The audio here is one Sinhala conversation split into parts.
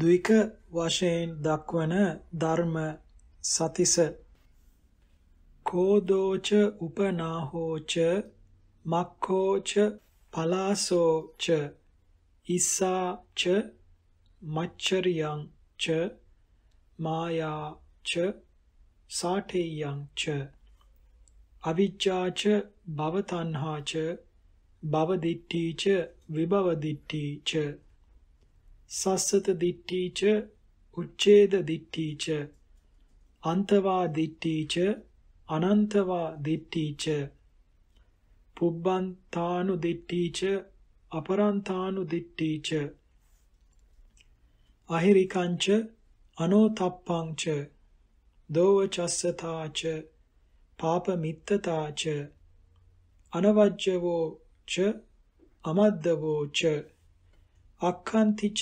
ද්වික වශයෙන් දක්වන ධර්ම සතිස කෝදෝච උපනාහෝච මක්ඛෝච පලාසෝච ඉසාච මච්චරියං ච මායා ච සාඨේයං ච අවිජ්ජාච භවතණ්හාච භවදිට්ඨීච විභවදිට්ඨීච සස්සත දිට්ඨීච උච්ඡේද දිට්ඨීච අන්තවා දිට්ඨීච අනන්තවා දිට්ඨීච පුබ්බන්තානු දිට්ඨීච අපරන්තානු දිට්ඨීච අහිරිකංච අනෝතප්පංච දෝවචස්සතාච පාපමිත්තතාච අනවජ්ජවෝ ච අමද්දවෝ ච අක්ඛන්තිච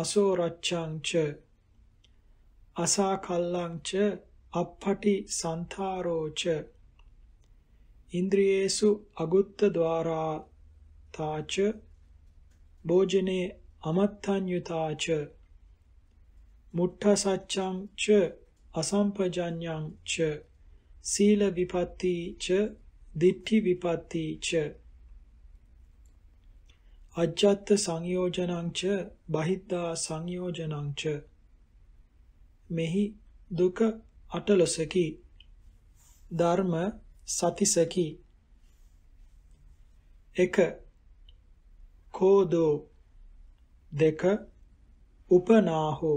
අසෝ රච්ඡංච අසාකල්ලංච අපපටි සන්තාරෝච ඉන්ද්‍රියේසු අගුත්ත ద్వාරා තාච භෝජනේ අමත්තඤ්‍යතාච මුට්ඨ සච්ඡං ච අසම්පජඤ්ඤං ච සීල විපත්ති ච දිට්ඨි විපත්ති ච අජ්ජත් සංයෝජනංච බහිද්දා සංයෝජනංච මෙහි දුක අටලොසකි ධර්ම සතිසකි 1 කෝදෝ 2 උපනාහෝ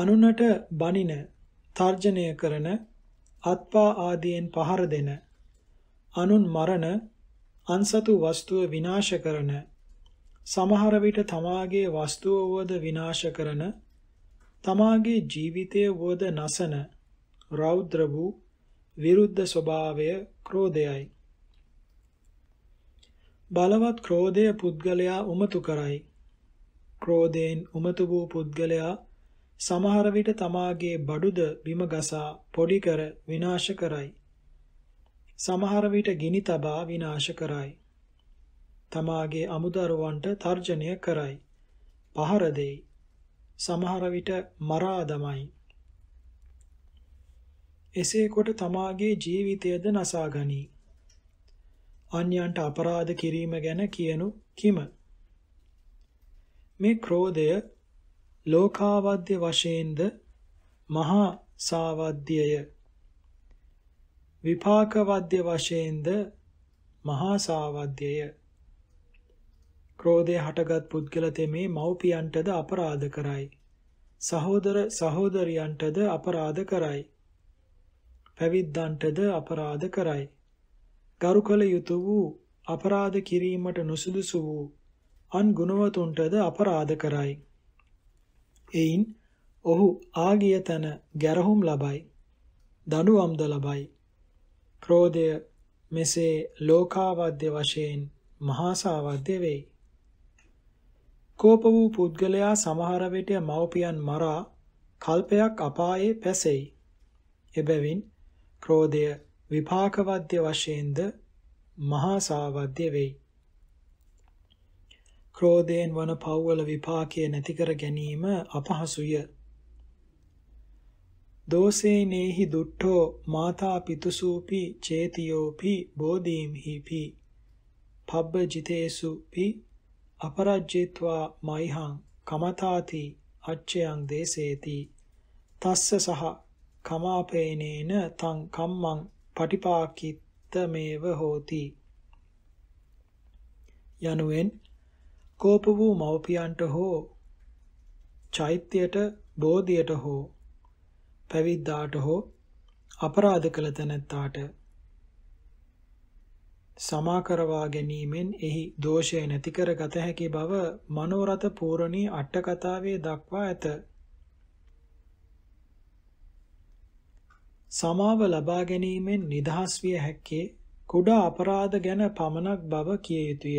අනුනට බනින තර්ජනය කරන අත්පා ආදියෙන් පහර දෙන අනුන් මරණ අන්සතු වස්තුව විනාශ කරන සමහර විට තමාගේ වස්තුව වද විනාශ කරන තමාගේ ජීවිතය වද නසන රෞද්‍ර වූ විරුද්ධ ස්වභාවය ක්‍රෝධයයි බලවත් ක්‍රෝධය පුද්ගලයා උමතු කරයි ක්‍රෝධයෙන් උමතු වූ පුද්ගලයා සමහර විට තමාගේ බඩුද බිම ගසා පොඩි කර විනාශ කරයි සමහර විට ගිනි තබා විනාශ කරයි. තමාගේ අමුදරුවන්ට තර්ජනය කරයි. පහර දෙයි. සමහර විට මරා දමයි. එසේ කොට තමාගේ ජීවිතයද නසා ගනී. අන්‍යයන්ට අපරාධ කිරීම ගැන කියනු කිම? මේ ක්‍රෝධය ලෝකාවද්‍ය වශයෙන්ද මහා සාවද්‍යය විපාක වද්‍ය වශයෙන්ද මහා සාවද්‍යය ක්‍රෝධය හටගත් පුද්ගල තෙමේ මව්පියන්ටද අපරාධ කරයි. සහෝදර සහෝදරියන්ටද අපරාධ කරයි. පැවිද්දන්ටද අපරාධ කරයි. ගරු කළ යුතු වූ අපරාධ කිරීමට නුසුදුසු වූ අන් ගුණවතුන්ටද අපරාධ කරයි. එයින් ඔහු ආගිය තැන ගැරහුම් ලබයි. දඩුවම්ද ලබයි. ක්‍රෝධය මෙසේ ලෝකාවද්‍ය වශයෙන් මහාසාවද්‍ය වෙයි. කෝප වූ පුද්ගලයා සමහර විට මව්පියන් මරා කල්පයක් අපායේ පැසෙයි. එබැවින් ක්‍රෝධය විපාකවද්‍ය වශයෙන්ද මහාසාවද්‍ය වෙයි. ක්‍රෝධයෙන් වන පෞවල විපාකයේ නැති කර ගැනීම අපහසුය. දෝසේනේහි දුට්ඨෝ මාතා පිතුසූපි චේතියෝපි බෝධීම්හිපි පබ්බජිතේසුපි අපරජ්ජිත්වා මයිහං කමතාති අච්චයන් දේසේති තස්ස සහ කමාපේනේන තං කම්මං පටිපාකිත්තමේව හෝති යනුවෙන් කෝප වූ මව්පියන්ට හෝ චෛත්‍යයට බෝධියට හෝ පැවිද්දාට හෝ අපරාධ කළ තැනැත්තාට සමාකරවා ගැනීමෙන් එහි දෝෂය නැති කරගත හැකි බව මනෝරත පූර්ණී අට කතාවේ දක්වා ඇත. සමාව ලබා ගැනීමෙන් නිදහස් විය හැක්කේ කුඩා අපරාධ ගැන පමණක් බව කිය යුතුය.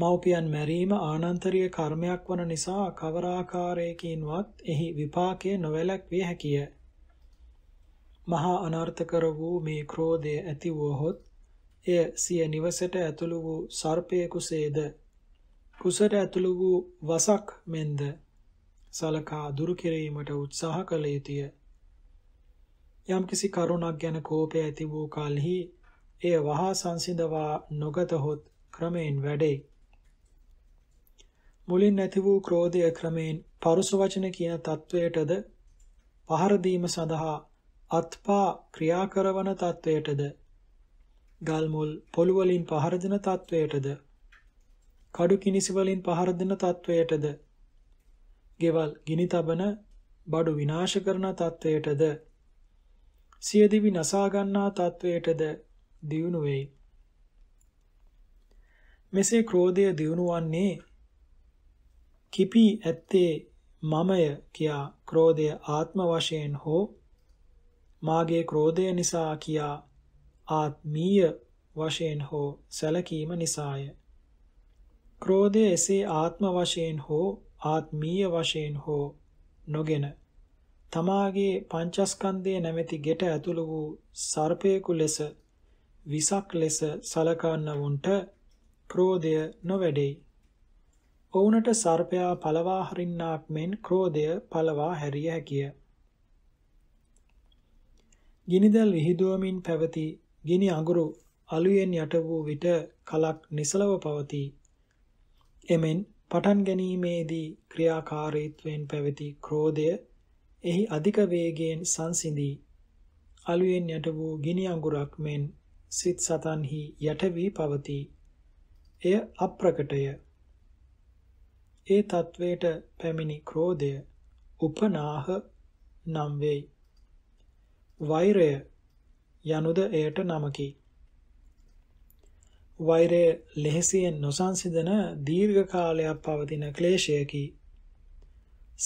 මව්පියන් මැරීම ආනන්තරීය කර්මයක් වන නිසා කවරාකාරයකින්වත් එහි විපාකය නොවැළැක්විය හැකිය. මහා අනර්ථකර වූ මේ ක්‍රෝධය ඇති වූහොත් එය සිය නිවසට ඇතුළු වූ සර්පයෙකුසේද කුසට ඇතුළු වූ වසක් මෙන්ද සලකා දුරු කිරීමට උත්සාහ කළ යුතුය. යම්කිසි කරුණක් ගැන කෝපය ඇති වූ කලෙහි එය වහා සංසිඳවා නොගතහොත් ක්‍රමයෙන් වැඩේ. මුලින් ඇති වූ ක්‍රෝධය ක්‍රමයෙන් පරුස වචන කියන තත්වයටද පහර දීම සඳහා අත්පා ක්‍රියා කරන තත්වයටද ගල් මුල් පොළු වලින් පහර දෙන තත්වයටද කඩු කිනිසි වලින් පහර දෙන තත්වයටද ගෙවල් ගිනි තබන බඩු විනාශ කරන තත්වයටද සියදිවි නසා ගන්නා තත්වයටද දියුණු වෙයි මෙසේ ක්‍රෝධය දියුණු වන්නේ කිපී ඇත්තේ මමය කියා ක්‍රෝධය ආත්ම වශයෙන් හෝ මාගේ ක්‍රෝධය නිසා කියා ආත්මීය වශයෙන් හෝ සැලකීම නිසාය. ක්‍රෝධය එසේ ආත්ම වශයෙන් හෝ ආත්මීය වශයෙන් හෝ නොගෙන තමාගේ පංචස්කන්ධය නැමැති ගෙට ඇතුළු වූ සර්පයෙකු ලෙස විසක් ලෙස සලකන්නවුන්ට ක්‍රෝධය නොවැඩෙයි. ඔවුනට සර්පයා පළවා හරින්නාක් මෙන් ක්‍රෝධය පළවා හැරිය හැකිය. ගිනිදල් විහිදුවමින් පැවති ගිනි අඟුරු අලුයෙන් යට වූ විට කලක් නිසලව පවතී. එමෙන් පටන් ගැනීමේදී ක්‍රියාකාරීත්වයෙන් පැවති ක්‍රෝධය එහි අධික වේගයෙන් සංසිඳී අලුයෙන් යට වූ ගිනි අඟුරක් මෙන් සිත් සතන්හි යට වී පවතී. එය අප්‍රකටය. ඒ తත්වයට පැමිණි ක්‍රෝධය උපනාහ නම් වෙයි. වෛරය යනුද එයට නමකි. වෛරය ලෙහසියෙන් නොසංසිඳන දීර්ඝ කාලයක් පවතින ක්ලේශයකි.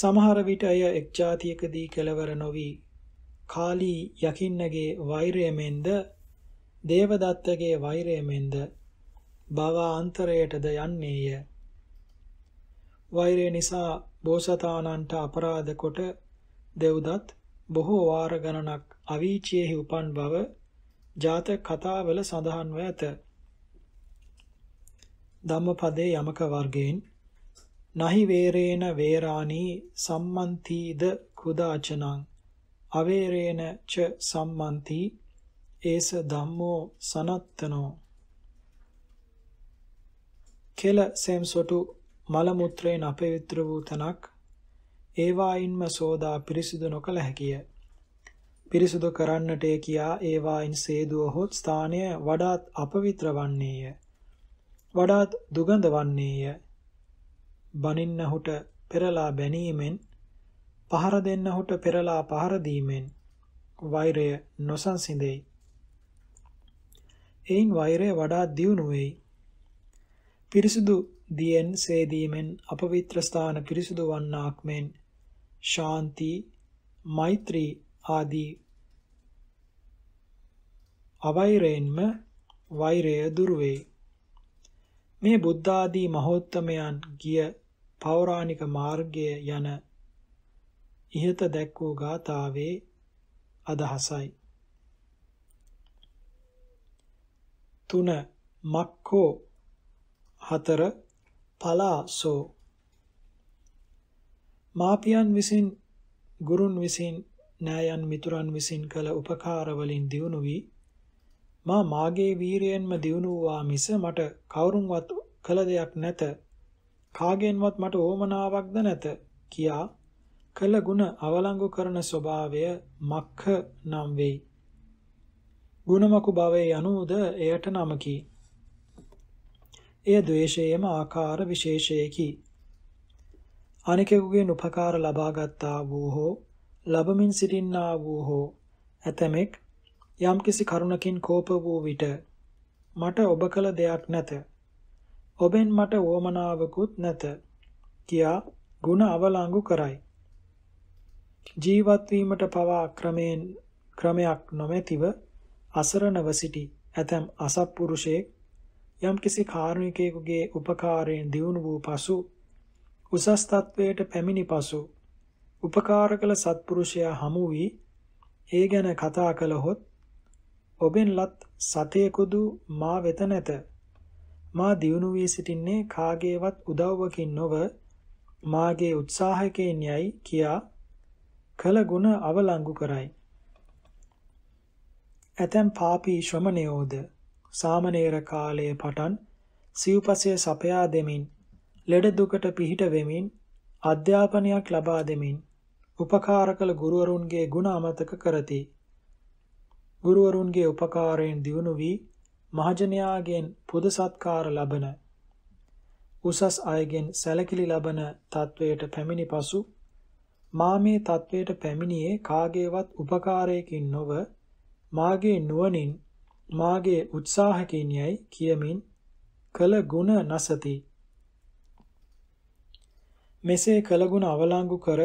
සමහර විට අය එක් જાතියකදී කෙලවර නොවි කාලී යකින්නගේ වෛරයෙන්ද දේවදත්තගේ වෛරයෙන්ද භව අන්තරයටද යන්නේය. වෛරය නිසා බෝසතාණන්ට අපරාධ කොට දෙව්දත් බොහෝ වාර ගණනක් අවීචියෙහි උපන් බව ජාතක කතාවල සඳහන්ව ඇත. ධම්මපදයේ යමක වර්ගයෙන් නහි වේරේන වේරාණී සම්මන්තිද කුදාචනං අවේරේන ච සම්මන්ති ඒස ධම්මෝ සනත්තනෝ කෙල සෙම්සොටු මල මුත්‍රයෙන් අපවිත්‍ර වූ තනක් ඒවායින්ම සෝදා පිරිසිදු නොකළ හැකිය. පිරිසුදු කරන්නට කියා ඒවායින් සේදුවහොත් ස්ථානය වඩාත් අපවිත්‍ර වන්නේය. වඩාත් දුගඳ වන්නේය. බනින්නහුට පෙරලා බැනීමෙන් පහර දෙන්නහුට පෙරලා පහර දීමෙන් වෛරය නොසන්සිඳෙයි. එයින් වෛරය වඩාත් දියුණු වෙයි. පිරිසුදු දියෙන් සේදීමෙන් අපවිත්‍ර ස්ථාන පිරිසුදු වන්නාක් මෙන් ශාන්ති මෛත්‍රී ආදී අවෛරයෙන්ම වෛරය දුර වේ මේ බුද්ධ ආදී මහෝත්තමයන් ගිය පෞරාණික මාර්ගය යන ඉහත දැක් වූ ගාථාවේ අදහසයි තුන මක්ඛෝ හතර පලාසෝ මාපියන් විසින් ගුරුන් විසින් නෑයන් මිතුරන් විසින් කළ උපකාර වලින් දියුණු වී මා මාගේ වීරයෙන්ම දියුණු වූවා මිස මට කවුරුන්වත් කළ දෙයක් නැත කාගෙන්වත් මට ඕමනාවක්ද නැත කියා කළ ගුණ අවලංගු කරන ස්වභාවය මක්ඛ නම් වෙයි ගුණමකු භවයේ අනුද එයට නමකි එය ද්වේෂයේම ආකාර විශේෂයකි. අනිකෙකුගෙන් උපකාර ලබාගත්තා වූ හෝ ලබමින් සිටින්නා වූ හෝ ඇතමෙක් යම්කිසි කරුණකින් කෝප වූ විට මට ඔබ කළ දෙයක් නැත. ඔබෙන් මට වොමනාවකුත් නැත. කියා ಗುಣ අවලංගු කරයි. ජීවත් වීමට පවා ක්‍රමයෙන් ක්‍රමයක් නොමැතිව අසරණව සිටි ඇතම් අසත්පුරුෂයෙක් යම්කිසි කාරුණිකයෙකුගේ උපකාරයෙන් දියුණු වූ පසු උසස් තත්වයට පැමිණි පසු උපකාර කළ සත්පුරුෂයා හමු වී ඒ ගැන කතා කළහොත් ඔබෙන් ලත් සතේකුදු මා වෙත නැත මා දියුණු වී සිටින්නේ කාගේවත් උදව්වකින් නොව මාගේ උත්සාහකයෙන් යයි කියා කළ ගුණ අවලංගු කරයි ඇතැම් පාපී ශ්‍රමණයෝද සාමණේර කාලයේ පටන් සිව්පසය සපයා දෙමින් ලෙඩ දුකට පිහිට වෙමින් අධ්‍යාපනයක් ලබා දෙමින් උපකාර කළ ගුරුවරුන්ගේ ගුණ අමතක කරති. ගුරුවරුන්ගේ උපකාරයෙන් දියුණු වී මහජනයාගෙන් පුද සත්කාර ලබන උසස් අයගෙන් සැලකිලි ලබන තත්වයට පැමිණි පසු මා මේ තත්වයට පැමිණියේ කාගේවත් උපකාරයකින් නොව මාගේ නුවණින් මාගේ උත්සාහකින් යයි කියමින් කළ ගුණ නැසති මෙසේ කළ ගුණ අවලංගු කර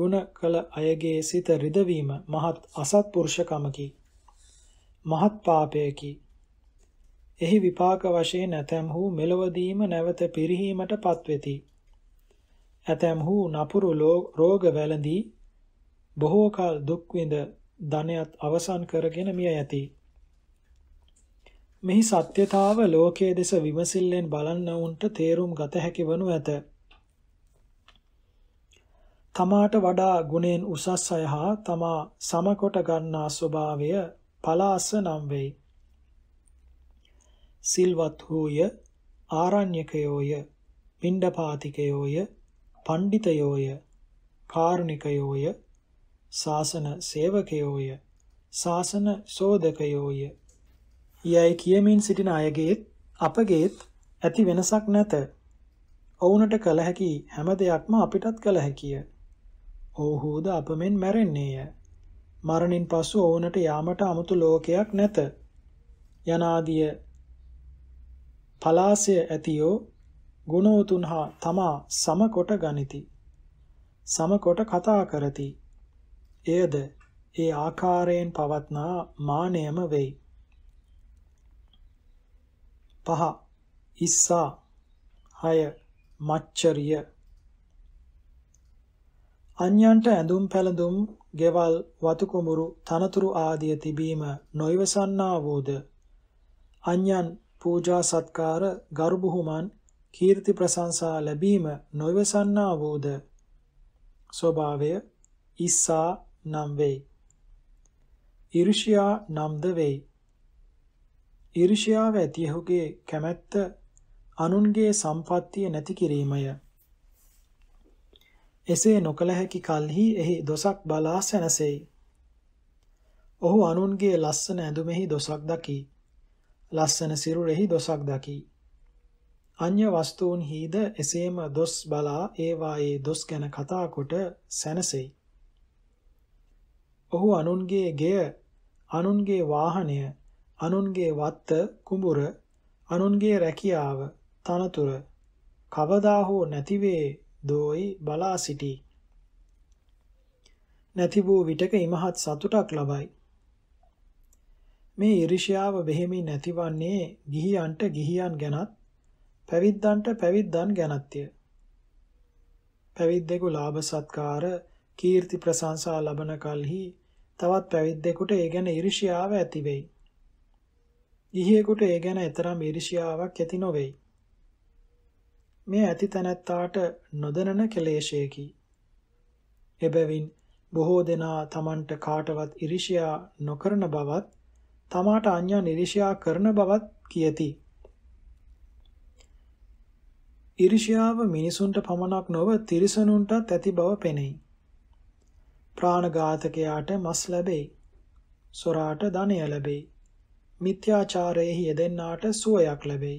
ගුණ කළ අයගේ සිත රිදවීම මහත් අසත්පුරුෂකමකි මහත් පාපයකි එහි විපාක වශයෙන් ඇතැම්හු මෙලොවදීම නැවත පිරිහීමට පත්වෙති ඇතැම්හු නපුරු රෝග වැළඳී බොහෝ කල දුක් විඳ ධනයත් අවසන් කරගෙන මිය යති. මෙහි සත්‍යතාව ලෝකයේ දෙස විමසිල්ලෙන් බලන්නවුන්ට තේරුම් ගත හැකි වනු ඇත. තමාට වඩා ගුණෙන් උසස් අය හා තමා සමකොට ගන්නා ස්වභාවය පලාස නම් වෙයි. සිල්වත් හෝය ආරණ්‍යකයෝය පිණ්ඩපාතිකයෝය පණ්ඩිතයෝය කාරුණිකයෝය ශාසන සේවකයෝය ශාසන සෝදකයෝය යයි කියමින් සිටින අයගේත් අපගේත් ඇති වෙනසක් නැත ඔවුනට කළ හැකි හැම දෙයක්ම අපිටත් කළ හැකිය ඔවුහුද අප මෙන් මැරෙන්නේය මරණින් පසු ඔවුනට යාමට 아무තු ලෝකයක් නැත යනාදිය පලාසය ඇතියෝ ගුණෝතුන් හා තමා සමකොට ගනිති සමකොට කතා කරති එයද ඒ ආකාරයෙන් පවත්නා මානයම වෙයි. පහ ඉස්සා හය මච්චරිය අන්‍යන්ට ඇඳුම් පැළඳුම් ගෙවල් වතු කුඹුරු තනතුරු ආදිය තිබීම නොයවසන්නා වූද අන්‍යන් පූජා සත්කාර ගරු බුහුමන් කීර්ති ප්‍රශංසා ලැබීම නොයවසන්නා වූද ස්වභාවය ඉස්සා නම් වෙයි. ඊර්ෂ්‍යා නම්ද වෙයි. ඊර්ෂ්‍යාව ඇතියහුගේ කැමැත්ත අනුන්ගේ සම්පත්තිය නැති කිරීමය. එසේ නොකළ හැකි කල්හි එහි දොසක් බලා සැනසෙයි. ඔහු අනුන්ගේ ලස්සන ඇඳුමෙහි දොසක් දකි. ලස්සන සිරුරෙහි දොසක් දකි. අන්‍ය වස්තුන්හිද එසේම දොස් බලා ඒවායේ දොස් ගැන කතා කොට සැනසෙයි. ඔහු අනුන්ගේ ගෙය, අනුන්ගේ වාහනය, අනුන්ගේ වත්ත, කුඹුර, අනුන්ගේ රැකියාව, තනතුර කවදා හෝ නැතිවේ දෝයි බලා සිටී. නැති වූ විටක ඉමහත් සතුටක් ලබයි. මේ iriṣyāව බෙහෙමින් නැතිවන්නේ ගිහියන්ට ගිහියන් ගැනත් පැවිද්දන්ට පැවිද්දන් ගැනත්ය. පැවිද්දෙකු ලාභ සත්කාර, කීර්ති ප්‍රශංසා ලබන කලෙහි තවත් පැවිද්දෙකුට ඒ ගැන ඊර්ෂ්‍යාව ඇති වෙයි. ගිහියෙකුට ඒ ගැන එතරම් ඊර්ෂ්‍යාවක් ඇති නොවේයි. මේ ඇති තැනැත්තාට නොදැනන කෙලේශයකි. එබැවින් බොහෝ දෙනා තමන්ට කාටවත් ඉරිෂියා නොකරන බවත් තමාට අන්‍යයන් ඉරිෂියා කරන බවත් කියති. ඉරිෂියාව මිනිසුන්ට පමණක් නොව තිරිසනුන්ටත් ඇති බව පෙනෙයි. ප්‍රාණඝාතකයාට මස් ලැබෙයි. සොරාට ධනය ලැබෙයි. මිත්‍යාචාරයෙහි යෙදෙන්නාට සුවයක් ලැබෙයි.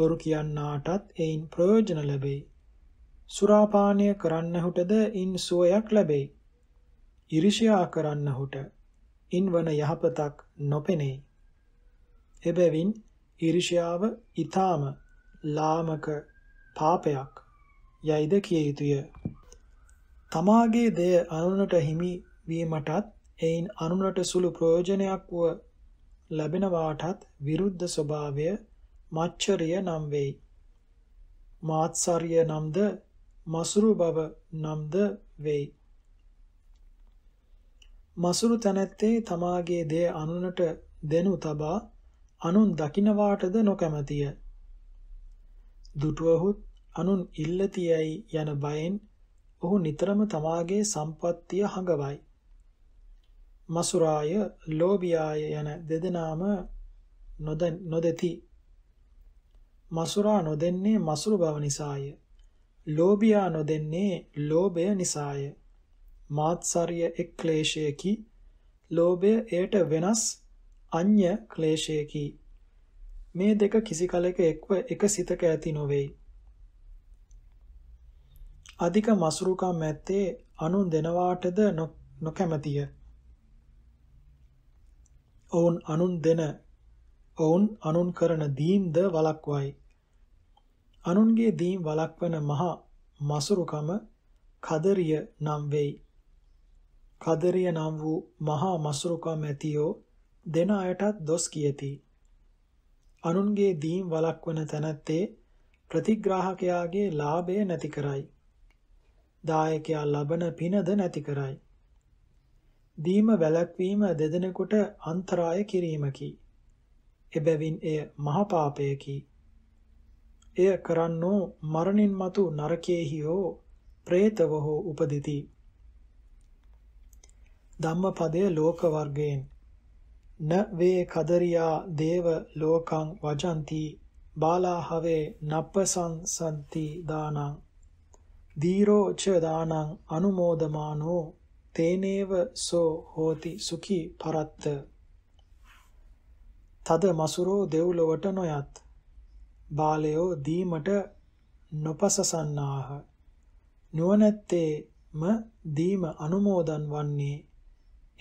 බොරු කියන්නාටත් එයින් ප්‍රයෝජන ලැබෙයි. සුරාපානය කරන්නහුටද ඉන් සුවයක් ලැබෙයි. ඉරිෂ්‍යා කරන්නහුට ඉන් වන යහපතක් නොපෙනේ. එබැවින් ඉරිෂ්‍යාව ඊ타ම ලාමක පාපයක් යයිද කිය යුතුය. තමාගේ දෙය අනුනට හිමි වීමටත් එයින් අනුනට සුළු ප්‍රයෝජනයක් වූ ලැබෙනවාටත් විරුද්ධ ස්වභාවය මච්චරිය නම් වෙයි. මාත්සරිය නම්ද මසුරු බව නම්ද වෙයි. මසුරු තැනැත්තේ තමාගේ දෙය අනුනට දෙනු තබා අනුන් දකිනවාටද නොකැමතිය. දුටුවහුත් අනුන් ඉල්ලතියයි යන බයෙන් ඔහු නිතරම තමාගේ සම්පත්තිය හඟවයි. මසුරාය ලෝභියාය යන දෙදෙනාම නොදෙති. මසුරා නොදෙන්නේ මසුරු බව නිසාය. ලෝභියා නොදෙන්නේ ලෝභය නිසාය. මාත්සර්ය එක් ක්ලේශයකි. ලෝභය එයට වෙනස් අඤ්‍ය ක්ලේශයකි. මේ දෙක කිසි කලෙක එක්ව එක සිතක ඇති නොවේයි. අධික මසුරුකම් ඇත්තේ anu දෙනවාටද නොකැමැතිය. ඔවුන් anu දෙන ඔවුන් anu කරන දීම්ද වලක්වයි. අනුන්ගේ දීම් වලක්වන මහා මසුරුකම කදරිය නම් වෙයි. කදරිය නම් වූ මහා මසුරුකම ඇතියෝ දෙන අයටත් දොස් කියති. අනුන්ගේ දීම් වලක්වන තැනැත්තේ ප්‍රතිග්‍රාහකයාගේ ලාභය නැති කරයි. දායකයා ලබන පිනද නැති කරයි. දීම වැළැක්වීම දෙදෙනෙකුට අන්තරාය කිරීමකි. එබැවින් එය මහ පාපයකි. එය කරන්නෝ මරණින් මතු නරකයේහි හෝ പ്രേතව හෝ උපදිති. ධම්මපදය ලෝක වර්ගයෙන් න වේ කදරියා දේව ලෝකං වජಂತಿ බාලාහවේ නප්පසං සන්ති දානං දීරෝ ච දානං අනුමෝදමානෝ තේනේව සෝ හෝති සුඛී පරත්ත තද මසුරෝ දෙව්ලොවට නොයත් බාලයෝ දීමට නොපසසන්නාහ නුවණැත්තේම දීම අනුමෝදන් වන්නේ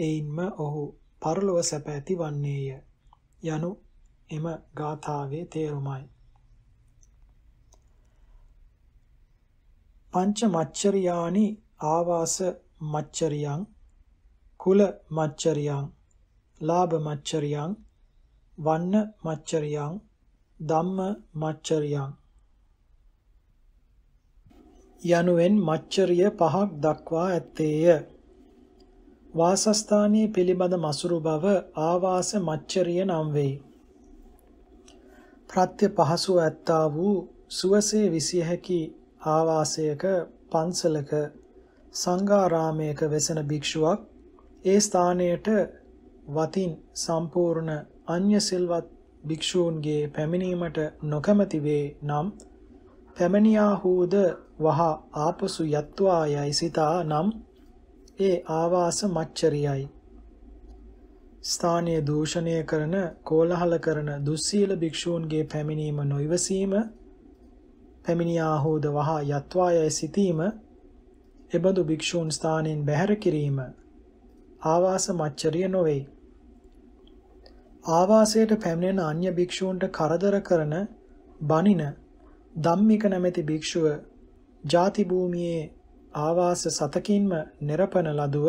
එයින්ම ඔහු පරලොව සැප ඇති වන්නේය යනු එම ගාථාවේ තේරුමයි පංච මච්චරියානි ආවාස මච්චරියං කුල මච්චරියං ලාභ මච්චරියං වන්න මච්චරියං ධම්ම මච්චරියං යනුවෙන් මච්චරිය පහක් දක්වා ඇත්තේය වාසස්ථානයේ පිළිබඳ මසුරු බව ආවාස මච්චරිය නම් වෙයි ප්‍රත්‍ය පහසු ඇත්තා වූ සුවසේ විසිය හැකි ආවාසයක පන්සලක සංඝාරාමයක වෙසෙන භික්ෂුවක් ඒ ස්ථානයට වතින් සම්පූර්ණ අන්‍ය සිල්වත් භික්ෂූන්ගේ පැමිණීමට නොකමැති වේ නම් පැමිණියාහුද වහා ආපසු යත්වා යයි සිතා නම් ඒ ආවාස මච්චරියයි ස්ථානීය දූෂණය කරන කෝලහල කරන දුස්සීල භික්ෂූන්ගේ පැමිණීම නොයිවසීම පැමිණියාහෝද වහා යත්වා යයි සිතීම එබඳු භික්ෂූන් ස්ථානෙන් බැහැර කිරීම ආවාස මච්චරිය නොවේ. ආවාසයට පැමිණෙන අන්‍ය භික්ෂූන්ට කරදර කරන බනින ධම්මික නැමැති භික්ෂුව ಜಾති භූමියේ ආවාස සතකින්ම නිරපන ලදුව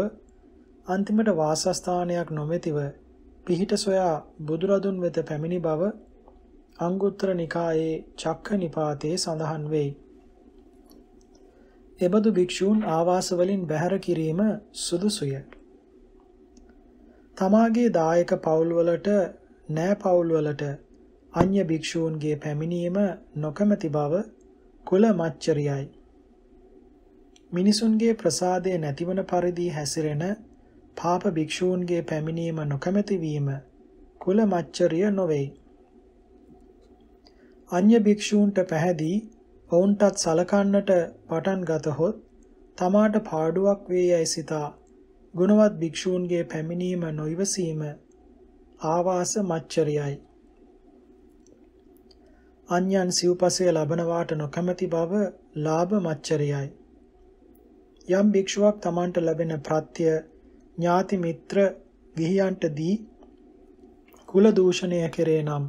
අන්තිමට වාසස්ථානයක් නොමැතිව පිහිට සොයා බුදුරදුන් වෙත පැමිණි බව අංගුත්තර නිකායේ චක්ක නිපාතේ සඳහන් වෙයි. එබඳු භික්ෂූන් ආවාස වලින් බැහැර කිරීම සුදුසුය. තමාගේ දායක පවුල් වලට නෑ පවුල් වලට අන්‍ය භික්ෂූන්ගේ පැමිණීම නොකමැති බව කුල මච්චරියයි. මිනිසුන්ගේ ප්‍රසාදය නැතිවන පරිදි හැසිරෙන පාප භික්ෂූන්ගේ පැමිණීම නොකමැති වීම කුල මච්චරිය නොවේ. අන්‍ය භික්ෂූන්ට පැහැදී ඔවුන්ටත් සලකන්නට පටන් ගතහොත් තමාට පාඩුවක් වේ යයි සිතා ගුණවත් භික්ෂූන්ගේ පැමිණීම නොයිවසීම ආවාස මච්චරියයි. අන්‍යන් සිව්පසය ලබනවාට නොකමැති බව ලාභ මච්චරියයි. යම් භික්ෂුවක් තමන්ට ලැබෙන ප්‍රත්‍ය ඥාති මිත්‍ර ගිහියන්ට දී කුල දූෂණය කෙරේ නම්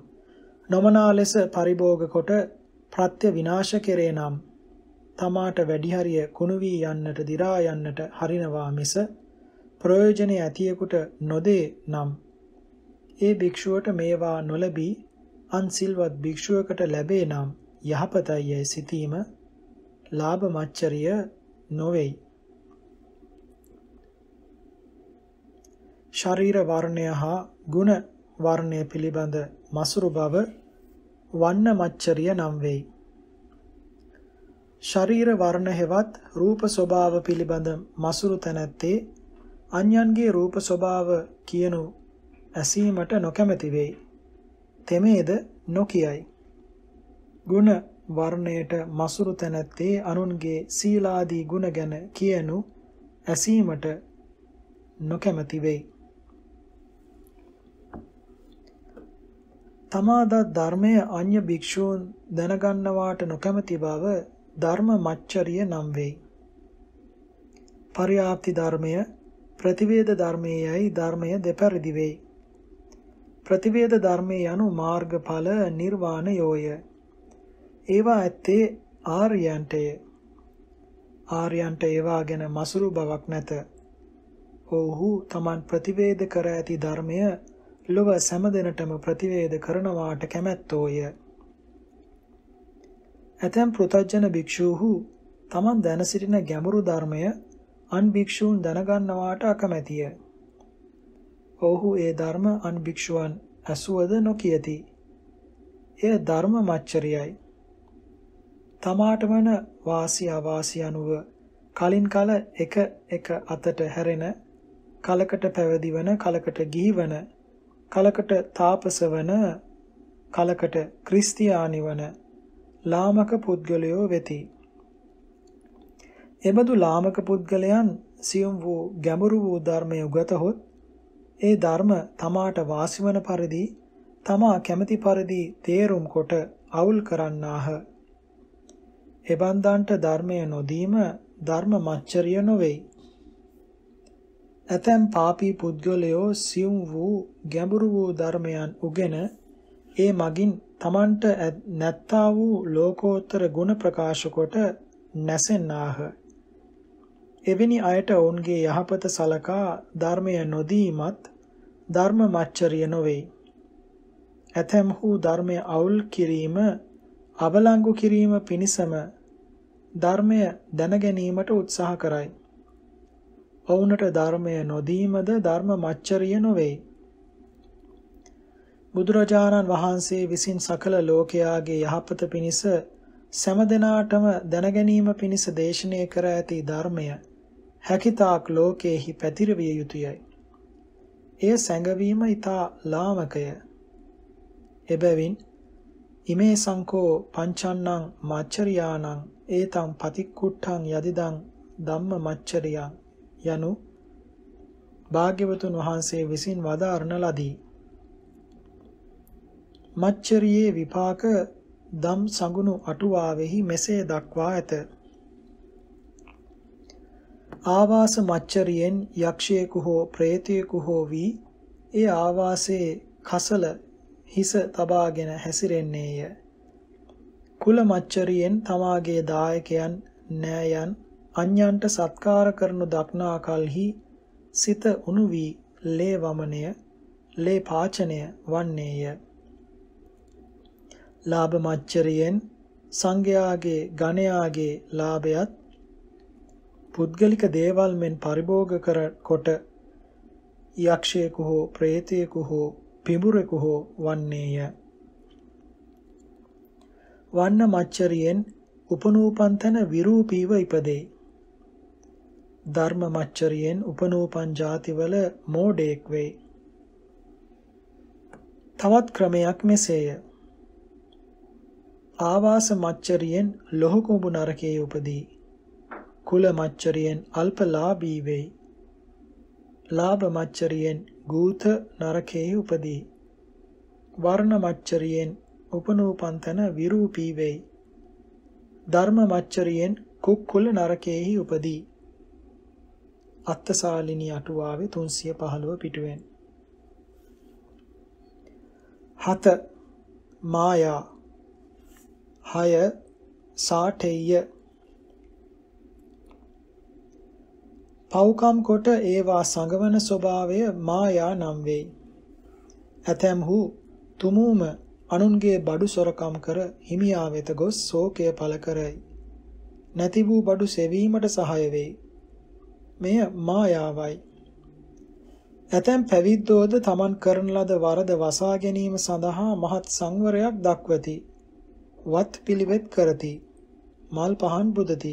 නොමනා ලෙස පරිභෝග කොට ප්‍රත්‍ය විනාශ කෙරේ නම් තමාට වැඩි හරිය කුණ වී යන්නට දි รา යන්නට හරිනවා මිස ප්‍රයෝජන ඇතියෙකුට නොදේ නම් ඒ භික්ෂුවට මේවා නොලැබී අන්සිල්වත් භික්ෂුවකට ලැබේ නම් යහපතයි යයි සිතීම ලාභ මච්චරිය නොවේයි. ශරීර වර්ණය හා ගුණ වර්ණය පිළිබඳ මසුරු බව වන්න මච්චරිය නම් වෙයි. ශරීර වර්ණ හෙවත් රූප ස්වභාව පිළිබඳ මසුරු තැනැත්තේ අන්‍යන්ගේ රූප ස්වභාව කියනු ඇසීමට නොකැමැති වෙයි. තෙමේද නොකියයි. ගුණ වර්ණයට මසුරු තැනැත්තේ අනුන්ගේ සීලාදී ගුණ ගැන කියනු ඇසීමට නොකැමැති වෙයි. තමාද ධර්මය අන්‍ය භික්ෂූන් දැනගන්නවාට නොකැමති බව ධර්ම මච්චරිය නම් වෙයි. පරියාප්ති ධර්මය ප්‍රතිවේද ධර්මයේයි ධර්මය දෙපරිදි වෙයි. ප්‍රතිවේද ධර්මයේ යනු මාර්ගඵල නිර්වාණයෝය. ඒවා ඇත්තේ ආර්යයන්ටය. ආර්යයන්ට ඒවා ගැන මසුරු බවක් නැත. ඔව්හු Taman ප්‍රතිවේද කර ඇති ධර්මය ලොව සෑම ප්‍රතිවේද කරනවාට කැමැත්තෝය. ඇතැම් පෘතජන භික්ෂූහු තමන් දැන සිටින ගැඹුරු ධර්මය අන් භික්ෂූන් දැනගන්නවාට අකමැතිය. ඔහු ඒ ධර්ම අන් භික්ෂුවන් ඇසුවද නොකියති. එය ධර්ම මච්චරියයි. තමාට වන වාසි අවාසි අනුව කලින් කල එක එක අතට හැරෙන කලකට පැවදිවන කලකට ගිහිවන කලකට තාපස වන කලකට ක්‍රිස්තියානි වන ලාමක පුද්ගලයෝ වෙති. එබඳු ලාමක පුද්ගලයන් සියුම් වූ ගැඹුරු වූ ධර්මය උගතහොත් ඒ ධර්ම තමාට වාසිවන පරිදි තමා කැමති පරිදි තේරුම් කොට අවුල් කරන්නාහ. එබන්දන්ට ධර්මය නොදීම ධර්ම මච්චරිය නොවේයි. ඇතැම් පාපී පුද්ගලයෝ සියුම් වූ ගැඹුරු වූ ධර්මයන් උගෙන ඒ මගින් තමන්ට නැත්තා වූ ලෝකෝත්තර ගුණ ප්‍රකාශ කොට නැසෙන්නාහ. එවැනි අයට ඔවුන්ගේ යහපත සලකා ධර්මය නොදීමත් ධර්ම මච්චරිය නොවේ. ඇතැම්හු ධර්මය අවුල් කිරීම අවලංගු කිරීම පිණිසම ධර්මය දැනගැනීමට උත්සාහ කරයි. ඔවුනට ධර්මය නොදීමද ධර්ම මච්චරිය නොවේ. බුදුරජාණන් වහන්සේ විසින් සකල ලෝකයාගේ යහපත පිණිස සෑම දැනගැනීම පිණිස දේශනය කර ඇති ධර්මය හැකිතාක් ලෝකයේහි පැතිරවිය යුතුයයි. එය සැඟවීම ඊතා ලාමකය. එබැවින් ඉමේ සංකෝ පංචන්නං මච්චරියානං ඒතං පතික්කුට්ඨං යදිදං ධම්ම මච්චරියං යනු භාග්‍යවතුන් වහන්සේ විසින් වදාරණ ලදී. මච්චරියේ විපාක දම් සඟුණු අටුවාවෙහි මෙසේ දක්වා ඇත. ආවාස මච්චරියෙන් යක්ෂයෙකු හෝ ප්‍රේතයෙකු හෝ වී ඒ ආවාසයේ කසල හිස තබාගෙන හැසිරෙන්නේය. කුල මච්චරියෙන් තමාගේ දායකයන් නෑයන් අඤ්ඤන්ට සත්කාර කරනු දක්නා කලෙහි සිත උණු වී ලේ වමනය ලේ පාචනය වන්නේය ලාභ මච්චරියෙන් සංඝයාගේ ගණයාගේ ලාභයත් පුද්ගලික දේවල් මෙන් පරිභෝග කර කොට යක්ෂයෙකු හෝ ප්‍රේතයෙකු හෝ පිඹුරෙකු හෝ වන්නේය වන්න මච්චරියෙන් උපනූපන්තන විරූපීව ඉපදේ ධර්ම මච්චරියෙන් උපනෝපන් ಜಾතිවල මෝඩෙක් වෙයි. තවත් ක්‍රමයක් මෙසේය. ආවාස මච්චරියෙන් ලොහ කුඹු නරකයේ උපදී. කුල මච්චරියෙන් අල්පලාභී වෙයි. ලාභ මච්චරියෙන් ගූත නරකයේ උපදී. වර්ණ මච්චරියෙන් උපනෝපන්තන විරූපී වෙයි. ධර්ම මච්චරියෙන් කුක්කුල නරකයේහි උපදී. අත්තශාලිනී අටුවාවේ 315 පිටුවෙන්. 7 මායා 6 සාඨේය පෞකම් කොට ඒවා සංගවන ස්වභාවය මායා නම් වෙයි. ඇතැම්හු තුමූම අනුන්ගේ බඩු සොරකම් කර හිමියා වෙත ගොස් ශෝකය පළ කරයි. නැති වූ බඩු සෙවීමට සහාය වෙයි. මෙය මායාවයි. ඇතැම් පැවිද්දෝද තමන් කරන ලද වරද වසා ගැනීම සඳහා මහත් සංවරයක් දක්වති. වත් පිළිවෙත් කරති. මල් පහන් බුදති.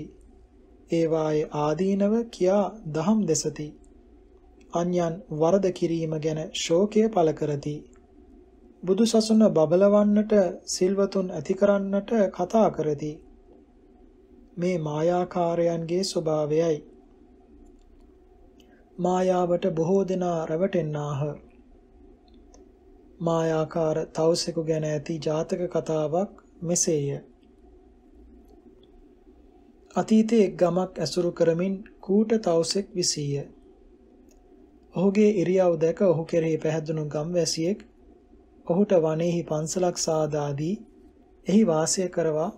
ඒවායේ ආදීනව කියා දහම් දෙසති. අන්‍යයන් වරද කිරීම ගැන ශෝකය පළ කරති. බුදුසසුන බබලවන්නට සිල්වතුන් ඇති කරන්නට කතා කරති. මේ මායාකාරයන්ගේ ස්වභාවයයි. මායාවට බොහෝ දෙනා රැවටෙන්නාහ. මායාකාර තවුසෙකු ගැන ඇති ජාතක කතාවක් මෙසේය. අතීතයේ එක් ගමක් ඇසුරු කරමින් කූට තවුසෙක් විසීය. ඔහුගේ ඉරියව් දැක ඔහු කෙරෙහි පැහැදුණු ගම්වැසියෙක් ඔහුට වනේහි පන්සලක් සාදා දී එහි වාසය කරවා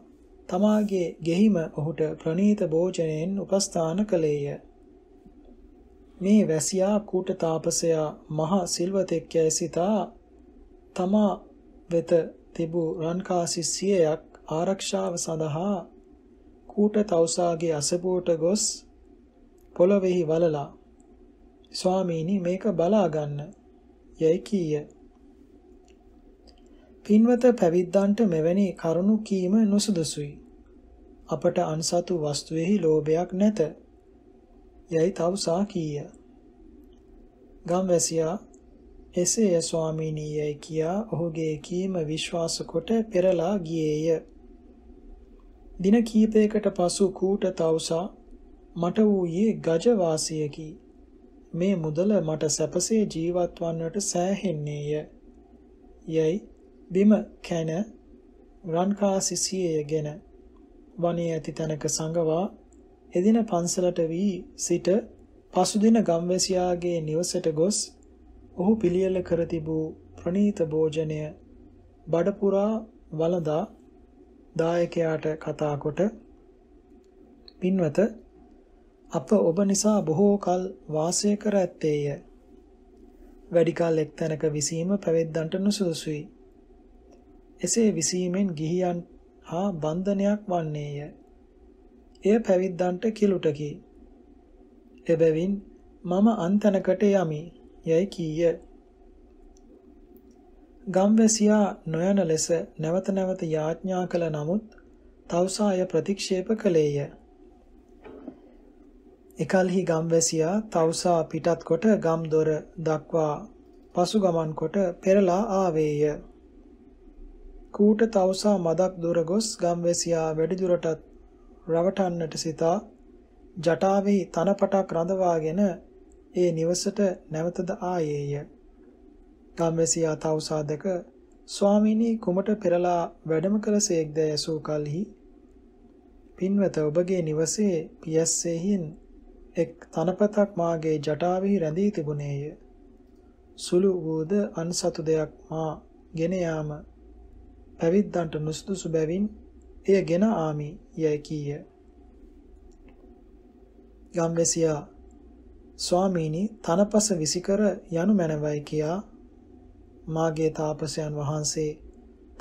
තමාගේ ගෙහිම ඔහුට ප්‍රණීත භෝජනයෙන් උපස්ථාන කළේය. මේ වැසියා කූට තාපසයා මහා සිල්වතෙක් යැයි සිතා තමා වෙත තිබූ රන්කාසි සියයක් ආරක්ෂාව සඳහා කූට තවුසාගේ අසබෝට ගොස් පොළොවෙහි වලලා ස්වාමීනි මේක බලා ගන්න යයි කීය. පින්වත පැවිද්දන්ට මෙවැනි කරුණු කීම නුසුදුසුයි. අපට අන්සතු වස්තුවේහි ලෝභයක් නැත. යැයි තවසා කීය. ගම්වැසියා එසේය ස්වාමීනී යැයි කියා ඔහුගේ කීම විශ්වාස කොට පෙරලා ගියේය. දින කීපයකට පසු කූට තවසා මට වූයේ ගජවාසියකි. මේ මුදල මට සැපසේ ජීවත් වන්නට සෑහෙන්නේය. යැයි බිම කැන රන්කාසිසියයගෙන වනේ ඇති තැනක සංගවා එදින පන්සලට වී සිට පසුදින ගම්වැසියාගේ නිවසට ගොස් ඔහු පිළියෙල කර තිබූ ප්‍රණීත භෝජනය බඩපුරා වළඳා දායකයාට කතා කොට පින්වත අප ඔබ නිසා බොහෝ කල වාසය කර ඇත්තේය. වැඩි කල එක්තැනක විසීම පැවැද්දන්ට නුසුදුසුයි. එසේ විසීමෙන් ගිහියන් හා බන්ධනයක් වන්නේය. එය පැවිද්දන්ට කිලුටකි. එබැවින් මම අන්තනකට යමි යයි කීය. ගම්වැසියා නොයන ලෙස නැවත නැවත යාඥා කළ නමුත් තවුසාය ප්‍රතික්ෂේප කළේය. එකල්හි ගම්වැසියා තවුසා පිටත් කොට ගම්දොර දක්වා පසු ගමන් කොට පෙරලා ආවේය. කූට තවුසා මදක් දුර ගොස් ගම්වැසියා වැඩිදුරටත් රවටන්නට සිතා ජටාවෙහි තනපටක් රඳවාගෙන ඒ නිවසට නැවතද ආයේය. ගම්වැසියා තවුසාදක ස්වාමිනී කුමට පෙරලා වැඩම කළසේක්ද ඇසූ කලෙහි පින්වත ඔබගේ නිවසේ පියස්සෙහින් එක් තනපතක් මාගේ ජටාවෙහි රැඳී තිබුණේය. සුළු වූද අන්සතු දෙයක් මා ගෙන යාම පැවිද්දන්ට නුසුදුසු බැවින් එය ගෙන ආමි යැයි කීය. ගම්වැසියා ස්වාමීනි තනපස විසිකර යනු මැනවයි කියා මාගේ තාපසයන් වහන්සේ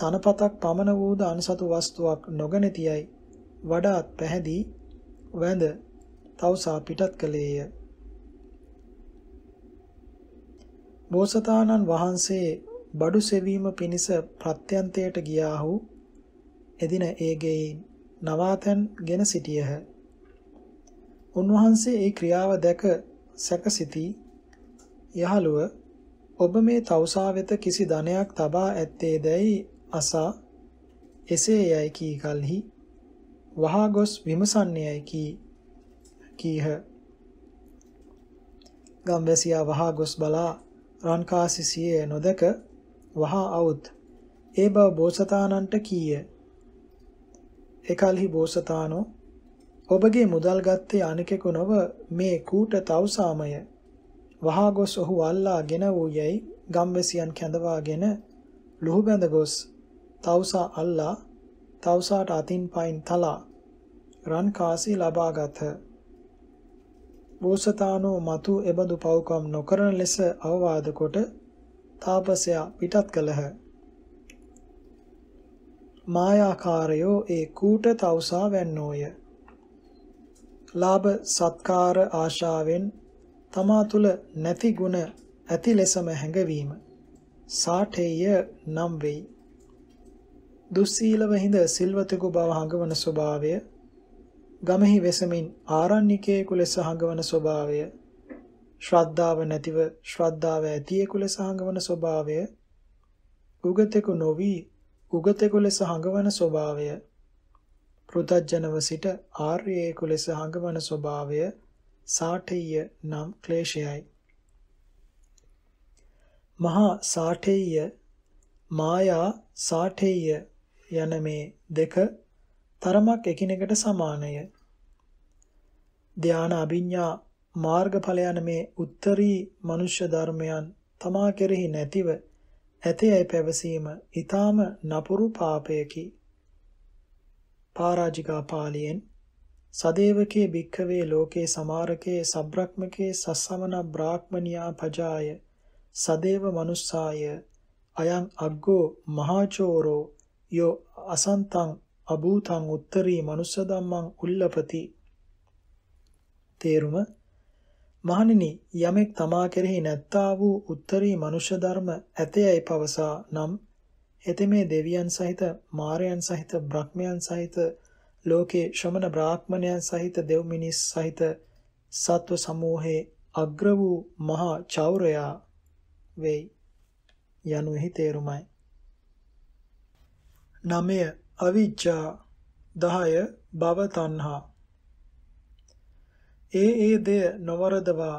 තනපතක් පමණ වූද අන්සතු වස්තුවක් නොගැනතියයි වඩාත් පැහැදී වැඳ තවසා පිටත් කළේය. බෝසතාණන් වහන්සේ බඩු සෙවීම පිණිස ප්‍රත්‍යන්තයට ගියාහු එදින ඒ ගෙයින් නවාතැන්ගෙන සිටියහ. උන්වහන්සේ ඒ ක්‍රියාව දැක සැකසිති යහළුව ඔබ මේ තවුසා වෙත කිසි ධනයක් තබා ඇත්තේ දැයි අසා එසේ යයි කී කල්හි වහා ගොස් විමසන්නේයයි කී කීහ ගම්වැසියා වහා ගොස් බලා රන්කාසිසියේ නොදක වහා අවුත් ඒ බව බෝසතාණන්ට කීය එකල්හි බෝසතාණෝ ඔබගේ මුදල් ගත්තේ අනිකෙකු නොව මේ කූට තවුසාමය වහා ගොස් ඔහු අල්ලාගෙන වූ යැයි ගම්වැසියන් කැඳවාගෙන ලුහු බැඳ ගොස් තවුසා අල්ලා තවුසාට අතින් පයින් තලා රන් කාසි ලබාගත බෝසතාණෝ මතු එබඳු පව්කම් නොකරන ලෙස අවවාද කොට තාපසයා පිටත් කළහ මායාකාරයෝ ඒ කූට තවුසා වැන්නෝය. ලාභ සත්කාර ආශාවෙන් තමා තුල නැති ගුණ ඇති ලෙසම හැඟවීම සාඨේය නම් වෙයි. දුස්සීලව හිඳ සිල්වතෙකු බව හඟවන ස්වභාවය ගමෙහි වෙසමින් ආරණ්‍යකයෙකු ලෙස හඟවන ස්වභාවය ශ්‍රද්ධාව නැතිව ශ්‍රද්ධාව ඇතියෙකු ලෙස හඟවන ස්වභාවය උගතෙකු නොවී උගතෙකු ලෙස හඟවන ස්වභාවය පෘතජ්ජනව සිට ආර්යෙකු ලෙස හඟවන ස්වභාවය සාඨෙය්‍ය නම් ක්ලේශයයි. මහා සාඨෙය්‍ය මායා සාඨෙය්‍ය යන මේ දෙක තරමක් එකිනෙකට සමානය. ධාන අභිඥා මාර්ගඵල යන මේ උත්තරී මනුෂ්‍ය ධර්මයන් තමා කෙරෙහි නැතිව ඇතයයි පැවසීම ඊ타ම නපුරු පාපයකි. පරාජිකා පාළියෙන් සදේවකේ භික්ඛවේ ලෝකේ සමාරකේ සබ්‍රක්මකේ සස්සමන බ්‍රාහ්මනියා පජාය සදේව මනුස්සාය අයං අග්ගෝ මහාචෝරෝ යෝ අසන්තං අභූතං උත්තරී මනුස්ස ධම්මං උල්ලපති තේරුම මහණෙනි යමෙක් තමා කෙරෙහි නැත්තා වූ උත්තරී මනුෂ්‍ය ධර්ම ඇතේයි පවසා නම් එතෙමේ දෙවියන් සහිත මාරයන් සහිත බ්‍රහ්මයන් සහිත ලෝකේ ශ්‍රමණ බ්‍රාහ්මණයන් සහිත දෙව් මිනිස් සහිත සත්ව සමූහයේ අග්‍ර වූ මහා චෞරයා වෙයි යනුෙහි තේරුමයි. නමය අවිජ්ජා දහය භව තණ්හා ඒ ඒ දෙය නොවරදවා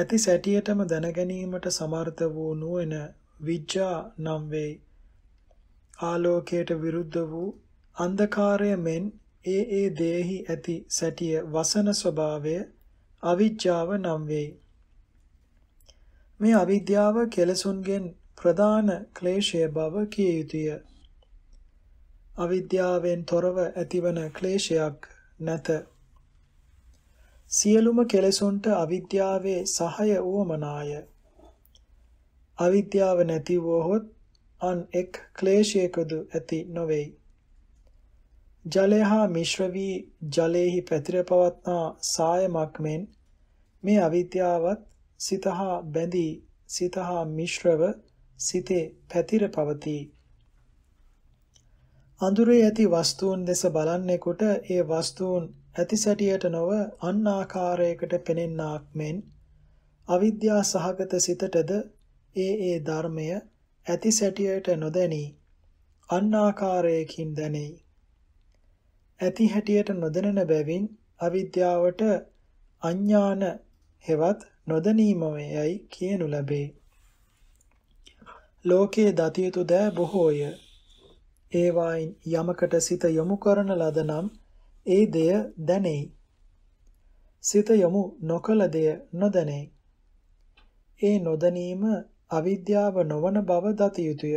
ඇති සැටියටම දැනගැනීමට සමර්ථ වූ නුවණ විජ්ජා නම් වේ. ආලෝකයට විරුද්ධ වූ අන්ධකාරය මෙන් ඒ ඒ දේහි ඇති සැටිය වසන ස්වභාවය අවිජ්ජාව නම් වේ. මේ අවිද්‍යාව කෙලසුන්ගෙන් ප්‍රධාන ක්ලේශය බව කිය යුතුය. අවිද්‍යාවෙන් තොරව ඇතිවන ක්ලේශයක් නැත. සියලුම කෙලෙසුන්ට අවිද්‍යාවේ සහය වූමනාය. අවිද්‍යාව නැති වූහොත් අන් එක් ක්ලේශයකදු ඇති නොවේයි. ජලය හා මිශ්‍ර වී ජලයෙහි පැතිර පවත්නා සායමක් මෙන් මේ අවිද්‍යාවත් සිතහා බැඳී සිතහා මිශ්‍රව සිතේ පැතිර පවතී. අඳුරේ ඇති වස්තුන් දෙස බලන්නෙකුට ඒ වස්තුන් ඇතිසැටියට නොව අන් ආකාරයකට පෙනෙන්නාක් මෙන් අවිද්‍යා සහගත සිතටද ඒ ඒ ධර්මය ඇතිසැටියට නොදැනී අන් ආකාරයකින් දැනෙයි. ඇති හැටියට නොදැනෙන බැවින් අවිද්‍යාවට අඥාන හෙවත් නොදැනීමමයි කියනු ලැබේ. ලෝකයේ දතියුතු දෑ බොහෝය. ඒවායින් යමකට සිත යොමු කරන ලද නම් ඒ දෙය දැනෙයි. සිත යොමු නොකල දෙය නොදැනේ. ඒ නොදැනීම අවිද්‍යාව නොවන බව දත යුතුය.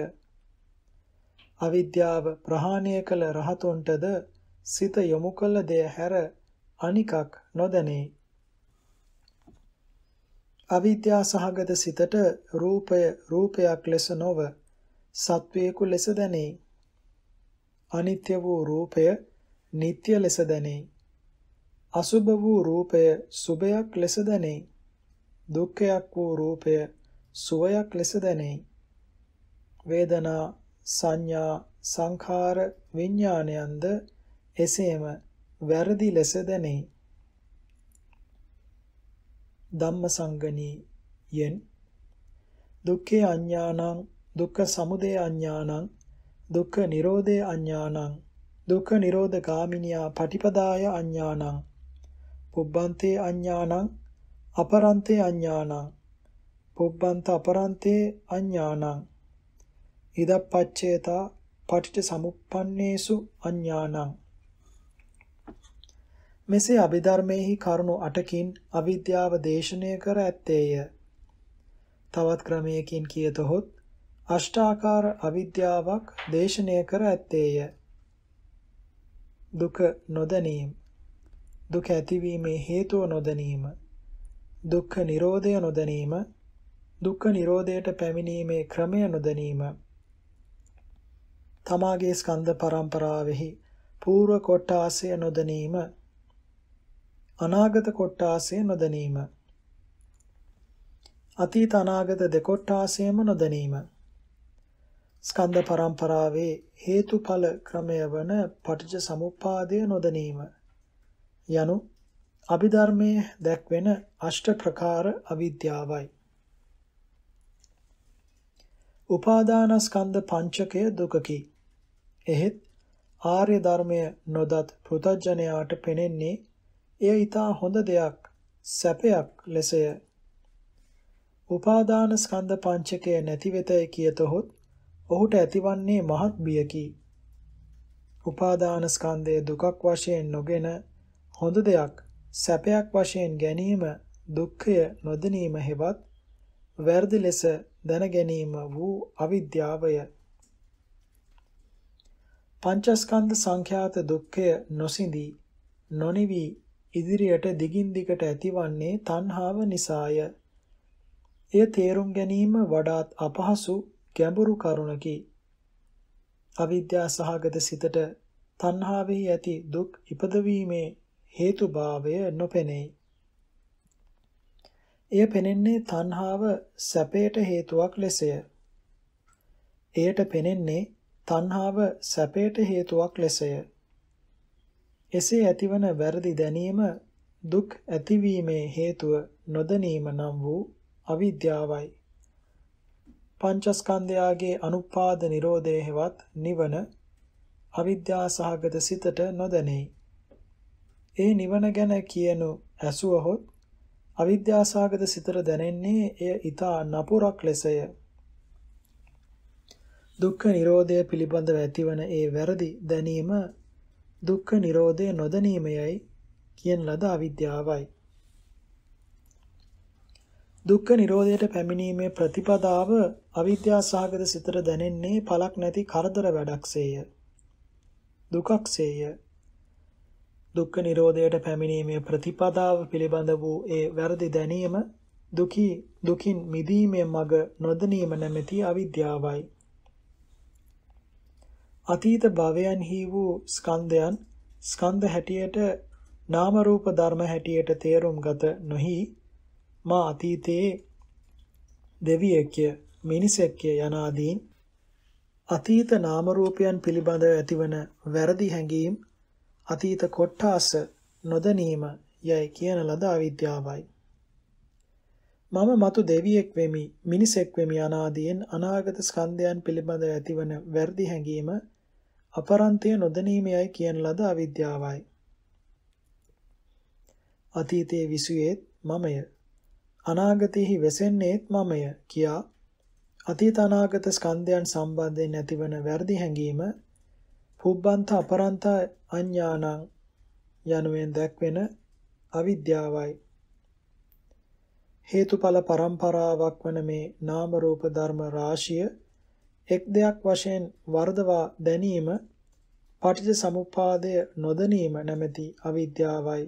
අවිද්‍යාව ප්‍රහාණය කළ රහතුන්ටද සිත යොමු කළ දෙය හැර අනිකක් නොදැනේ. අවිද්‍යා සහගත සිතට රූපය රූපයක් ලෙස නොව සත්වයෙකු ලෙස දැනේ. අනිත්‍ය වූ රූපය නিত্য ලෙස දැනේ. අසුභ වූ රූපය සුභයක් ලෙස දැනේ. දුක්ඛයක් වූ රූපය සුවයක් ලෙස දැනේ. වේදනා සංඥා සංඛාර විඥානයන්ද එසේම වැරදි ලෙස දැනේ. ධම්මසංගණී යෙන් දුක්ඛේ අඥානං දුක්ඛ සමුදය අඥානං දුක්ඛ නිරෝධේ අඥානං දුක්ඛ නිරෝධ ගාමිනියා පටිපදාය අඥානං පුබ්බන්තේ අඥානං අපරන්තේ අඥානං පුබ්බන්ත අපරන්තේ අඥානං ඉදප්පච්චේතා පටිච්ච සමුප්පන්නේසු අඥානං මෙසේ අභිධර්මයේහි කරුණු 8කින් අවිද්‍යාව දේශනය කර ඇත්තේය. තවත් ක්‍රමයකින් කියතොත් අෂ්ටාකාර අවිද්‍යාවක් දේශනය කර ඇත්තේය. දුක නොදැනීම දුක ඇතිවීමේ හේතුව නොදැනීම දුක්ඛ නිරෝධය නොදැනීම දුක්ඛ නිරෝධයට පැමිණීමේ ක්‍රමය නොදැනීම තමාගේ ස්කන්ධ පරම්පරාවෙහි పూర్ව කොටාසය නොදැනීම අනාගත කොටාසය නොදැනීම අතීත අනාගත දෙකොට්ටාසයම නොදැනීම ස්කන්ධ පරම්පරාවේ හේතුඵල ක්‍රමය වන පටිච්ච සමුප්පාදය නොදැනීම යනු අභිධර්මයේ දැක්වෙන අෂ්ට ප්‍රකාර අවිද්‍යාවයි. උපාදානස්කන්ධ පංචකය දුකකි. එහෙත් ආර්ය ධර්මය නොදත් පෘථජ්ජනයාට පෙනෙන්නේ එය ඊතා හොඳ දෙයක් සැපයක් ලෙසය. උපාදානස්කන්ධ පංචකය නැති වෙතයි කියතොත් ඔහුට ඇතිවන්නේ මහත් බියකි. උපාදාන ස්කන්ධය දුකක් වශයෙන් නොගෙන හොඳ දෙයක් සැපයක් වශයෙන් ගැනීම දුක්ඛය නොදැනීම හෙවත් වැරදි ලෙස දැන ගැනීම වූ අවිද්‍යාවය පංචස්කන්ධ සංඛ්‍යාත දුක්ඛය නොසිඳී නොනිවි ඉදිරියට දිගින් දිගට ඇතිවන්නේ තණ්හාව නිසාය. එය තේරුම් ගැනීම වඩාත් අපහසු ගැඹුරු කරුණකි. අවිද්‍යා සහගත සිතට තණ්හාවෙහි ඇති දුක් ඉපදවීමේ හේතුභාවය නොපෙනේ. එය පෙනෙන්නේ තණ්හාව සැපයට හේතුවක් ලෙසය. එයට පෙනෙන්නේ තණ්හාව සැපයට හේතුවක් ලෙසය. එසේ ඇතිවන වැරදි දැනීම දුක් ඇතිවීමේ හේතුව නොදැනීම නම් වූ අවිද්‍යාවයි. පංචස්කන්ධයාගේ අනුපාද නිරෝධය හෙවත් නිවන අවිද්‍යා සහගත සිතට නොදැනේ. ඒ නිවන ගැන කියනු ඇසුවහොත් අවිද්‍යා සහගත සිතට දැනෙන්නේ එය ඊතා නපුරක් ලෙසය. දුක්ඛ නිරෝධය පිළිබඳව ඇතිවන ඒ වැරදි දැනීම දුක්ඛ නිරෝධය නොදැනීමයයි කියන ලද අවිද්‍යාවයි. දුක්ඛ නිරෝධයට පැමිණීමේ ප්‍රතිපදාව අවිද්‍යාසහගත සිතට දැනෙන්නේ පලක් නැති කරදර වැඩක්සේය. දුකක්සේය. දුක්ඛ නිරෝධයට පැමිණීමේ ප්‍රතිපදාව පිළිබඳ වූ ඒ වැරදි දැනීම දුකි දුකින් මිදීමේ මඟ නොදැනීම නැමැති අවිද්‍යාවයි. අතීත භවයන්හි වූ ස්කන්ධයන් ස්කන්ධ හැටියට නාම රූප ධර්ම හැටියට තේරුම්ගත නොහි මා අතීතයේ දෙවියෙක්ය මිනිසෙක්ය යනාදීන් අතීත නාම රූපයන් පිළිබඳව ඇතිවන වැරදි හැඟීම් අතීත කොට්ටාස නොදැනීම යයි කියන ලද අවිද්‍යාවයි මම මතු දෙවියෙක් වෙමි මිනිසෙක් වෙමි අනාදීන් අනාගත ස්කන්ධයන් පිළිබඳව ඇතිවන වැරදි හැඟීම අපරන්තය නොදැනීමයි කියන ලද අවිද්‍යාවයි අතීතයේ විසුවේත් මමය අනාගතයෙහි වෙසෙන්නේත් මමය කියා අතීත අනාගත ස්කන්ධයන් සම්බන්ධයෙන් ඇතිවන වැරදි හැඟීම පුබ්බන්ත අපරන්ත අඥානං යනුවෙන් දැක්වෙන අවිද්‍යාවයි හේතුඵල පරම්පරාවක් වන මේ නාම රූප ධර්ම රාශිය එක් දෙයක් වශයෙන් වර්ධවා දැනීම පටිච්ච සමුප්පාදය නොදැනීම නැමැති අවිද්‍යාවයි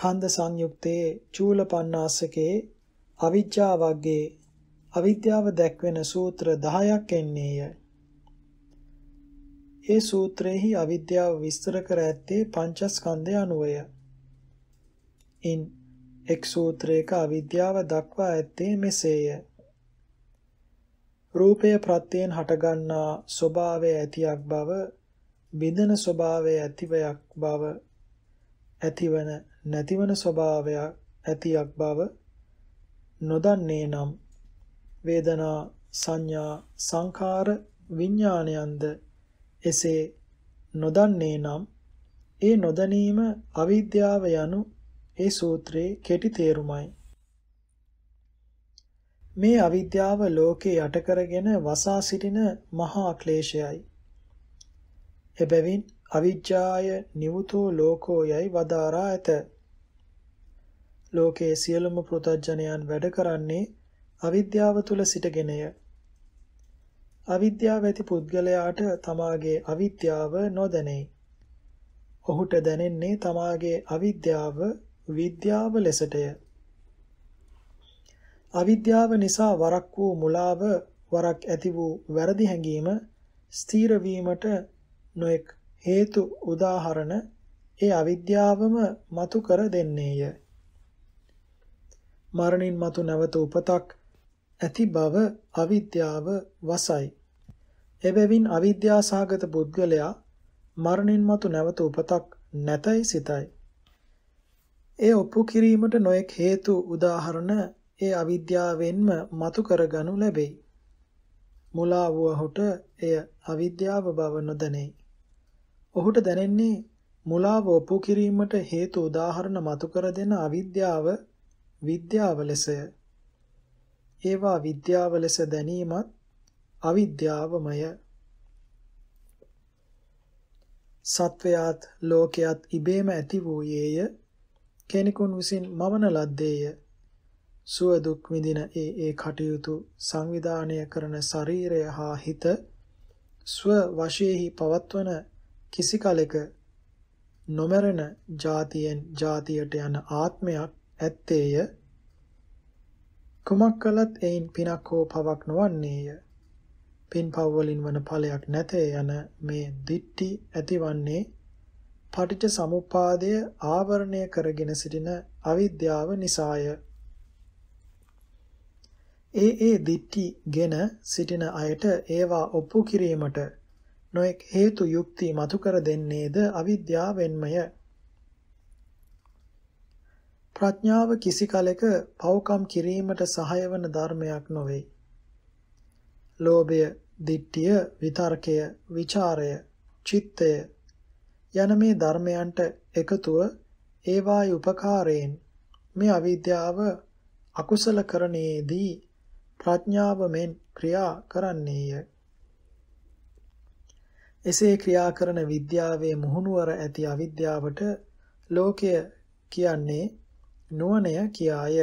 කන්ද සංයුක්තයේ චූල පණ්ණාසකේ අවිජ්ජා වර්ගයේ අවිද්‍යාව දැක්වෙන සූත්‍ර 10ක් එන්නේය. ඒ සූත්‍රයේහි අවිද්‍යාව විස්තර කර ඇත්තේ පංචස්කන්ධය අනුවය. ඉන් එක් සූත්‍රයක අවිද්‍යාව දක්වා ඇත්තේ මෙසේය. රූපය ප්‍රත්‍යයෙන් හටගන්නා ස්වභාවය ඇතියක් බව, විඳන ස්වභාවය ඇතිවයක් බව, ඇතිවන නැතිවන ස්වභාවයක් ඇතියක් බව නොදන්නේ නම් වේදනා සංඥා සංඛාර විඥානයන්ද එසේ නොදන්නේ නම් ඒ නොදැනීම අවිද්‍යාව යනු ඒ සූත්‍රයේ කෙටි තේරුමයි මේ අවිද්‍යාව ලෝකේ යටකරගෙන වසා සිටින මහා ක්ලේශයයි එබැවින් අවිජ්ජාය නිවුතෝ ලෝකෝ යයි වදාරා ඇත. ලෝකයේ සියලුම පෘථජ්ජනයන් වැඩ කරන්නේ අවිද්‍යාව තුල සිටගෙනය. අවිද්‍යාව ඇති පුද්ගලයාට තමාගේ අවිද්‍යාව නොදැනේ. ඔහුට දැනෙන්නේ තමාගේ අවිද්‍යාව විද්‍යාව ලෙසටය. අවිද්‍යාව නිසා වරක් වූ මුලාව වරක් ඇති වූ වැරදි හැඟීම ස්ථීර වීමට නොඑක් හේතු උදාහරණ ඒ අවිද්‍යාවම මතු කර දෙන්නේය. මරණින් මතු නැවත උපතක් ඇති බව අවිද්‍යාව වසයි. එබැවින් අවිද්‍යාසහගත පුද්ගලයා මරණින් මතු නැවත උපතක් නැතයි සිතයි. ඒ ඔප්පු කිරීමට නොයෙක් හේතු උදාහරණ ඒ අවිද්‍යාවෙන්ම මතු කරගනු ලැබේ. මුලා වූ ඔහුට එය අවිද්‍යාව බව නොදැනේ. ඔහුට දැනෙන්නේ මුලාව ඔප්පු කිරීමට හේතු උදාහරණ මතු කර දෙන අවිද්‍යාව විද්‍යාව ලෙසය. ඒවා විද්‍යාව ලෙස දැනීමත් අවිද්‍යාවමය. සත්වයාත් ලෝකයාත් ඉබේම ඇති වූයේය කෙනෙකුන් විසින් මවන ලද්දේය. සුව දුක් විඳින ඒ ඒ කටයුතු සංවිධානය කරන ශරීරය හා හිත ස්ව වශයෙහි පවත්වන කිසි කලෙක නොමරන જાතියෙන් જાතියට යන ආත්මයක් ඇත්තේය කුමක් කළත් එයින් පිනක් හෝ පවක් නොවන්නේය පින්පව් වලින් වන ඵලයක් නැතේ යන මේ දිට්ටි ඇතිවන්නේ පටිච්ච සමුප්පාදය ආවරණය කරගෙන සිටින අවිද්‍යාව නිසාය ඒ ඒ දිට්ටි ගෙන සිටින අයට ඒවා ඔප්පු කිරීමට නොඑක් හේතු යුක්ති මතු කර දෙන්නේද අවිද්‍යාවෙන්මය. ප්‍රඥාව කිසි කලෙක පවකම් කිරීමට සහාය වන ධර්මයක් නොවේ. ලෝභය, දිට්ඨිය, විතර්කය, ਵਿਚාරය, චිත්තය යන මේ ධර්මයන්ට එකතුව ඒවායි උපකාරයෙන් මේ අවිද්‍යාව අකුසල කරණයේදී ප්‍රඥාව මෙන් ක්‍රියා කරන්නේය. එසේ ක්‍රියා කරන විද්‍යාවේ මුහුණුවර ඇති අවිද්‍යාවට ලෝකය කියන්නේ නුවණය කියාය.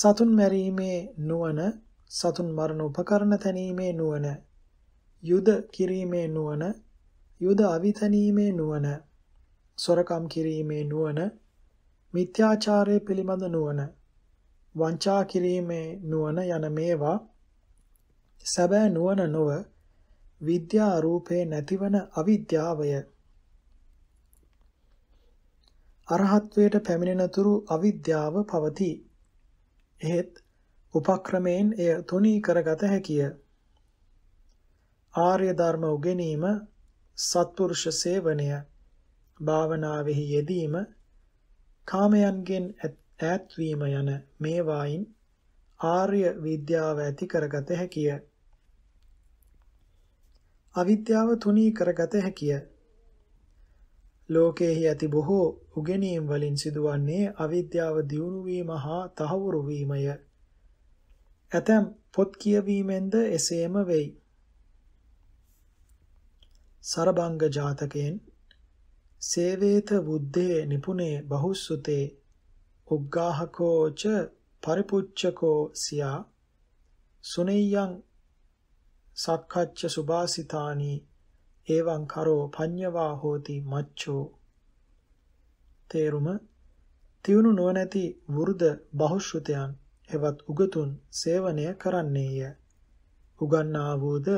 සතුන් මැරීමේ නුවණ, සතුන් මරණ උපකරණ තැනීමේ නුවණ, යුද කිරීමේ නුවණ, යුද අවිතැනීමේ නුවණ, සොරකම් කිරීමේ නුවණ, මිත්‍යාචාරය පිළිබඳ නුවණ, වංචා කිරීමේ නුවණ යන මේවා සැබෑ නුවණ නොවේ විද්‍යා රූපේ නැතිවන අවිද්‍යාවය. අරහත්වයට පැමිණෙන තුරු අවිද්‍යාව පවතී. එහෙත් උපක්‍රමයෙන් එය තුනී කරගත හැකිය. ආර්ය ධර්ම උගෙනීම, සත්පුරුෂ සේවනය, භාවනාවෙහි යෙදීම, කාමයන්ගෙන් ඈත්වීම යන මේවායින් ආර්ය විද්‍යාව ඇති කරගත හැකිය. අවිද්‍යාව තුනී කරගත හැකිය. ලෝකයේ ඇති බොහෝ උගෙනීම් වලින් සිදුවන්නේ අවිද්‍යාව දියුණු වීම හා තහවුරු වීමය. ඇතැම් පොත් කියවීමෙන්ද එසේම වෙයි. සරබංග ජාතකයෙන් සේවේත බුද්ධේ නිපුනේ බහුස්සුතේ උග්ගාහකෝච පරිපුච්චකෝ සියා සුනෙය්‍යං සක්ඛච්ච සුභාසිතානි එවං කරෝ පඤ්ඤවා හෝති මච්ඡෝ තේරුම තියුණු නොනැති වෘද බහුශ්‍රතයන් එවත් උගතුන් සේවනය කරන්නේය උගන්නා වූද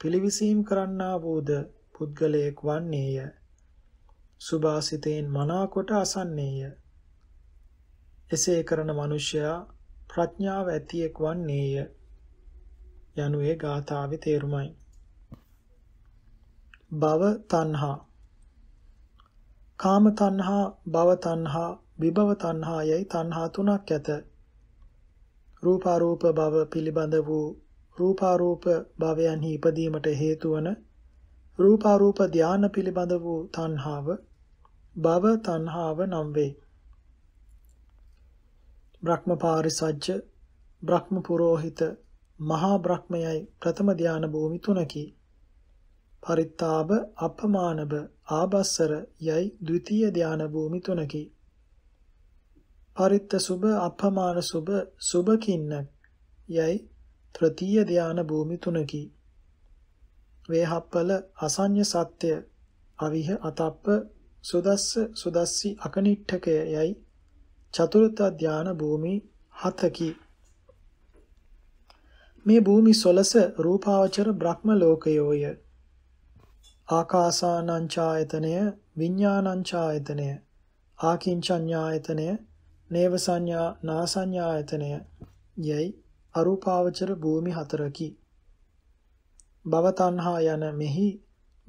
පිළිවිසීම් කරන්නා වූද පුද්ගලයෙක් වන්නේය සුභාසිතෙන් මනාකොට අසන්නේය එසේ කරන මිනිසයා ප්‍රඥාව ඇතියෙක් වන්නේය යනුවේ ගාථාවේ තේරුමයි. භව තණ්හා කාම තණ්හා භව තණ්හා විභව තණ්හා යයි තණ්හා තුනක් ඇත. රූපාරූප භව පිළිබඳ වූ රූපාරූප භවයන්හි ඉපදීමට හේතු වන රූපාරූප ධාන පිළිබඳ වූ තණ්හාව භව තණ්හාව නම් වේ. බ්‍රහ්මපාරිසජ්ජ බ්‍රහ්ම පුරোহিত මහා බ්‍රහ්මයයි ප්‍රථම ධාන භූමි තුනකි. පරිත්තාබ අපමානබ ආබස්සර යයි ද්විතීය ධාන භූමි තුනකි. පරිත්ත සුබ අපමාන සුබ සුබ කින්නක් යයි තෘතීය ධාන භූමි තුනකි. වේහප්පල අසඤ්ඤ සත්‍ය අවිහ අතප්ප සුදස්ස සුදස්සි අකනිට්ඨකය යයි චතුර්ථ ධාන භූමි හතකි. මේ භූමි සොලස රූපාවචර බ්‍රහ්ම ලෝකයෝය. ආකාසානංචායතනය විඤ්ඤාණංචායතනය ආකින්චඤ්ඤායතනය නේව සංඥා නාසඤ්ඤායතනය යයි අරූපාවචර භූමි හතරකි. භව තණ්හා යන මෙහි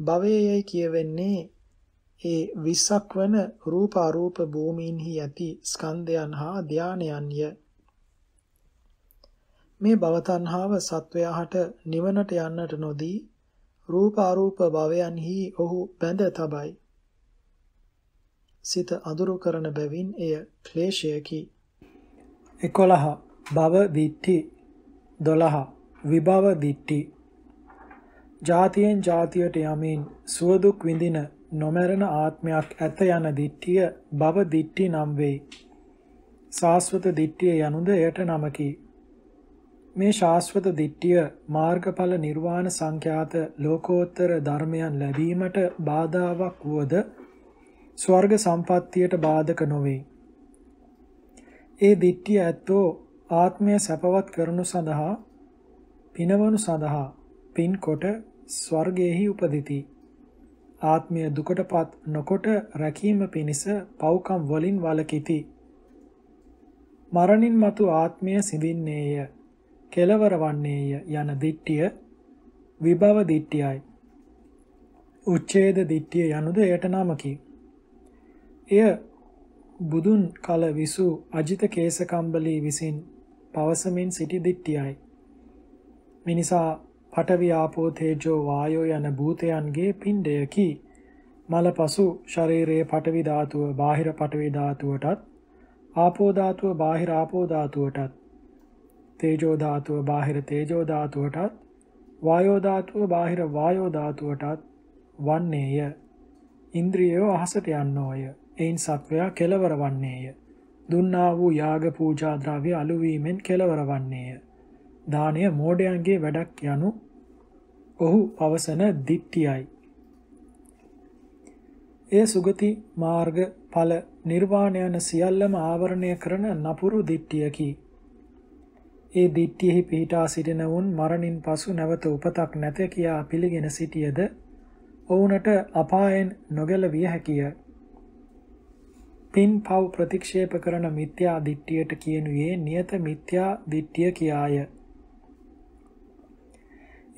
භවයේයි කියවෙන්නේ ඒ 20ක් වන රූප අරූප භූමීන්හි ඇති ස්කන්ධයන් හා ධානයන්ය. මේ භව තණ්හාව සත්වයා හට නිවනට යන්නට නොදී රූප අරූප භවයන්හි ඔහු බැඳ තබයි. සිත අඳුරු කරන බැවින් එය ක්ලේශයකි. 11 භව දිට්ඨි 12 විභව දිට්ඨි ජාතියෙන් ජාතියට යමින් සුවදුක් විඳින නොමරණ ආත්මයක් ඇත යන දිට්ඨිය භව දිට්ඨි නම් වේ. සාස්වත දිට්ඨිය යනුද එයට නමකි. මේ ශාස්වත දිට්ඨිය මාර්ගඵල නිර්වාණ සංඛ්‍යාත ලෝකෝත්තර ධර්මයන් ලැබීමට බාධාවක් වුවද ස්වර්ග සම්පත්තියට බාධක නොවේ. ඒ දිට්ඨිය ඇත්තෝ ආත්මය සැපවත් කරනු සඳහා පිනවනු සඳහා පින්කොට ස්වර්ගයේහි උපදිති. ආත්මය දුකටපත් නොකොට රැකීම පිණිස පව්කම් වලින් වළකිති. මරණින් මතු ආත්මය සිඳින්නේය. කෙලවර වන්නේය යන දිට්ඨිය විභව දිට්ඨියයි. උච්ඡේද දිට්ඨිය යනුද එයට නමකි. එය බුදුන් කල විසු අජිත කේසකම්බලී විසින් පවසමින් සිටි දිට්ඨියයි. මිනිසා පඨවි ආපෝ තේජෝ වායෝ යන භූතයන්ගේ පින්ඩයකි. මලපසු ශරීරයේ පඨවි ධාතුව බාහිර පඨවි ධාතුවටත් ආපෝ ධාතුව බාහිර ආපෝ ධාතුවටත් තේජෝ ධාතුව බාහිර තේජෝ ධාතුවටත් වායෝ ධාතුව බාහිර වායෝ ධාතුවටත් වන්නේය. ඉන්ද්‍රියෝ අහසට යන්නෝය. එයින් සත්වයා කෙලවර වන්නේය. දුන්නා වූ යාග පූජා ද්‍රව්‍ය අලුවීමෙන් කෙලවර වන්නේය. දානය මෝඩයන්ගේ වැඩක් යනු ඔහු පවසන දිට්ඨියයි. ඒ සුගති මාර්ග ඵල නිර්වාණයන සියල්ලම ආවරණය කරන නපුරු දිට්ඨියකි. ඒ දිට්ඨියෙහි පිහිටා සිටිනවුන් මරණින් පසු නැවත උපතක් නැත කියා පිළිගෙන සිටියද ඔවුනට අපායෙන් නොගැලවිය හැකිය. පින් පව් ප්‍රතික්ෂේප කරන මිත්‍යා දිට්ඨියට කියනුයේ නියත මිත්‍යා දිට්ඨිය කියාය.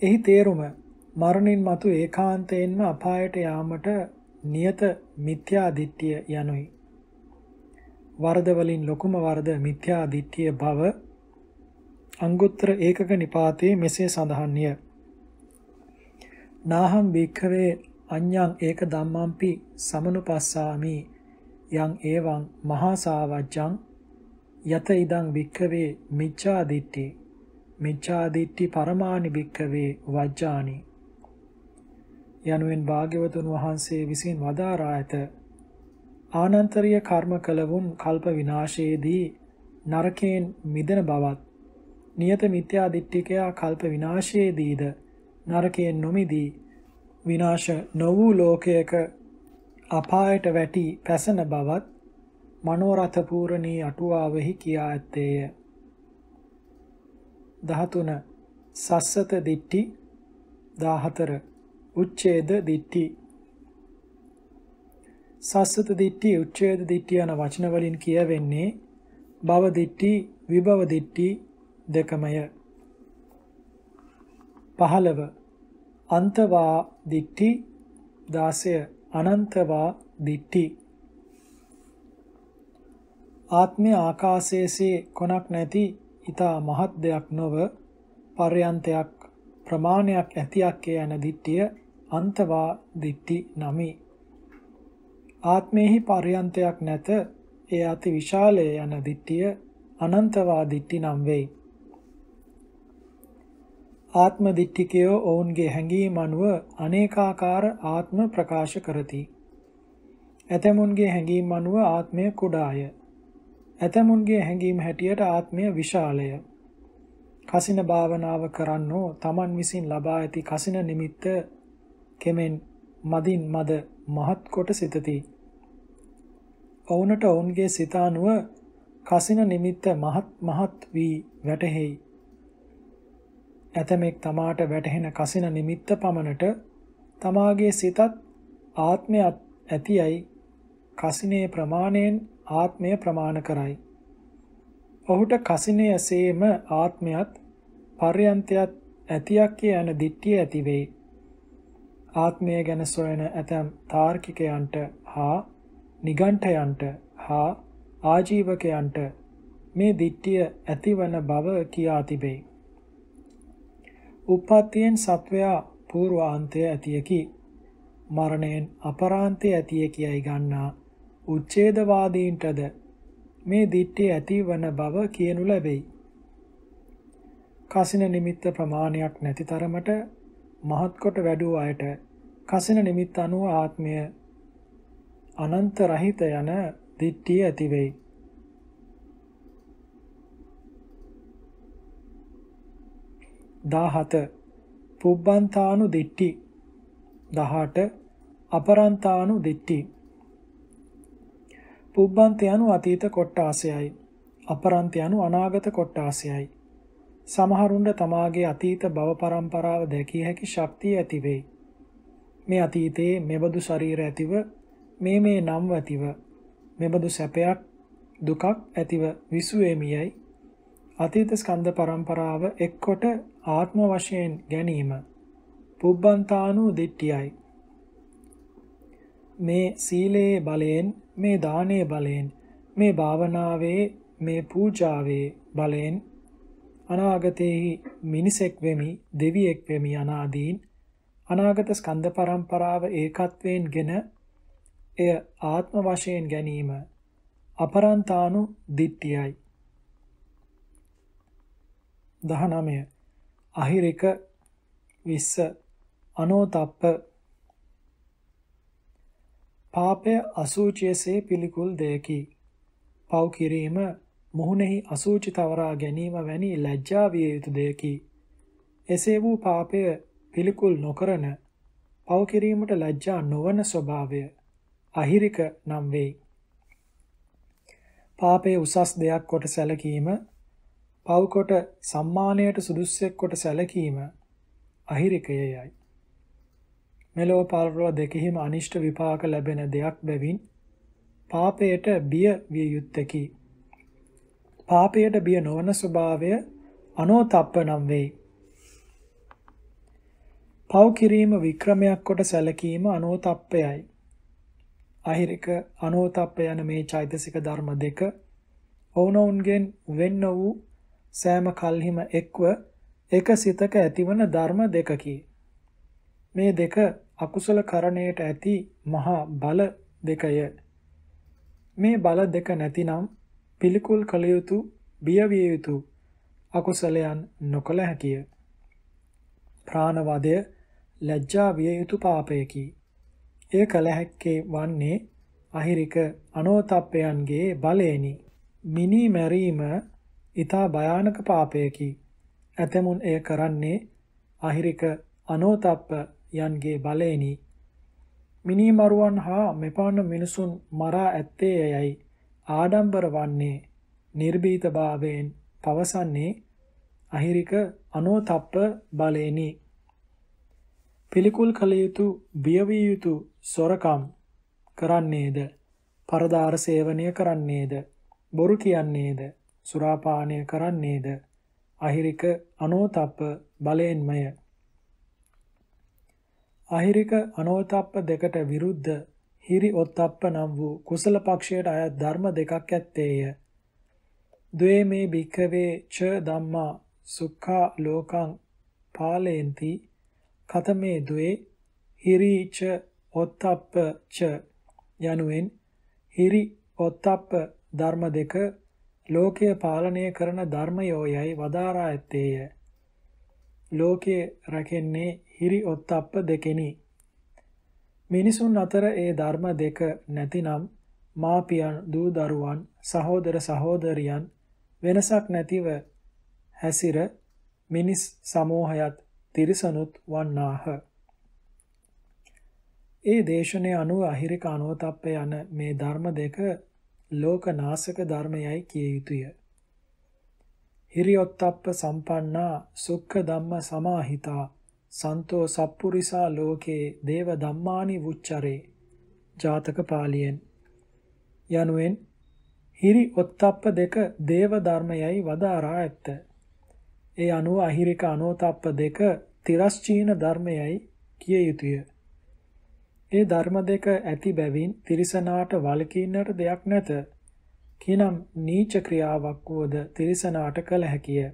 එහි තේරුම මරණින් මතු ඒකාන්තයෙන්ම අපායට යාමට නියත මිත්‍යා දිට්ඨිය යනුයි. වරද වලින් ලොකුම වරද මිත්‍යා දිට්ඨිය බව අංගුත්තර ඒකක නිපාතයේ මෙසේ සඳහන්ය. නාහම් භික්ඛවේ අඤ්ඤං ඒක ධම්මම්පි සමනුපස්සාමි යං ඒවං මහා සාවජ්ජං යත ඉදං භික්ඛවේ මිච්ඡා දිට්ඨි මිච්ඡා දිට්ඨි පරමානි භික්ඛවේ වජ්ජානි යනුවෙන් භාග්‍යවතුන් වහන්සේ විසින් වදාරා ඇත ආනන්තරීය කර්ම කලවුන් කල්ප විනාශයේදී නරකයෙන් මිදෙන බවත් නියත මිත්‍යා දිට්ඨිකයා කල්ප විනාශයේදීද නරකයෙන් නොමිදී විනාශ නොවූ ලෝකයක අපායට වැටි පැසෙන බවත් මනෝරථ පූර්ණී අටුවාවෙහි කියා ඇත්තේය 13 සස්සත දිට්ටි 14 උච්ඡේද දිට්ටි සස්සත දිට්ටි උච්ඡේද දිට්ටි යන වචන වලින් කියවෙන්නේ භව දිට්ටි විභව දිට්ටි දෙකමය පහළව අන්තවා දිට්ටි දාසය අනන්තවා දිට්ටි ආත්මය ආකාශයේසේ කොනක් නැති ඊතා මහත් දෙයක් නොව පර්යන්තයක් ප්‍රමාණයක් ඇතියක් යන දිට්ඨිය අන්තවා දිට්ටි නමි ආත්මෙහි පර්යන්තයක් නැත ඒ අති විශාලය යන දිට්ඨිය අනන්තවා දිට්ටි නම් වෙයි ආත්මදිට්ඨිකයෝ ඔවුන්ගේ හැඟීම් අනුව අනේකාකාර ආත්ම ප්‍රකාශ කරති. ඇතමුන්ගේ හැඟීම් අනුව ආත්මය කුඩාය. ඇතමුන්ගේ හැඟීම් හැටියට ආත්මය විශාලය. කසින භාවනාව කරන්නෝ තමන් විසින් ලබා ඇති කසින නිමිත්ත කෙමෙන් මදින් මද මහත් කොට සිතති. ඔවුනට ඔවුන්ගේ සිතානුව කසින නිමිත්ත මහත් මහත් වී වැටහෙයි. ඇතමෙක් තමාට වැටහෙන කසින නිමිත්ත පමණට තමාගේ සිතත් ආත්මය ඇතියයි කසිනේ ප්‍රමාණයෙන් ආත්මය ප්‍රමාණ කරයි. ඔහුට කසිනේ ඇසේම ආත්මයත් පර්යන්තයත් ඇතියක් යන දිට්ඨිය ඇති වෙයි. ආත්මය ගැන සොයන ඇතම් තාර්කිකයන්ට හා නිගණ්ඨයන්ට හා ආජීවකයන්ට මේ දිට්ඨිය ඇතිවන බව කියා තිබේ. උප්පත්තියෙන් සත්වයා పూర్වාන්තය ඇතියකි. මරණයෙන් අපරාන්තය ඇතිය කියයි ගන්නා උච්ඡේදවාදීන්ටද මේ දිට්ඨිය ඇතිවන බව කියනු ලැබෙයි. කසින නිමිත්ත ප්‍රමාණයක් නැති තරමට මහත් කොට වැඩූ අයට කසින නිමිත්ත අනුව ආත්මය අනන්ත රහිත යන දිට්ඨිය ඇති වෙයි. 17 පුබ්බන්තානු දිට්ටි 18 අපරන්තානු දිට්ටි පුබ්බන්තයනු අතීත කොට්ටාසයයි අපරන්තයනු අනාගත කොට්ටාසයයි සමහරුන්ට තමාගේ අතීත භව පරම්පරාව දැකිය හැකි ශක්තිය ඇති වෙයි මේ අතීතයේ මෙබඳු ශරීර ඇතිව මේ මේ නම් ඇතිව මෙබඳු සැපයක් දුකක් ඇතිව විසුවේමියයි අතීත ස්කන්ධ පරම්පරාව එක්කොට ආත්ම වශයෙන් ගැනීම පුබ්බන්තානු දිට්ඨියයි. මේ සීලේ බලයෙන්, මේ දානයේ බලයෙන්, මේ භාවනාවේ, මේ පූජාවේ බලයෙන් අනාගතයේ මිනිසෙක් වෙමි, දෙවියෙක් වෙමි අනාදීන් අනාගත ස්කන්ධ පරම්පරාව ඒකත්වයෙන්ගෙන එය ආත්ම වශයෙන් ගැනීම අපරන්තානු දිට්ඨියයි 19 අහිරක විස්ස අනෝතප්ප පාපය අසූචියසේ පිළිකුල් දෙයකි. පව් කිරීම මුහුණෙහි අසූචි තවරා ගැනීම වැනි ලැජ්ජා විය යුතු දෙයකි. එසේ වූ පාපය පිළිකුල් නොකරන පව් කිරීමට ලැජ්ජා නොවන ස්වභාවය අහිරික නම් වේ. පාපයේ උසස් දෙයක් කොට සැලකීම පව්කොට සම්මානයට සුදුස්සෙක් කොට සැලකීම අහිරිකයයයි. මෙලොව පරලොව දෙකෙහිම අනිෂ්ට විපාක ලැබෙන දෙයක් බැවින් පාපයට බිය විය යුත්තකි. පාපයට බිය නොවන ස්වභාවය අනෝතප්ප නම් වේ. පව් කිරීම වික්‍රමයක් කොට සැලකීම අනෝතප්පයයි. අහිරික අනෝතප්ප යන මේ චෛතසික ධර්ම දෙක ඔවුනොවුන්ගෙන් වෙන්න වූ සෑම කල්හිම එක්ව එක සිතක ඇතිවන ධර්ම දෙකකි. මේ දෙක අකුසල කරණයට ඇති මහා බල දෙකය. මේ බල දෙක නැතිනම් පිළිකුල් කළ යුතු බියවිය යුතු අකුසලයන් නොකළ හැකිය. ප්‍රාණවදය ලැජ්ජා විය යුතු පාපයකි. එය කළ හැක්කේ වන්නේ අහිරික අනෝතප්පයන්ගේ බලේනි. මිනි මැරීම ඊතා භයානක පාපයකි. ඇතමුන් එය කරන්නේ අහිරික අනෝතප්ප යන්ගේ බලේනි. මිනී මරුවන් හා මෙපාන මිනිසුන් මරා ඇත්තේ යයි ආඩම්බර වන්නේ නිර්භීතභාවයෙන් පවසන්නේ අහිරික අනෝතප්ප බලේනි. පිළිකුල් කළ යුතු බියවිය යුතු සොරකම් කරන්නේද පරදාර සේවනය කරන්නේද බොරු කියන්නේද සුරාපානය කරන්නේද අහිරික අනෝතප්ප බලයෙන්මය අහිරික අනෝතප්ප දෙකට විරුද්ධ හිරි ඔත්තප්ප නම් වූ කුසල පක්ෂයට අයත් ධර්ම දෙකක් ඇත්තේය ද්වේ මේ භික්ඛවේ ච ධම්මා සුඛා ලෝකං පාලේන්ති කතමේ ද්වේ හිරි ච ඔත්තප්ප ච යනුවෙන් හිරි ඔත්තප්ප ධර්ම දෙක ලෝකය පාලනය කරන ධර්මයෝයයි වදාරා ඇත්තේය. ලෝකය රැකෙන්නේ හිරි ඔත්තප්ප දෙකෙනි. මිනිසුන් අතර ඒ ධර්ම දෙක නැතිනම් මාපියන් දූ දරුවන් සහෝදර සහෝදරියන් වෙනසක් නැතිව හැසිර මිනිස් සමූහයත් තිරිසනුත් වන්නාහ. ඒ දේශනය අනුව අහිරික අනුවතප්ප යන මේ ධර්ම දෙක ලෝකනාශක ධර්මයයි කිය යුතුය. හිරියොත්තප්ප සම්පන්නා සුක්ඛ ධම්ම සමාහිතා සන්තෝ සප්පුරිසා ලෝකේ දේව ධම්මානි වුච්චරේ ජාතක පාලියෙන් යනුවෙන් හිරි ඔත්තප්ප දෙක දේව ධර්මයයි වදාරා ඇත. ඒ අනුව අහිරික අනෝතප්ප දෙක තිරස්චීන ධර්මයයි කිය යුතුය. ඒ ධර්ම දෙක ඇති බැවින් තිරිසනාට වලකින්නට දෙයක් නැත. කිනම් නීච ක්‍රියාවක් වුවද තිරිසනාට කළ හැකිය.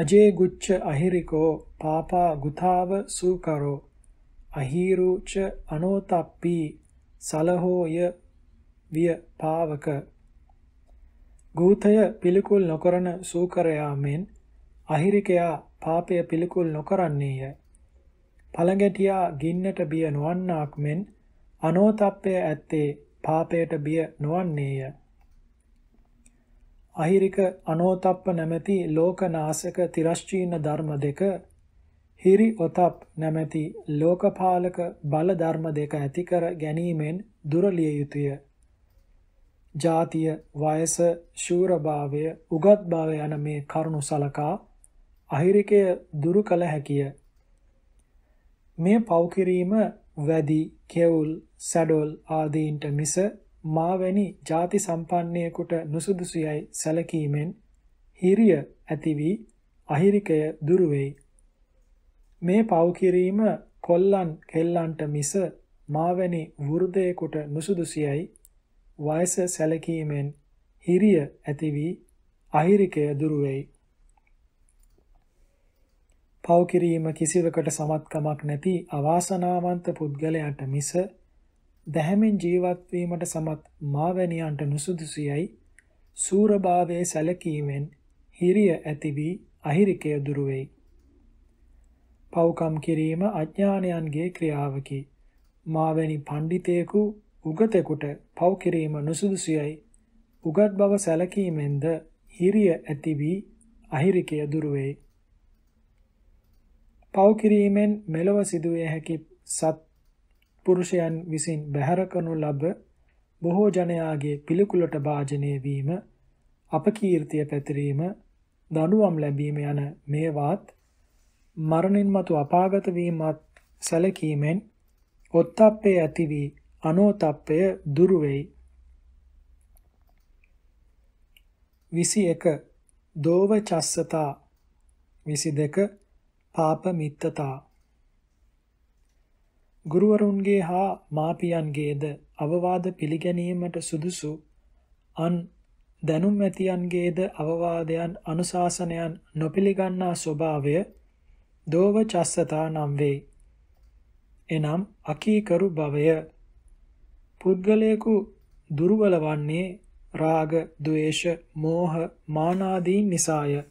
අජේ ගුච්ච අහිරිකෝ පාපා ගුතාව සූකරෝ අහිරුච අනෝතප්පි සලහෝය විය පාවක ගූතය පිළිකුල් නොකරන සූකරයා මෙන් අහිරිකයා පාපය පිළිකුල් නොකරන්නේය පළඟැටියා ගින්නට බිය නොවන්නාක් මෙන් අනෝතප්පය ඇත්තේ පාපයට බිය නොවන්නේය. අහිරික අනෝතප්ප නැමැති ලෝකනාශක තිරස්චීන ධර්ම දෙක හිරි ඔතප් නැමැති ලෝකපාලක බල ධර්ම දෙක ඇති කර ගැනීමෙන් දුරලිය යුතුය. ජාතිය, වයස, ශූරභාවය, උගත්භාවය යන මේ කරුණු සලකා අහිරිකය දුරු කළ හැකිය. මේ පව් කිරීම වැදි, කෙවුල්, සැඩොල් ආදීන්ට මිස මාවැනි ಜಾති සම්පන්නයෙකුට නුසුදුසුයයි සැලකීමෙන් හිරිය ඇති වී අහිරිකය දුරු වෙයි. මේ පව් කිරීම කොල්ලන් කෙල්ලන්ට මිස මාවැනි වෘදයෙකුට නුසුදුසියයි වයස සැලකීමෙන් හිරිය ඇති වී අහිරිකය දුරු වෙයි. පව් කිරීම කිසිවකට සමත්කමක් නැති අවාසනාවන්ත පුද්ගලයාට මිස දැහැමින් ජීවත් වීමට සමත් මාවැණියන්ට නුසුදුසුයයි සූරභාවයේ සැලකීමෙන් හිරිය ඇති වී අහිරිකය දුරු වෙයි. පව්කම් කිරීම අඥානයන්ගේ ක්‍රියාවකි. මාවැනි පඬිතේකු උගතෙකුට පව් කිරීම නුසුදුසුයයි. උගත් බව සැලකීමෙන්ද හිරිය ඇති වී අහිරිකය දුරු වෙයි. පව කිරීමෙන් මෙලව සිදුවේ හැකි සත් පුරුෂයන් විසින් බැහැර කරනු ලබ බොහෝ ජනයාගේ පිළිකුලට භාජනය වීම අපකීර්තිය පැතිරීම දඬුවම් ලැබීම යන මේවාත් මරණින් මතු අපාගත වීමත් සැලකීමෙන් ඔත්තප්පේ ඇති වී අනෝතප්පය දුරු වෙයි 21 දෝව චස්සතා 22 පාප මිත්තතා ගුරුවරුන්ගේ හා මාපියන්ගේද අවවාද පිළිගැනීමට සුදුසු අන් දැනුම් ඇතියන්ගේද අවවාදයන් අනුශාසනයන් නොපිළිගන්නා ස්වභාවය දෝව චස්සතා නම් වේ. එනම් අකීකරු භවය පුද්ගලයෙකු දුර්වල වන්නේ රාග, ද්වේෂ, මෝහ, මාන ආදී නිසාය.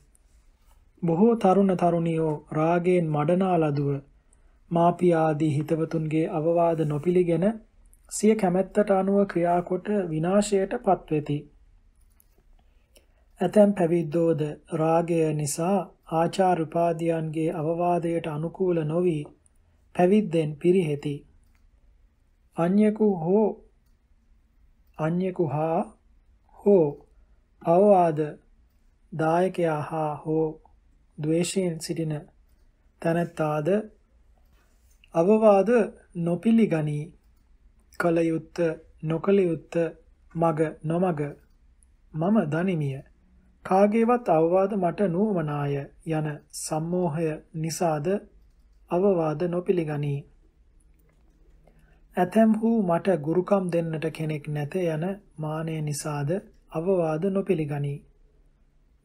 බොහෝ තරුණ තරුණියෝ රාගයෙන් මඩනා ලදුව මාපිය ආදී හිතවතුන්ගේ අවවාද නොපිළිගෙන සිය කැමැත්තට අනුව ක්‍රියාකොට විනාශයට පත්වෙති. ඇතැම් පැවිද්දෝද රාගය නිසා ආචාර උපාධියන්ගේ අවවාදයට අනුකූල නොවි පැවිද්දෙන් පිරිහෙති. අන්‍යකු හෝ අන්‍යකු හා හෝ අවවාද දායකයා හා හෝ ද්වේෂයෙන් සිටින තනත්තාද අවවාද නොපිලිගනී කල යුත්ත නොකල යුත්ත මග නොමග මම දනිමිය කාගේවත් අවවාද මට නුවමනාය යන සම්මෝහය නිසාද අවවාද නොපිලිගනී ඇතැම් හූ මට ගුරුකම් දෙන්නට කෙනෙක් නැත යන මානය නිසාද අවවාද නොපිලිගනී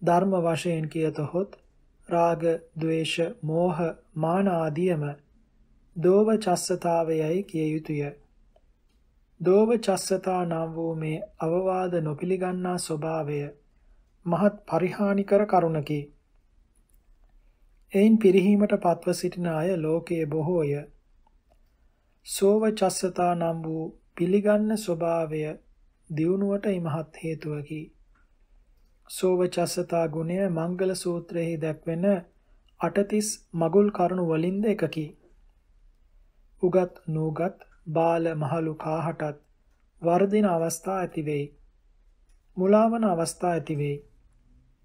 ධර්ම වශයෙන් කියතොත් රාග, ద్వේෂ, මෝහ, මාන ආදියම දෝව චස්සතාවයයි කිය යුතුය. දෝව චස්සතා නම් වූ මේ අවවාද නොපිළිගන්නා ස්වභාවය මහත් පරිහානිකර කරුණකි. එයින් පිරිහීමට පත්ව සිටින අය ලෝකයේ බොහෝය. සෝව චස්සතා නම් වූ පිළිගන්න ස්වභාවය දියුණුවට ඉමහත් හේතුවකි. සෝවචස්සතා ගුණය මංගල සූත්‍රයෙහි දැක්වෙන අටතිස් මගුල් කරුණු වලින්ද එකකි. උගත් නූගත් බාල මහලු කාහටත් වර්ධින අවස්ථා ඇතිවෙයි. මුලාවන අවස්ථා ඇතිවෙයි.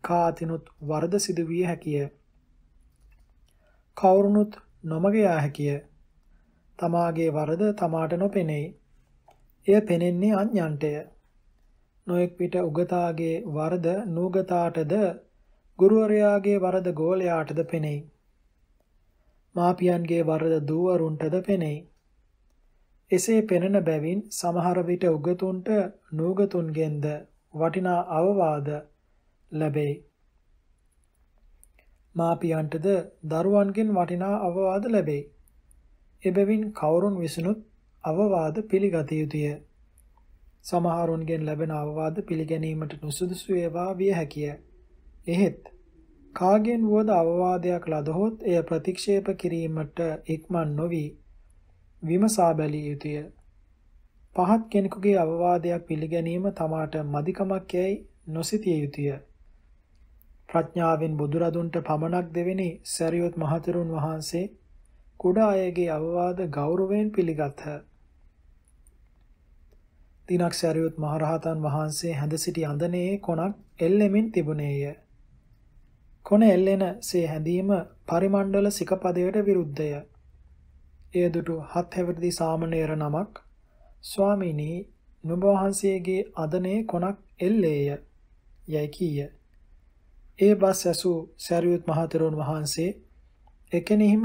කාතිනුත් වර්ධ සිදුවිය හැකිය. කවුරුනුත් නොමගයා හැකිය. තමාගේ වරද තමාට නොපෙනෙයි. එය පෙනෙන්නේ අඥන්ටය. නොඑක් පිට උගතාගේ වරද නූගතාටද ගුරුවරයාගේ වරද ගෝලයාටද පෙනෙයි. මාපියන්ගේ වරද දූවරුන්ටද පෙනෙයි. එසේ පෙනෙන බැවින් සමහර විට උගතුන්ට නූගතුන්ගෙන්ද වටිනා අවවාද ලැබේ. මාපියන්ටද දරුවන්ගෙන් වටිනා අවවාද ලැබේ. එබැවින් කවුරුන් විසිනුත් අවවාද පිළිගත යුතුය. සමහරුන්ගෙන් ලැබෙන අවවාද පිළිගැනීමට නුසුදුසු ඒවා විය හැකිය. එහෙත් කාගෙන් වුවද අවවාදයක් ලදහොත් එය ප්‍රතික්ෂේප කිරීමට ඉක්මන් නොවි විමසා බැලිය යුතුය. පහත් කෙනෙකුගේ අවවාදයක් පිළිගැනීම තමාට මදිකමක් යයි නොසිතිය යුතුය. ප්‍රඥාවෙන් බුදුරදුන්ට පමණක් දෙවෙනි සරියොත් මහතෙරුන් වහන්සේ කුඩා අයගේ අවවාද ගෞරවයෙන් පිළිගත්හ. තිනක්ෂරියොත් මහරහතන් වහන්සේ හැඳ සිටි අඳනේ කොණක් එල්ලෙමින් තිබුණේය. කොන එල්ලෙන සේ හැඳීම පරිමණ්ඩල සිකපදයට විරුද්ධය. එය දුටු හත් හැවිරිදි සාමණේර නමක් ස්වාමීනි නුඹ වහන්සේගේ අදනේ කොණක් එල්ලේය යයි කීය. ඒ බස් ඇසු සාරියුත් මහතෙරුන් වහන්සේ එකෙනෙහිම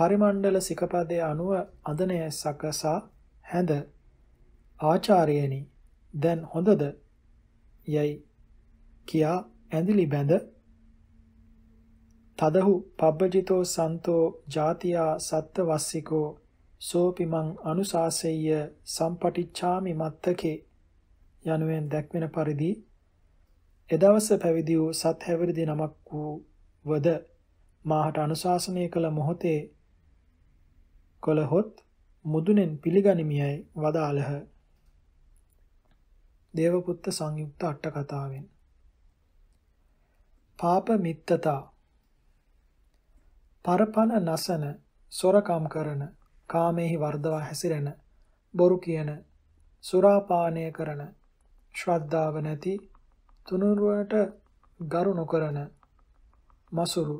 පරිමණ්ඩල සිකපදයේ අනුව අදනය සකසා හැඳ ආචාර්යනි දැන් හොඳද යයි කියා ඇඳිලි බැඳ තදහු පබ්බජිතෝ සන්තෝ ජාතියා සත්ත්වස්සිකෝ සෝපිමං අනුසාසෙය්‍ය සම්පටිච්ඡාමි මත්තකේ යනුවෙන් දැක්වෙන පරිදි එදවස පැවිදි වූ සත් හැවිරිදි නමක් වූ වද මාහට අනුශාසනය කළ මොහොතේ කොළහොත් මුදුනෙන් පිළිගනිමියයි වදාළහ දේවපුත්ත සංයුක්ත අට කතාවෙන් පාප මිත්තතා පරපන නසන සොරකම් කරන කාමෙහි වර්ධවා හැසිරෙන බොරු කියන සුරාපානය කරන ශ්‍රද්ධාව නැති තුනුරුවට ගරු නොකරන මසුරු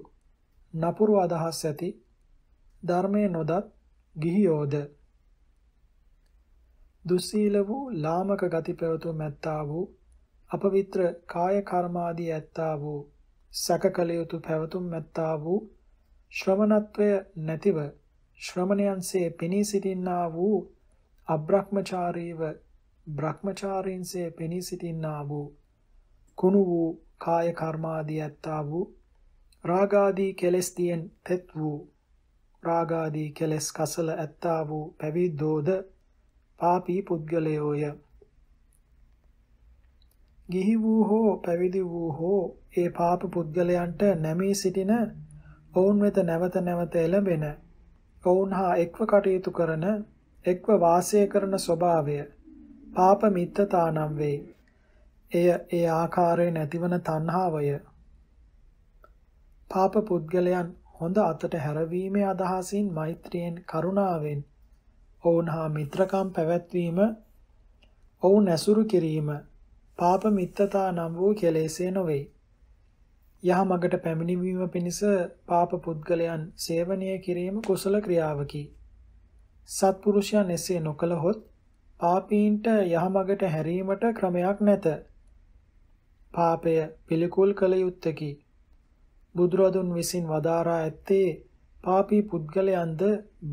නපුරු අදහස් ඇති ධර්මයේ නොදත් ගිහියෝද දුස්සීල වූ ලාමක ගති පැවතුම් ඇත්තා වූ අපවිත්‍ර කාය කර්මාදී ඇත්තා වූ සකකල යුතු පැවතුම් ඇත්තා වූ ශ්‍රමණත්වය නැතිව ශ්‍රමණයන්සේ පෙනී සිටින්නා වූ අබ්‍රහ්මචාරීව බ්‍රහ්මචාරීන්සේ පෙනී සිටින්නා වූ කුණු වූ කාය කර්මාදී ඇත්තා වූ රාගාදී කෙලස්තියෙන් තෙත් වූ රාගාදී කෙලස් කසල ඇත්තා වූ පැවිද්දෝද පාපී පුද්ගලයෝය. ගිහි වූ හෝ පැවිදි වූ හෝ ඒ පාප පුද්ගලයන්ට නැමී සිටින ඔවුන් වෙත නැවත නැවත එළඹෙන ඔවුන් හා එක්ව කටයුතු කරන එක්ව වාසය කරන ස්වභාවය පාප මිත්තතා නම් වේ. එය ඒ ආකාරයෙන් ඇතිවන තණ්හාවය. පාප පුද්ගලයන් හොඳ අතට හැරවීමේ අදහසින් මෛත්‍රියෙන් කරුණාවෙන් ඔවුන් හා මිත්‍රකම් පැවැත්වීම ඔවුන් ඇසුරු කිරීම පාප මිත්තතා නම් වූ කෙලෙසේ නොවේ. යහමගට පැමිණීම පිණිස පාප පුද්ගලයන් සේවනය කිරීම කුසල ක්‍රියාවකි. සත්පුරුෂයන් එසේ නොකළහොත් පාපීන්ට යහමගට හැරීමට ක්‍රමයක් නැත. පාපය පිළිකුල් කළ යුත්තකි. බුදුරදුන් විසින් වදාරා ඇත්තේ පාපී පුද්ගලයන්ද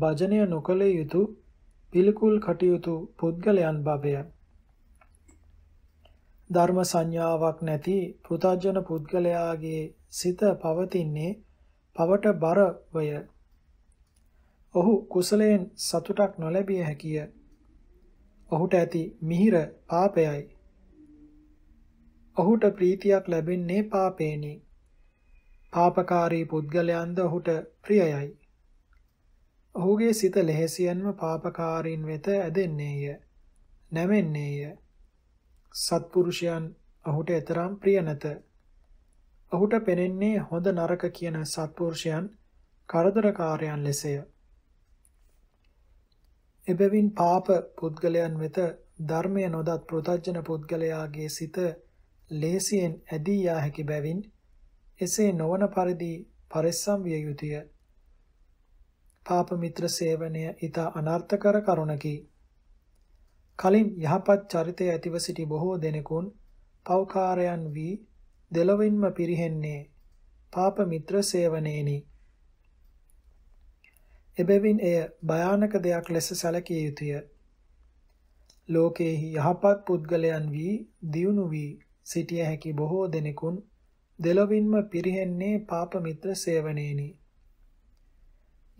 භජනය නොකළ යුතු පිළිකුල් කටයුතු පුද්ගලයන් බවය. ධර්ම සංඥාවක් නැති පෘථජන පුද්ගලයාගේ සිත පවතින්නේ පවට බර වය. ඔහු කුසලයෙන් සතුටක් නොලැබිය හැකිය. ඔහුට ඇති මිහිර පාපයයි. ඔහුට ප්‍රීතියක් ලැබෙන්නේ පාපේනි. පාපකාරී පුද්ගලයන්ද ඔහුට ප්‍රියයයි. ඔහුගේ සිත ලෙහෙසියෙන්ම පාපකාරීන් වෙත ඇදෙන්නේය. නැමෙන්නේය. සත්පුරුෂයන් ඔහුට එතරම් ප්‍රිය නැත. ඔහුට පෙනෙන්නේ හොඳ නරක කියන සත්පුරුෂයන් කරදරකාරයන් ලෙසය. එබැවින් පාප පුද්ගලයන් වෙත ධර්මය නොදත් ප්‍රතජන පුද්ගලයාගේ සිත ලේසියෙන් ඇදී යා හැකි බැවින් එසේ නොවන පරිදි පරිස්සම් විය යුතුය. පාප මිත්‍ර සේවනය ඊට අනර්ථකර කරුණකි. කලින් යහපත් චරිතය ඇතිව සිටි බොහෝ දෙනෙකුන් පෞකාරයන් වී දෙලොවින්ම පිරිහෙන්නේ පාප මිත්‍ර සේවනයේනි. එබැවින් එය භයානක දෙයක් ලෙස සැලකිය යුතුය. ලෝකයේහි යහපත් පුද්ගලයන් වී දියුණු වී සිටිය හැකි බොහෝ දෙනෙකුන් දෙලොවින්ම පිරිහෙන්නේ පාප මිත්‍ර සේවනයේනි.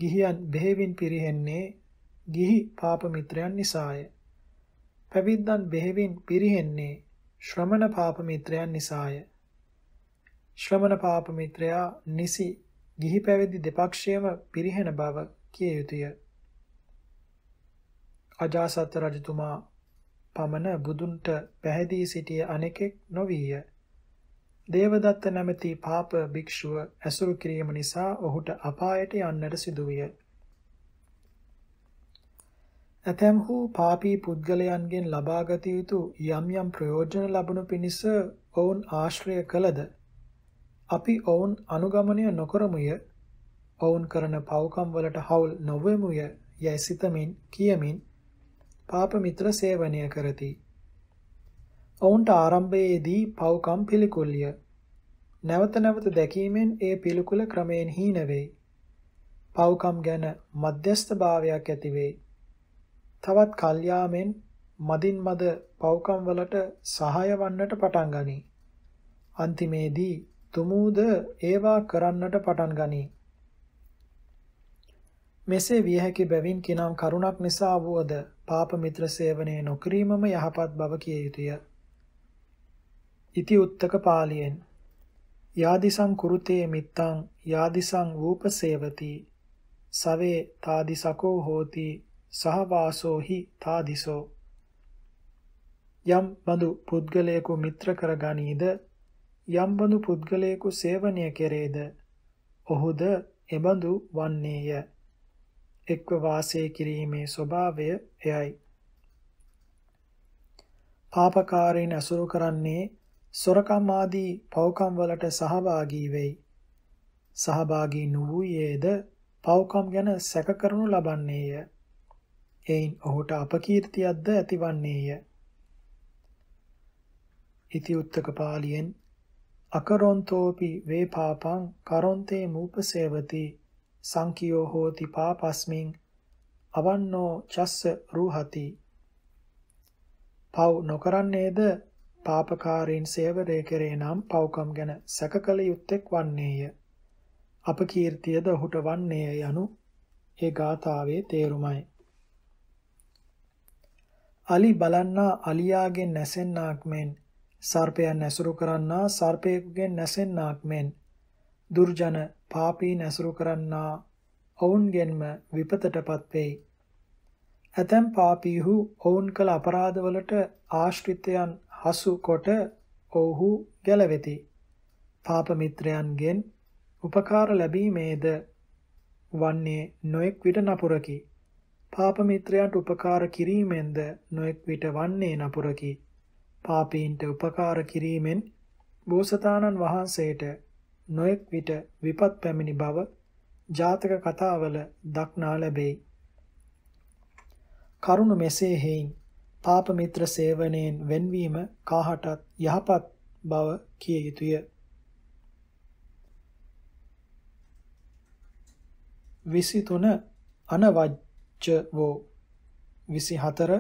ගිහියන් බෙහෙවින් පිරිහෙන්නේ ගිහි පාප මිත්‍රයන් නිසාය. පැවිද්දන් බෙහෙවින් පිරිහෙන්නේ ශ්‍රමණ පාප මිත්‍රයන් නිසාය. ශ්‍රමණ පාප මිත්‍රයා නිසි ගිහි පැවිදි දෙපක්ෂයම පිරිහෙන බව කිය යුතුය. අජාසත් රජතුමා පමණ බුදුන්ට පැහැදී සිටිය අනෙකෙක් නොවිය. දේවදත්ත නැමැති පාප භික්ෂුව ඇසුරු කිරීම නිසා ඔහුට අපායට යන්නට සිදුවිය. ඇතැම්හු පාපී පුද්ගලයන්ගෙන් ලබාගත යුතු යම් යම් ප්‍රයෝජන ලබනු පිණිස ඔවුන් ආශ්‍රය කළද අපි ඔවුන් අනුගමනය නොකරමුය ඔවුන් කරන පව්කම් වලට හවුල් නොවෙමුය යැයි සිතමින් කියමින් පාප මිත්‍ර සේවනය කරති. ඔවුන්ට ආරම්භයේදී පව්කම් පිළිකුල්ය. නැවත නැවත දැකීමෙන් ඒ පිළිකුල ක්‍රමයෙන් හීන වෙයි. පව්කම් ගැන මධ්‍යස්ථභාවයක් ඇති වෙයි. තවත් කල්යාමෙන් මදින් මද පව්කම් වලට සහාය වන්නට පටන් ගනී. අන්තිමේදී තුමූද ඒවා කරන්නට පටන් ගනී. මෙසේ විය හැකි බැවින් කිනම් කරුණක් නිසා වුවද පාප මිත්‍ර සේවනය නොකිරීමම යහපත් බව කිය යුතුය. ඉති උත්තක පාලියෙන් යාදිසං කුරුතේ මිත්තං යාදිසං වූපසේවති සවේ තාදිසකෝ හෝති සහවාසෝ හි තාදිසෝ යම් බඳු පුද්ගලයෙකු මිත්‍ර කරගනීද යම් බඳු පුද්ගලයෙකු සේවනය කෙරේද ඔහුද එබඳු වන්නේය එක්ව වාසය කිරීමේ ස්වභාවය එයයි පාපකාරයන් අසුරු කරන්නේ සොරකම් ආදී පව්කම් වලට සහභාගී වෙයි. සහභාගී නොවුයේද පව්කම් ගැන සැක කරනු ලබන්නේය. එයින් ඔහුට අපකීර්තියක්ද ඇතිවන්නේය. ඉති උත්තක පාලියෙන් අකරොන්තෝපි වේපාපං කරොන්තේ මූපසේවති සංකියෝ හෝති පාපස්මින් අවන්නෝ චස්ස රූහති පව් නොකරන්නේද පාපකාරීන් සේවනය කෙරේ නම් පව්කම් ගැන සැකකල යුත්තේක් වන්නේය. අපකීර්තියද ඔහුට වන්නේය යනු ඒ ගාථාවේ තේරුමයි. අලි බලන්නා අලියාගෙන් නැසෙන්නාක් මෙන් සර්පයන් ඇසුරු කරන්නා සර්පයෙකුගෙන් නැසෙන්නාක් මෙන් දුර්ජන පාපීන් ඇසුරු කරන්නා ඔවුන්ගෙන්ම විපතටපත් වෙයි. ඇතැම් පාපීහු ඔවුන් කළ අපරාධවලට ආශ්‍රිතයන් හසු කොට ඔව්හු ගැලවෙති. පාප මිත්‍රයන්ගෙන් උපකාර ලැබීමේද වන්නේ නොඑක් විට නපුරකි. පාප මිත්‍රයන්ට උපකාර කිරීමෙන්ද නොඑක් විට වන්නේ නපුරකි. පාපීන්ට උපකාර කිරීමෙන් බෝසතාණන් වහන්සේට නොඑක් විට විපත් පැමිණි බව ජාතක කතාවල දක්නා ලැබේ. කරුණ මෙසේ හේයින් තාප මිත්‍ර සේවනයෙන් වෙන්වීම කාහටත් යහපත් බව කිය යුතුය. විසිතුන අනවජ්ජ වෝ විසි හතර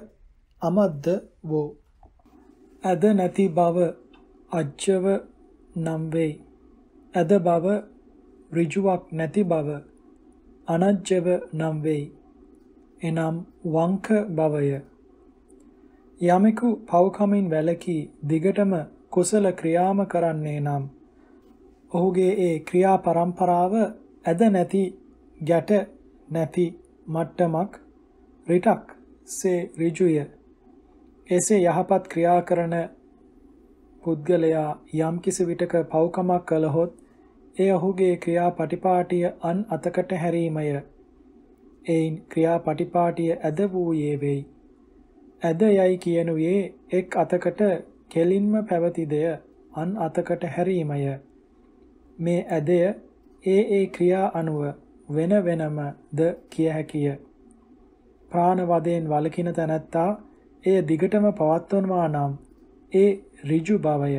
අමද්ද වෝ ඇද නැති බව අජ්ජව නම් වෙයි ඇද බව ඍජුවක් නැති බව අනජ්ජව නම් වෙයි එනම් වංක බවය යමෙකු පව්කමින් වැළකී දිගටම කුසල ක්‍රියාම කරන්නේ නම් ඔහුගේ ඒ ක්‍රියා પરම්පරාව ඇද නැති ගැට නැති මට්ටමක් රිටක් සේ ඍජුය එසේ යහපත් ක්‍රියා කරන පුද්ගලයා යම් කිසි විටක පව්කමක් කළහොත් ඒ ඔහුගේ ක්‍රියාපටිපාටිය අන් අතකට හැරීමය එයින් ක්‍රියාපටිපාටිය ඇද වූයේ වෙයි ඇද යයි කියනුයේ එක් අතකට කෙලින්ම පැවති දෙය අන් අතකට හැරීමය. මේ ඇදය ඒ ඒ ක්‍රියා අනුව වෙන වෙනම ද කිය හැකිය. ප්‍රාණවදයෙන් වලකින තැනැත්තා එය දිගටම පවත්වනවා නම් ඒ ඍජු බවය.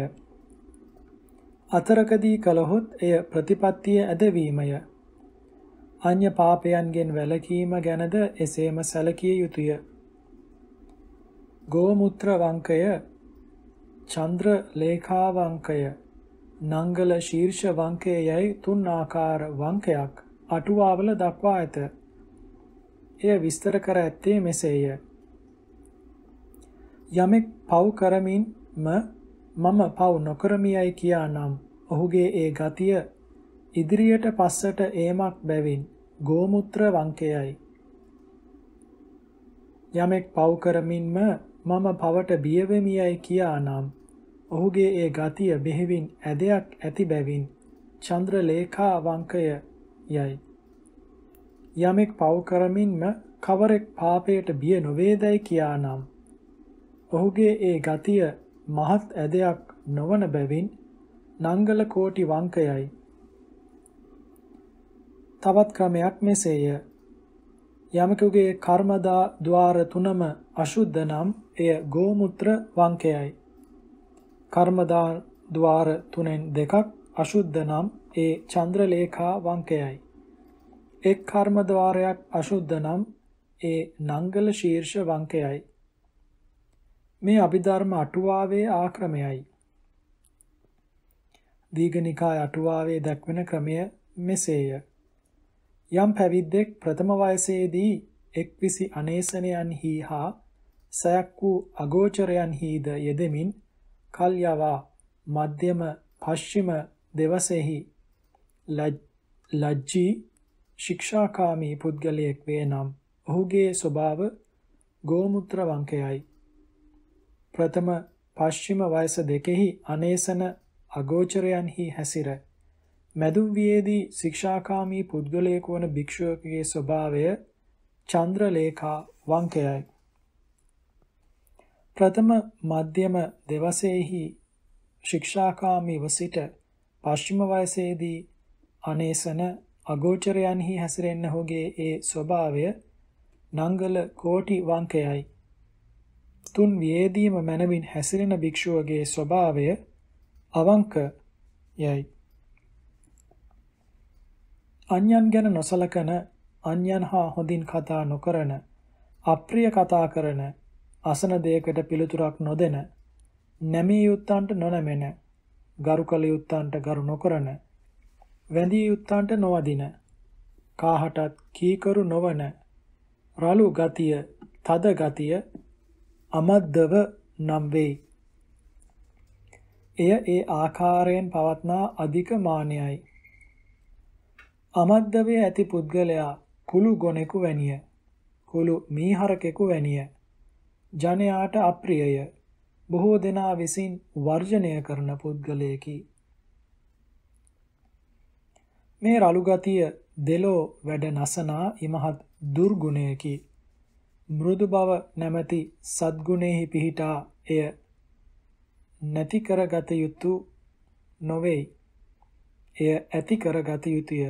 අතරකදී කලහොත් එය ප්‍රතිපත්තිය ඇදවීමය. අන්‍ය පාපයන්ගෙන් වැළකීම ගැනද එසේම සැලකිය යුතුය. ගෝමුත්‍ර වංකය, චంద్ర ලේඛා වංකය, නංගල ශීර්ෂ වංකය යයි තුන් ආකාර වංකයක් අටුවාවල දක්වා ඇත. එය විස්තර කර ඇත්තේ මෙසේය. යමෙක් පව් කරමින්ම මම පව් නොකරමියයි කියානම් ඔහුගේ ඒ ගතිය ඉදිරියට පස්සට ඒමක් බැවින් ගෝමුත්‍ර වංකයයි. යමෙක් පව් කරමින්ම මම පවට බියවෙමි යයි කියානම් ඔහුගේ ඒ ගතිය බෙහෙවින් ඇදයක් ඇති බැවින් චන්ද්‍රලේඛා වංකය යයි යමෙක් පව කරමින්ම කවරෙක් පාපයට බිය නොවේදයි කියානම් ඔහුගේ ඒ ගතිය මහත් ඇදයක් නොවන බැවින් නංගල කෝටි වංකයයි තවත් ක්‍රමයක් මෙසේය යමකගේ කර්මදා ద్వාර තුනම අශුද්ධ නම් එය ගෝමුත්‍ර වංකයයි. කර්මදා ద్వාර තුනෙන් දෙකක් අශුද්ධ නම් ඒ චන්ද්‍රලේඛා වංකයයි. එක් කර්ම ద్వාරයක් අශුද්ධ නම් ඒ නංගල ශීර්ෂ වංකයයි. මේ අභිධර්ම අටුවාවේ ආක්‍රමයයි. දීඝනිකාය අටුවාවේ දක්වන ක්‍රමය මෙසේය. යම් පැවිද්දෙක් ප්‍රථම වයසේදී එක්විසි අනේසනයන්හි හා සයක් වූ අගෝචරයන්හිද යෙදෙමින් කල්යවා මධ්‍යම පශ්චිම දෙවසෙහි ලජ්ජී ශික්ෂාකාමී පුද්ගලයෙක් වේ නම් ඔහුගේ ස්වභාව ගෝමුත්‍ර වංකයයි. ප්‍රථම පශ්චිම වයස දෙකෙහි අනේසන අගෝචරයන්හි හැසිර මැදුම් වියේදී ශික්ෂාකාමී පුද්ගලයෙකු වන භික්ෂුවකගේ ස්වභාවය චන්ද්‍රලේඛා වංකයයි. ප්‍රථම මධ්‍යම දෙවසේහි ශික්ෂාකාමීව සිට පශ්චිම වයසේදී අනේසන අගෝචරයන්හි හැසිරෙන්න හොගේ ඒ ස්වභාවය නංගල කෝටි වංකයයි. තුන් වියේදීම මැනවින් හැසිරෙන භික්ෂුවගේ ස්වභාවය අවංක යයි. අන්‍යන් ගැන නොසලකන අන්‍යන් හා හොඳින් කතා නොකරන අප්‍රිය කතා කරන අසන දෙයකට පිළිතුරක් නොදෙන නැමී යුත්තන්ට නොනැමෙන ගරුකල යුත්තන්ට ගරු නොකරන වැඳී යුත්තන්ට නොවදින කාහටත් කීකරු නොවන රළු ගතිය තද ගතිය අමද්දව නම් වෙයි එය ඒ ආකාරයෙන් පවත්නා අධික මානයයි අමද්දවේ ඇති පුද්ගලයා කුළු ගොනෙකු වැනිය කුළු මීහරකෙකු වැනිය ජනයාට අප්‍රියය. බොහෝ දෙනා විසින් වර්ජණය කරන පුද්ගලයෙකි. මේ රළු ගතිය දෙලෝ වැඩ නසනා ඉමහත් දුර්ගුණයකි. මෘදු බව නැමැති සද්ගුණෙහි පිහිටා එය නැති කරගත යුතු නොවේයි. එය ඇති කරගත යුතුය.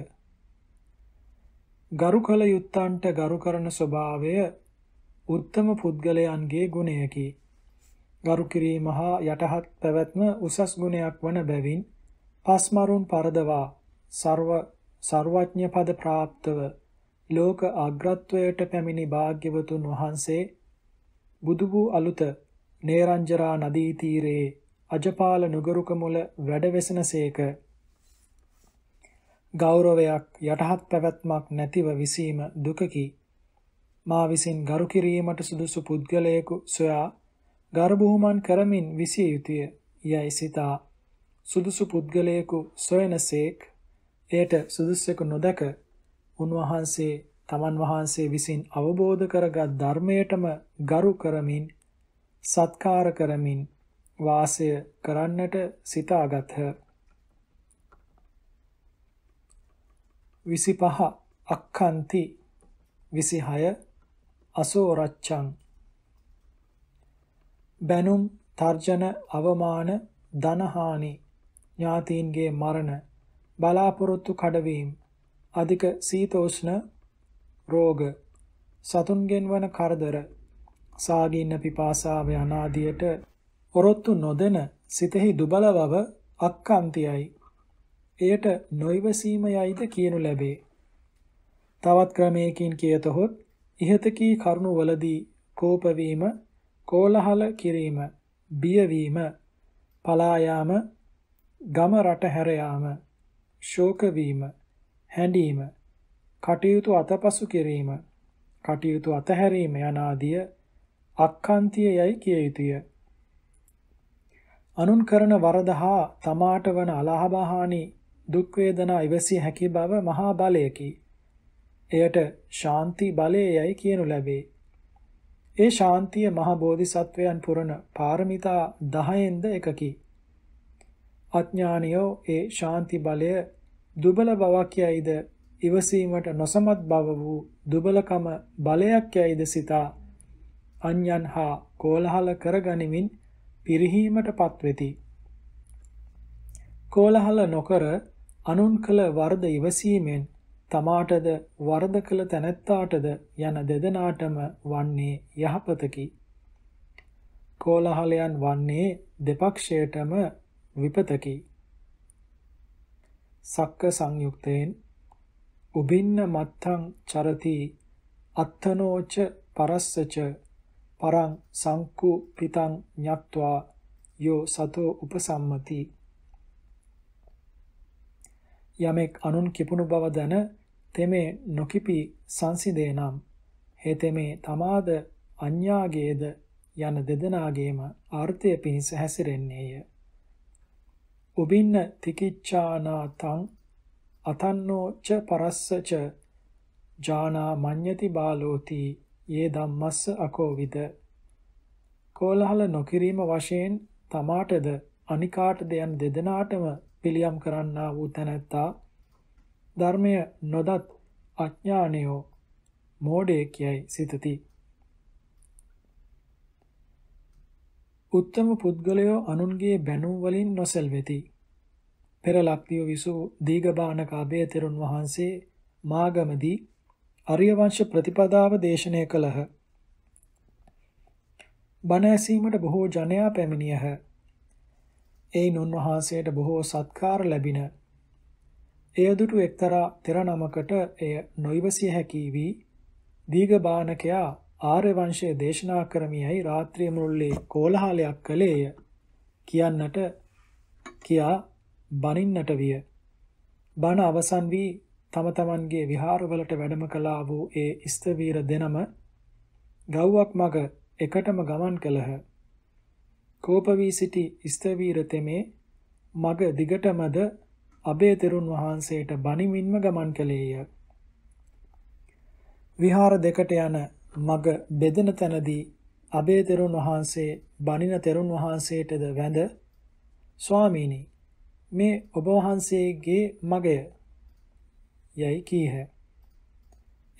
ගරු කළ යුත්තන්ට ගරු කරන ස්වභාවය උත්තම පුද්ගලයන්ගේ ගුණයකි. ගරු කිරීම හා යටහත් පැවැත්ම උසස් ගුණයක් වන බැවින් පස්මරුන් පරදවා ਸਰව ਸਰවඥ පද પ્રાપ્તව ලෝක අග්‍රත්වයට පැමිණි භාග්‍යවතුන් වහන්සේ බුදු වූ අලුත නේරංජරා නදී තීරයේ අජපාල නුගරුක මුල වැඩවෙසනසේක ගෞරවයක් යටහත් පැවැත්මක් නැතිව විසීම දුකකි මා විසින් ගරු කිරීමට සුදුසු පුද්ගලයෙකු සොයා ගර්භෝමන් කරමින් විසිය යුතුය යයි සිතා සුදුසු පුද්ගලයෙකු සොයනසේක් එයට සුදුස්සෙකු නොදක උන්වහන්සේ තමන් වහන්සේ විසින් අවබෝධ කරගත් ධර්මයටම ගරු කරමින් සත්කාර කරමින් වාසය කරන්නට සිතාගත්හ 25 අක්칸ති 26 අසෝ රච්ඡං බැනුම් තර්ජන අවමාන ධනහානි ඥාතීන්ගේ මරණ බලාපොරොත්තු කඩවීම අධික සීතෝෂ්ණ රෝග සතුන්ගෙන් වන කරදර සාගින්න පිපාසාව අනාදියට ඔරොත්තු නොදෙන සිතෙහි දුබල බව අක්කාන්තියයි එයට නොයිවසීම යයිද කියනු ලැබේ තවත් ක්‍රමයකින් කියතොත් ඉහත කී කරුණු වලදී කෝප වීම, කෝලහල කිරීම, බියවීම, පලා යාම, ගම රට හැර යාම, ශෝක වීම, හැඬීම, කටයුතු අතපසු කිරීම, කටයුතු අතහැරීම යනාදිය අක්කාන්තිය යයි කිය යුතුය. අනුන් කරන වරද හා තමාට වන අලහබහානි දුක් වේදනා ඉවසිය හැකි බව මහා බලයකි. එයට ශාන්ති බලය යයි කියනු ලැබේ. ඒ ශාන්තිය මහ බෝධිසත්වයන් පුරන පාරමිතා 10ෙන්ද එකකි. අඥානියෝ ඒ ශාන්ති බලය දුබල බවක් යයිද ඉවසීමට නොසමත් බව වූ දුබලකම බලයක් යයිද සිතා අන්‍යන් හා කෝලහල කරගනිමින් පිරිහීමට පත්වෙති. කෝලහල නොකර අනුන් කළ වර්ධ ඉවසීමෙන් තමාටද වරද කළ තැනැත්තාටද යන දෙදෙනාටම වන්නේ යහපතකි. කෝලහලයන් වන්නේ දෙපක්ෂයටම විපතකි. සක්ක සංයුක්තයෙන් උබින්න මත්තං චරති අත්තනෝච පරස්සච පරං සංකු පිතං ඤත්වා යෝ සතෝ උපසම්මති යමෙක් අනුන් කිපුණු බව දැන තෙමේ නොකිපි සංසිදේ නම් හේතෙමේ තමාද අඤ්ඤාගේද යන දෙදෙනාගේම ආර්ථය පිණිස හැසිරෙන්නේය. උබින්න තිකිච්ඡානාතං අතන්නෝ ච පරස්ස ච ජානා මඤ්ඤති බාලෝති යේ ධම්මස්ස අකෝවිද කෝලහල නොකිරීම වශයෙන් තමාටද අනිකාටද යන දෙදෙනාටම පිළියම් කරන්නා වූ තැනැත්තා ධර්මය නොදත් අඥානයෝ මෝඩයෙක්යයි සිතති. උත්තම පුද්ගලයෝ අනුන්ගේ බැනුම් වලින් නොසැල්වෙති. පෙර ලක්තිය විසූ දීගබානක අබේ තෙරුන් වහන්සේ මාගමදී අරියවංශ ප්‍රතිපදාව දේශනය කළහ. බණ ඇසීමට බොහෝ ජනයා පැමිණියහ. එයින් උන්වහන්සේට බොහෝ සත්කාර ලැබින එය දුටු එක්තරා තෙර නමකට එය නොයිවසිය හැකි වී දීඝබානකයා ආර්ය වංශය දේශනා කරමියයි රාත්‍රිය මුළුල්ලේ කෝලහලයක් කළේය කියන්නට කියා බනින්නට විය බණ අවසන් වී තම තමන්ගේ විහාරවලට වැඩම කළා වූ ඒ ස්තවීර දෙනම ගව්වක් මග එකටම ගමන් කළහ. කෝප වී සිටි ස්තවීර තෙමේ මග දිගටමද අබේ තෙරුන් වහන්සේට බණිමින්ම ගමන් කළේය. විහාර දෙකට යන මග බෙදෙන තැනදී අබේ තෙරුන් වහන්සේ බණින තෙරුන් වහන්සේටද වැඳ ස්වාමීනි මේ ඔබ වහන්සේගේ මගය යයි කීහ.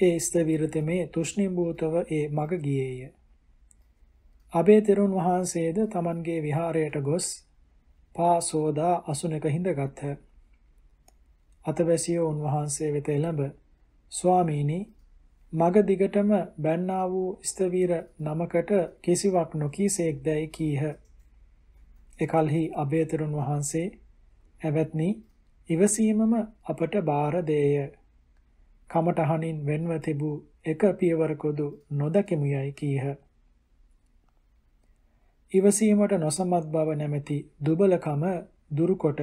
ඒ ස්තවිරතමේ තුෂ්ණිම්භූතව ඒ මග ගියේය. අබේ තෙරුන් වහන්සේද තමන්ගේ විහාරයට ගොස් පා සෝදා අසුනක හිඳගත්හ. අතවැසියෝ උන්වහන්සේ වෙත එළඹ ස්වාමීනි මග දිගටම බැන්නා වූ ස්තවීර නමකට කිසිවක් නොකීසේක් දැයි කීහ. එකල්හි අබේතරුන් වහන්සේ ඇවත්නි ඉවසීමම අපට බාර දේය. කමටහනින් වෙන්ව තිබූ එක පියවරකුදු නොදකිමුයයි කීහ. ඉවසීමට නොසමත් බව නැමැති දුබලකම දුරුකොට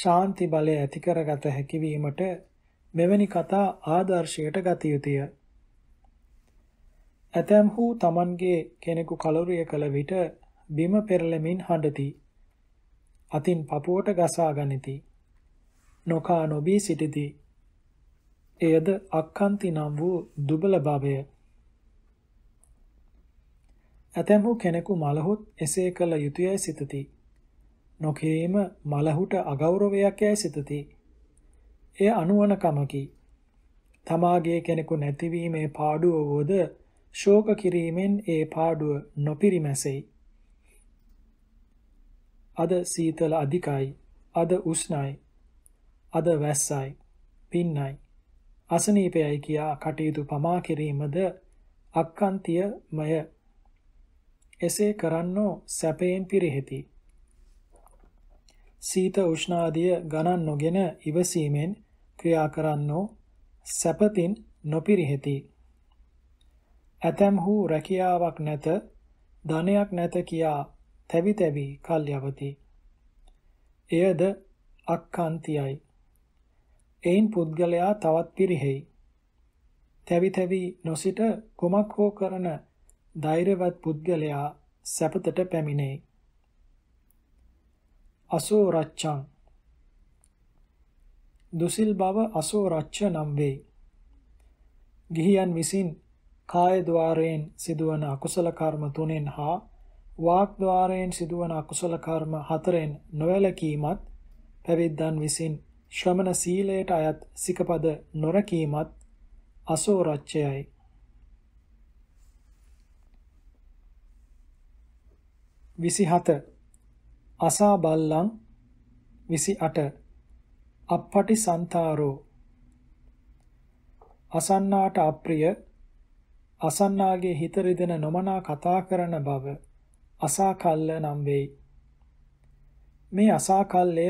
ශාන්ති බලය ඇති කරගත හැකිවීමට මෙවැනි කතා ආදර්ශයට ගත යුතුය. ඇතැම්හු Tamanගේ කෙනෙකු කලුරිය කල විට බිම පෙරළෙමින් හඬති. අතින් පපුවට ගසා ගනිති. නොකා නොබී සිටිති. එයද අක්කන්ති නම් වූ දුබල භාවය. ඇතැම්හු කෙනෙකු මලහොත් එසේ කළ යුතුයයි සිතති. නොකේම මලහුට අගෞරවයක් යැයි සිතති. එය අනුවණකමකි. තමාගේ කෙනෙකු නැතිවීමේ පාඩුව වොද ශෝක කිරීමෙන් ඒ පාඩුව නොපිරිමැසෙයි. අද සීතල අධිකයි. අද උෂ්ණයි. අද වැස්සයි. පින්නයි. අසනීපයයි කියා කටයුතු පමා කිරීමද අක්කන්තියමය. එසේ කරන්නෝ සැපයෙන් පිරෙහිති. සීත උෂ්ණාදිය ගණන් නොගෙන ඉවසීමෙන් ක්‍රියා කරන්නෝ සැපතින් නොපිරිහෙති. ඇතැම්හු රැකියාවක් නැත ධනයක් නැත කියා තැවි තැවි කල් යවති. එයද අක්කාන්තියයි. එයින් පුද්ගලයා තවත් පිරිහෙයි. තැවි තැවි නොසිට කුමක් හෝ කරන ධෛර්යවත් පුද්ගලයා සැපතට පැමිණෙයි. අසෝ රච්ඡං දුසිල් බව අසෝ රච්ඡ නම් වේ. ගිහියන් විසින් කාය ద్వාරයෙන් සිදුවන අකුසල කර්ම තුනෙන් හා වාක් ద్వාරයෙන් සිදුවන අකුසල කර්ම හතරෙන් නොවැළකීමත් පැවිද්දන් විසින් ශ්‍රමණ සීලයට අයත් සිකපද නොරකීමත් අසෝ රච්ඡයයි. විසිහත අසා බල්ලන් 28 අප්පටි සන්තාරෝ අසන්නාට අප්‍රිය අසන්නාගේ හිත රිදෙන නොමනා කතා කරන බව අසාකල්ල නම් වෙයි මේ අසාකල්ලය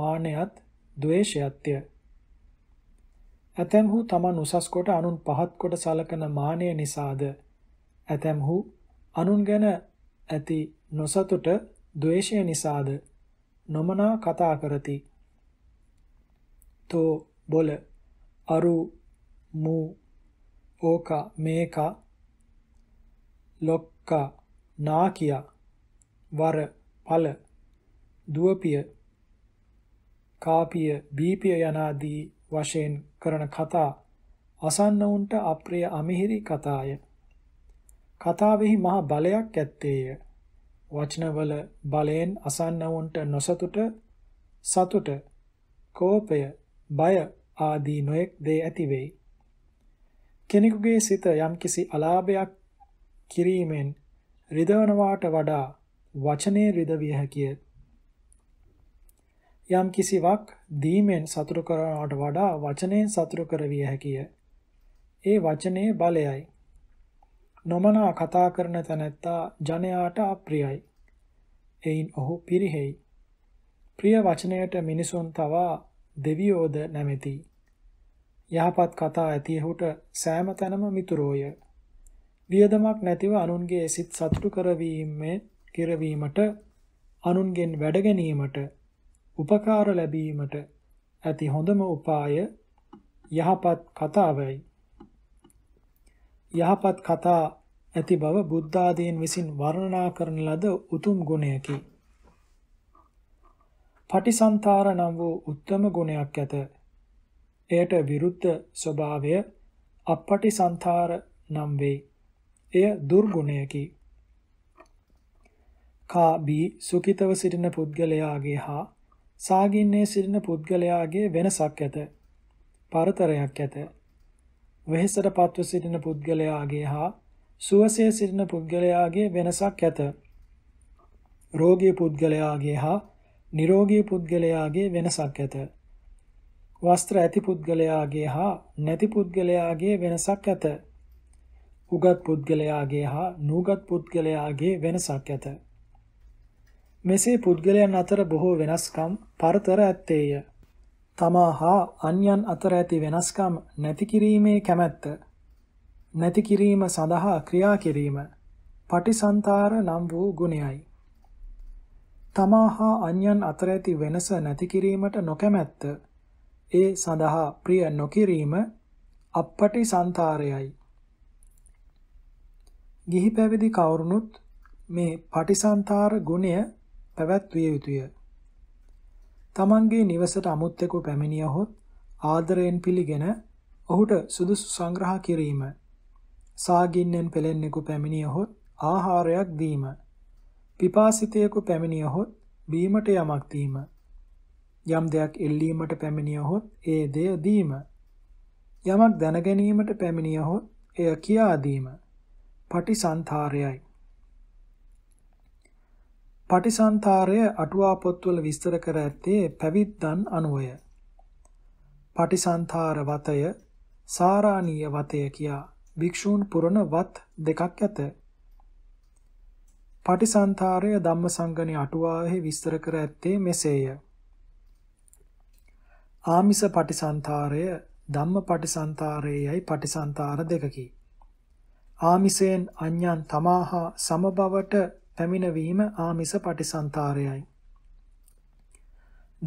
මානයත් ද්වේෂයත්ය ඇතැම්හු තමන් උසස් කොට අනුන් පහත් කොට සලකන මානය නිසාද ඇතැම්හු අනුන් ගැන ඇති නොසතුට ද්වේෂය නිසාද නොමනා කතා කරති තෝ බොල අරු මු ඕක මේක ලොක්ක නාකිය වර පල දුවපිය කාපිය බීපිය යනාදී වශයෙන් කරන කතා අසන්නවුන්ට අප්‍රිය අමිහිරි කතාය කතාවෙහි මහ බලයක් ඇත්තේය වචනවල බලයෙන් අසන්නවුන්ට නොසතුට සතුට කෝපය බය ආදී නොයෙක් දේ ඇති වෙයි කෙනෙකුගේ සිත යම්කිසි අලාභයක් කිරීමෙන් රිදවනවාට වඩා වචනේ රිදවිය හැකිය යම් කිසිවක් දීමෙන් සතුරු කරනවට වඩා වචනයෙන් සතුරු කරවිය හැකිය. ඒ වචනේ බලයයි. නොමනා කතා කරන තැනැත්තා ජනයාට අප්‍රියයි. එයින් ඔහු පිරිහෙයි. ප්‍රිය වචනයට මිනිසුන් තවා දෙවියෝද නැමෙති. යහපත් කතා ඇතිහුට සෑම තැනම මිතුරෝය. වියදමක් නැතිව අනුන්ගේ සිත් සතුටු කරවීමේ කිරවීමට අනුන්ගෙන් වැඩ ගැනීමට උපකාර ලැබීමට ඇති හොඳම උපාය යහපත් කතාවයි. යහපත් කතා ඇති බව බුද්ධාදීන් විසින් වර්ණනා කරන ලද උතුම් ගුණයකි. පටිසන්තර නම් වූ උත්තම ගුණයක් ඇත. එයට විරුද්ධ ස්වභාවය අපටිසන්තර නම් වේ. එය දුර්ගුණයකි. කා බී සුඛිතව සිටින පුද්ගලයාගේ හා සාගින්නේ සිටින පුද්ගලයාගේ වෙනසක් ඇත. පරතරයක් ඇත. වෙහෙසට පත්ව සිටින පුද්ගලයාගේ හා සුවසේ සිටින පුද්ගලයාගේ වෙනසක් ඇත. රෝගී පුද්ගලයාගේ හා නිරෝගී පුද්ගලයාගේ වෙනසක් ඇත. වස්ත්‍ර ඇති පුද්ගලයාගේ හා නැති පුද්ගලයාගේ වෙනසක් ඇත. උගත් පුද්ගලයාගේ හා නූගත් පුද්ගලයාගේ වෙනසක් ඇත. මෙසේ පුද්ගලයන් අතර බොහෝ වෙනස්කම් පරතර ඇත්තේය. තමා හා අන්‍යන් අතර ඇති වෙනස්කම් නැති කිරීමේ කැමැත්ත නැති කිරීම සඳහා ක්‍රියා කිරීම පටිසන්තර නම් වූ ගුණයයි. තමා හා අන්‍යන් අතර ඇති වෙනස නැති කිරීමට නොකැමැත්ත ඒ සඳහා ප්‍රිය නොකිරීම අපපටි සන්තාරයයි. ගිහි පැවිදි කවුරුනුත් මේ පටිසන්තාර ගුණය පැවැත්විය යුතුය. තමන්ගේ නිවසට අමුත්තෙකු පැමිණියහොත් ආදරයෙන් පිළිගෙන ඔහුට සුදුසු සංග්‍රහ කිරීම සාගින්නෙන් පෙලෙන්නෙකු පැමිණියහොත් ආහාරයක් දීම පිපාසිතයෙකු පැමිණියහොත් බීමට යමක් දීම යම් දෙයක් එල්ලීමට පැමිණියහොත් ඒ දෙය දීම යමක් දැන ගැනීමට පැමිණියහොත් එය කියා දීම පටිසන්තරයයි පටිසන්තරය අටුවා පොත්වල විස්තර කර ඇත්තේ පැවිද්දන් අනුවය. පටිසන්තර වතය සාරාණීය වතය කියා භික්ෂූන් පුරන වත් දෙකක් ඇත. පටිසන්තරය ධම්මසංගණේ අටුවාවෙහි විස්තර කර ඇත්තේ මෙසේය. ආමිස පටිසන්තරය ධම්ම පටිසන්තරයයි පටිසන්තර දෙකකි. ආමිසෙන් අඤ්ඤන් තමාහා සමබවට පැමිණවීම ආමිස පටිසන්තරයයි.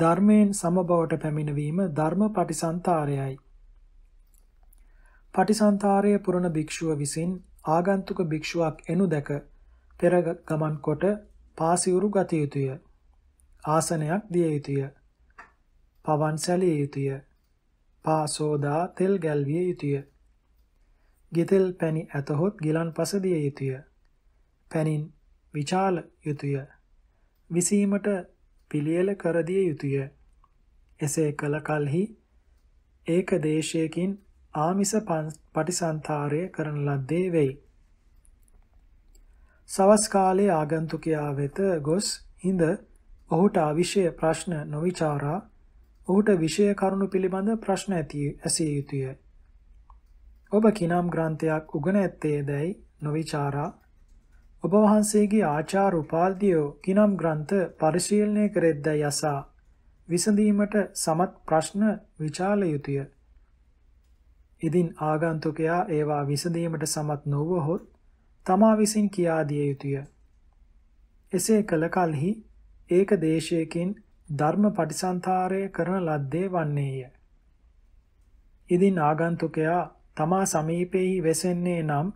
ධර්මයෙන් සමබවට පැමිණවීම ධර්ම පටිසන්තරයයි. පටිසන්තරය පුරණ භික්ෂුව විසින් ආගන්තුක භික්ෂුවක් එනු දැක පෙර ගමන් කොට පාසිවුරු ගත යුතුය. ආසනයක් දිය යුතුය. පවන් සැලිය යුතුය. පාසෝදා තෙල් ගැල්විය යුතුය. ගෙතෙල් පැණි ඇතහොත් ගිලන් පස දිය යුතුය. පැණින් විචාල යුතුය. විසීමට පිළියෙල කරදිය යුතුය. එසේ කළ කලෙහි ඒක දේශයකින් ආමිස පටිසන්තරය කරන ලද්දේ වෙයි. සවස් කාලයේ ආගන්තුකයා වෙත ගොස් හිඳ ඔහුට අවිෂය ප්‍රශ්න නොවිචාරා ඔහුට විෂය කරුණු පිළිබඳ ප්‍රශ්න ඇති ඇසිය යුතුය. ඔබ කිනම් ග්‍රන්ථයක් උගන ඇත්තේ දැයි නොවිචාරා ඔබ වහන්සේගේ ආචාර උපාල්දිය කිනම් ග්‍රන්ථ පරිශීලනය කරෙද්දැයි අසා විසඳීමට සමත් ප්‍රශ්න විචාල යුතුය. ඉදින් ආගන්තුකයා ඒවා විසඳීමට සමත් නොවහොත් තමා විසින් කියා දිය යුතුය. එසේ කළ කලෙහි ඒක දේශයකින් ධර්ම පටිසන්තරය කරන ලද්දේ වන්නේය. ඉදින් ආගන්තුකයා තමා සමීපෙහි වෙසෙන්නේ නම්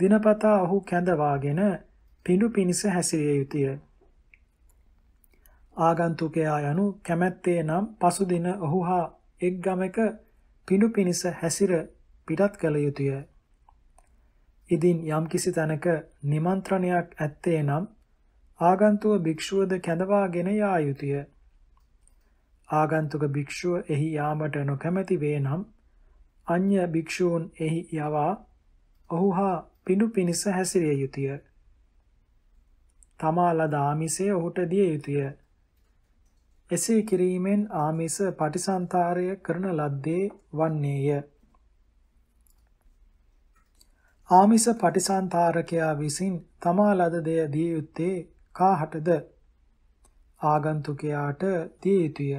දිනපතා ඔහු කැඳවාගෙන පිඬු පිනිස හැසිරිය යුතුය. ආගන්තුකයා යනු කැමැත්තේ නම් පසුදින ඔහු හා එක් ගමක පිඬු පිනිස හැසිර පිටත් කළ යුතුය. ඉදින් යම් කිසි තැනක නිමන්ත්‍රණයක් ඇත්තේ නම් ආගන්තුක භික්ෂුවද කැඳවාගෙන යා යුතුය. ආගන්තුක භික්ෂුව එහි යාමට නොකැමැති වේ නම් අන්‍ය භික්ෂූන් එහි යවා ඔහු හා පිඩු පිණිස හැසිරිය යුතුය. තමා ලද ආමිසය ඔහුට දිය යුතුය. එසේ කිරීමෙන් ආමිස පටිසන්තරය කරන ලද්දේ වන්නේය. ආමිස පටිසන්තරකයා විසින් තමා ලද දෙය දිය යුත්තේ කාහටද? ආගන්තුකයාට දිය යුතුය.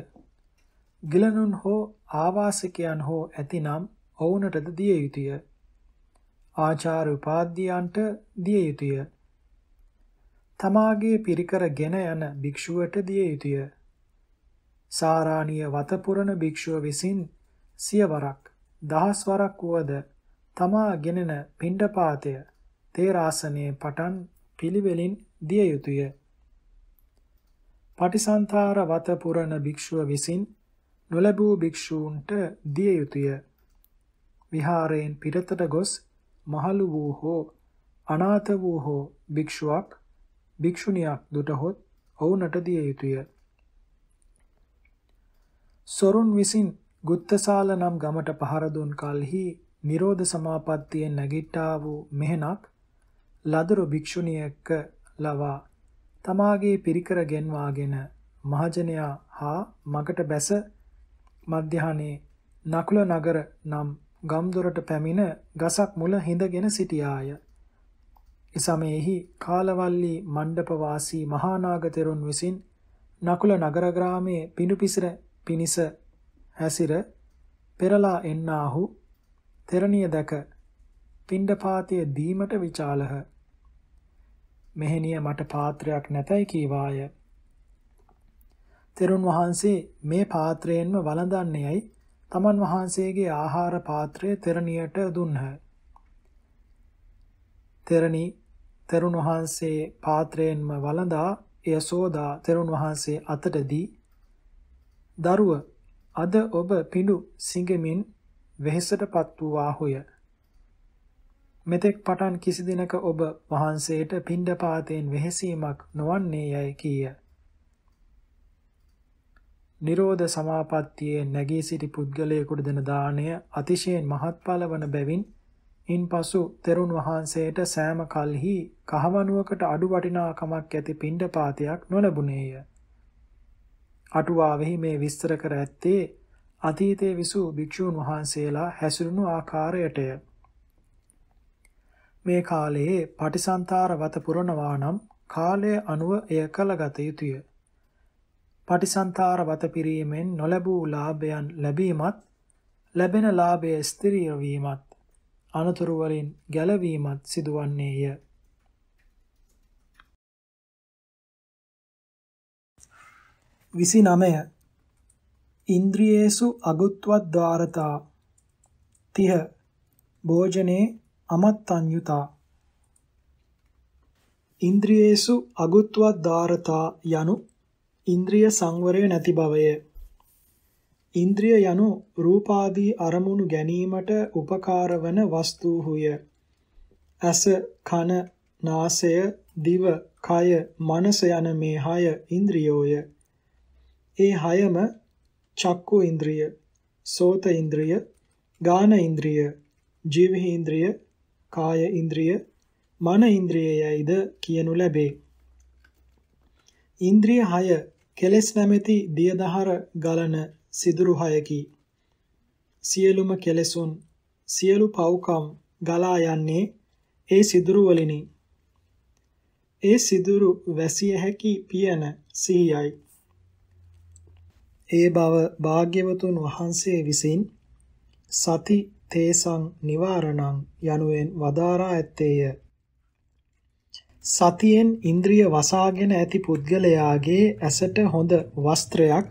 ගිලනුන් හෝ ආවාසිකයන් හෝ ඇතිනම් ඔවුනටද දිය යුතුය. ආචාර උපාධ්‍යයන්ට දිය යුතුය. තමාගේ පිරිකර ගෙන යන භික්ෂුවට දිය යුතුය. සාරාණීය වතපුරණ භික්ෂුව විසින් සියවරක් දහස්වරක් වුවද තමා ගෙනෙන පිණ්ඩපාතය තේරාසනයේ පටන් පිළිවෙලින් දිය යුතුය. පටිසන්තර වතපුරණ භික්ෂුව විසින් නොලැබූ භික්ෂූන්ට දිය යුතුය. විහාරයෙන් පිටතට ගොස් මහලු වූ හෝ අනාථ වූ හෝ භික්ෂුවක් භික්ෂුණියක් දුටහොත් ඔවුනට දිය යුතුය. සොරුන් විසින් ගුත්තසාල නම් ගමට පහර දුන් කලෙහි නිරෝධ සමාපත්තියෙන් නැගිට්ටා වූ මෙහෙණක් ලදරු භික්ෂුණියක ලවා තමාගේ පිරිකර ගෙන්වාගෙන මහජනයා හා මකට බැස මධ්‍යහනේ නකුල නගර නම් ගම්දොරට පැමිණ ගසක් මුල හිඳගෙන සිටියාය. එසමයෙහි කාලවල්ලි මණ්ඩපවාසී මහානාග තෙරුන් විසින් නකුල නගර ග්‍රාමයේ පිණුපිසර පිනිස හැසිර පෙරලා එන්නාහු තෙරණිය දැක පිණ්ඩපාතයේ දීමට විචාලහ. මෙහෙණිය මට පාත්‍රයක් නැතයි කීවාය. තෙරුන් වහන්සේ මේ පාත්‍රයෙන්ම වළඳන්නේයයි තමන් වහන්සේගේ ආහාර පාත්‍රය තෙරණියට දුන්හ. තෙරණි තෙරුණ වහන්සේ පාත්‍රයෙන්ම වළඳා එය සෝදා තෙරුණ වහන්සේ අතට දී දරුව අද ඔබ පිඬු සිඟමින් වෙහෙසටපත් වූවාහුය. මෙතෙක් පටන් කිසි දිනක ඔබ වහන්සේට පිණ්ඩපාතයෙන් වෙහෙසීමක් නොවන්නේ යයි කීය. නිරෝධ සමාපත්තියේ නැගී සිටි පුද්ගලයෙකුට දෙන දාණය අතිශයින් මහත්ඵල වන බැවින් ඉන්පසු තෙරුන් වහන්සේට සෑම කල්හි කහවණුවකට අඩු වටිනාකමක් ඇති පිණ්ඩපාතයක් නොලැබුණේය. අටුවාවෙහි මේ විස්තර කර ඇත්තේ අතීතයේ විසූ භික්ෂූන් වහන්සේලා හැසිරුණු ආකාරයටය. මේ කාලයේ පටිසන්තර වත පුරනවා නම් කාලය අනුව එය කළගත යුතුය. පටිසන්තර වත පිරීමෙන් නොලැබූ ලාභයන් ලැබීමත් ලැබෙන ලාභය ස්ථිර වීමත් අනතුරු වලින් ගැලවීමත් සිදුවන්නේය. විසි නමය ඉන්ද්‍රියේසු අගුත්වත් ධාරතා තිහ භෝජනයේ අමත් අඥුතා ඉන්ද්‍රියේසු අගුත්වත් ධාරතා යනු ඉන්ද්‍රිය සංවරය නැති බවය. ඉන්ද්‍රිය යනු රූපාදී අරමුණු ගැනීමට උපකාර වන වස්තුහුය. ඇස, කන, නාසය, දිව, කය, මනස යන මේ හය ඉන්ද්‍රියෝය. ඒ හයම චක්කු ඉන්ද්‍රිය, සෝත ඉන්ද්‍රිය, ගාන ඉන්ද්‍රිය, ජීව ඉන්ද්‍රිය, කාය ඉන්ද්‍රිය, මන ඉන්ද්‍රිය යයිද කියනු ලැබේ. ඉන්ද්‍රිය 6 කෙලෙස් නැමැති දියදහර ගලන සිදුරු හයකි. සියලුම කෙලෙසුන් සියලු පව්කම් ගලා යන්නේ ඒ සිදුරු වලිනි. ඒ සිදුරු වැසිය හැකි පියන සිහියයි. ඒ බව භාග්‍යවතුන් වහන්සේ විසින් සති තේසං නිවාරණං යනුවෙන් වදාරා ඇත්තේය. සතියෙන් ඉන්ද්‍රිය වසාගෙන ඇති පුද්ගලයාගේ ඇසට හොඳ වස්ත්‍රයක්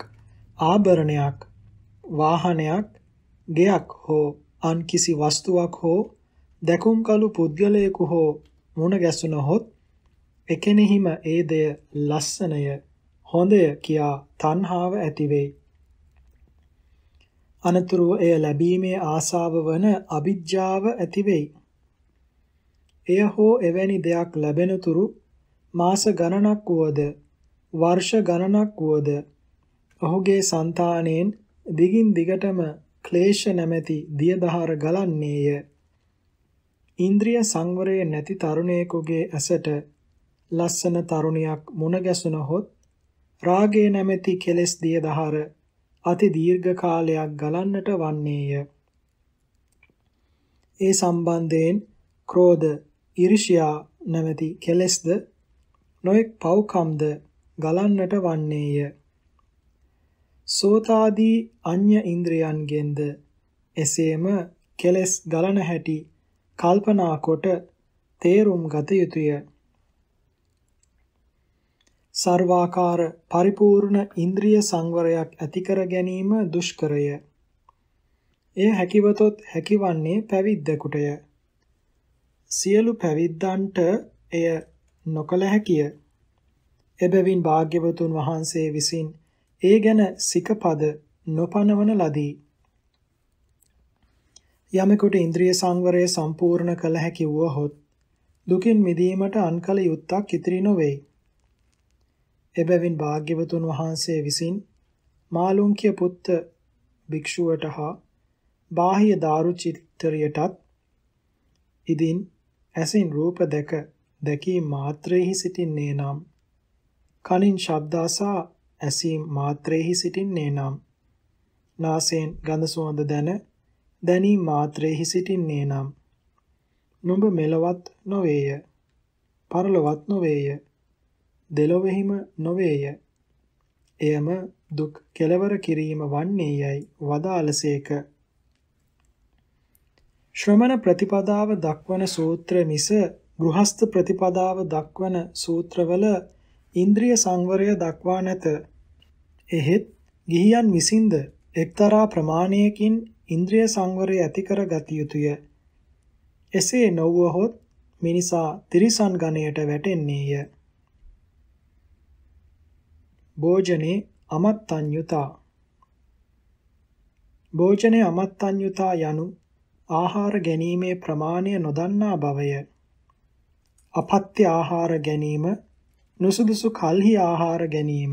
ආභරණයක් වාහනයක් ගෙයක් හෝ අන් කිසි වස්තුවක් හෝ දැකුම්කලු පුද්ගලයෙකු හෝ මුණ ගැසුණහොත් එකෙනෙහිම ඒ දෙය ලස්සනය හොඳය කියා තණ්හාව ඇතිවෙයි. අනතුරුව එය ලැබීමේ ආසාව වන අවිජ්ජාව ඇතිවෙයි. එය හෝ එවැනි දෙයක් ලැබෙනතුරු මාස ගණනක් වුවද වර්ෂ ගණනක් වුවද ඔහුගේ సంతාණයෙන් දිගින් දිගටම ක්ලේශ නැමැති දියදහර ගලන්නේය. ඉන්ද්‍රිය සංවරයේ නැති තරුණයෙකුගේ ඇසට ලස්සන තරුණියක් මුණ ගැසුණහොත් රාගය නැමැති කෙලෙස් දියදහර අති දීර්ඝ කාලයක් ගලන්නට වන්නේය. ඒ සම්බන්ධයෙන් ක්‍රෝධ ඊර්ෂ්‍යා නැමැති කෙලෙස්ද නොඑක් පව්කම්ද ගලන්නට වන්නේය. සෝතාදී අඤ්‍ය ඉන්ද්‍රයන්ගෙන්ද එසේම කෙලෙස් ගලන හැටි කල්පනා කොට තේරුම් ගත යුතුය. සර්වාකාර පරිපූර්ණ ඉන්ද්‍රිය සංවරයක් ඇති කර ගැනීම දුෂ්කරය. එය හැකිවතොත් හැකිවන්නේ පැවිද්දකුටය. සියලු පැවිද්දන්ට එය නොකළ හැකිය. එබැවින් භාග්‍යවතුන් වහන්සේ විසින් ඒ ගැන සිකපද නොපනවන ලදී. යමෙකුට ඉන්ද්‍රිය සංවරය සම්පූර්ණ කළ හැකි වුවහොත් දුකින් මිදීමට අන්කල යුත්තක් ඉතිරි නොවේ. එබැවින් භාග්‍යවතුන් වහන්සේ විසින් මාළුන්කිය පුත්ත භික්ෂුවට හා බාහ්‍ය දාරු චිත්‍රයටත් ඉදින් ඇසින් රූප දැක දැකීම මාත්‍රෙහි සිටින්නේ නම් කනින් ශබ්ද අසා ඇසීම මාත්‍රෙහි සිටින්නේ නම් නාසයෙන් ගඳ සුවඳ දැන දැනීම මාත්‍රෙහි සිටින්නේ නම් නුඹ මෙලවත් නොවේය පරලොවත් නොවේය දෙලොවෙහිම නොවේය එයම දුක් කෙලවර කිරීම වන්නේයයි වදාළසේක ශ්‍රමණ ප්‍රතිපදාව දක්වන සූත්‍ර මිස ගෘහස්ත ප්‍රතිපදාව දක්වන සූත්‍රවල ඉන්ද්‍රිය සංවරය දක්වා නැත. එහෙත් ගිහියන් විසින්ද එක්තරා ප්‍රමාණයකින් ඉන්ද්‍රිය සංවරය ඇති කර ගත යුතුය. එසේ නොවුවහොත් මිනිසා තිරිසන් ගණයට වැටෙන්නේය. භෝජනේ අමත්තඤ්‍යුතා භෝජනේ අමත්තඤ්‍යුතා යනු ආහාර ගැනීමේ ප්‍රමාණය නොදන්නා බවය. අපත්‍ය ආහාර ගැනීම නුසුදුසු කල්හි ආහාර ගැනීම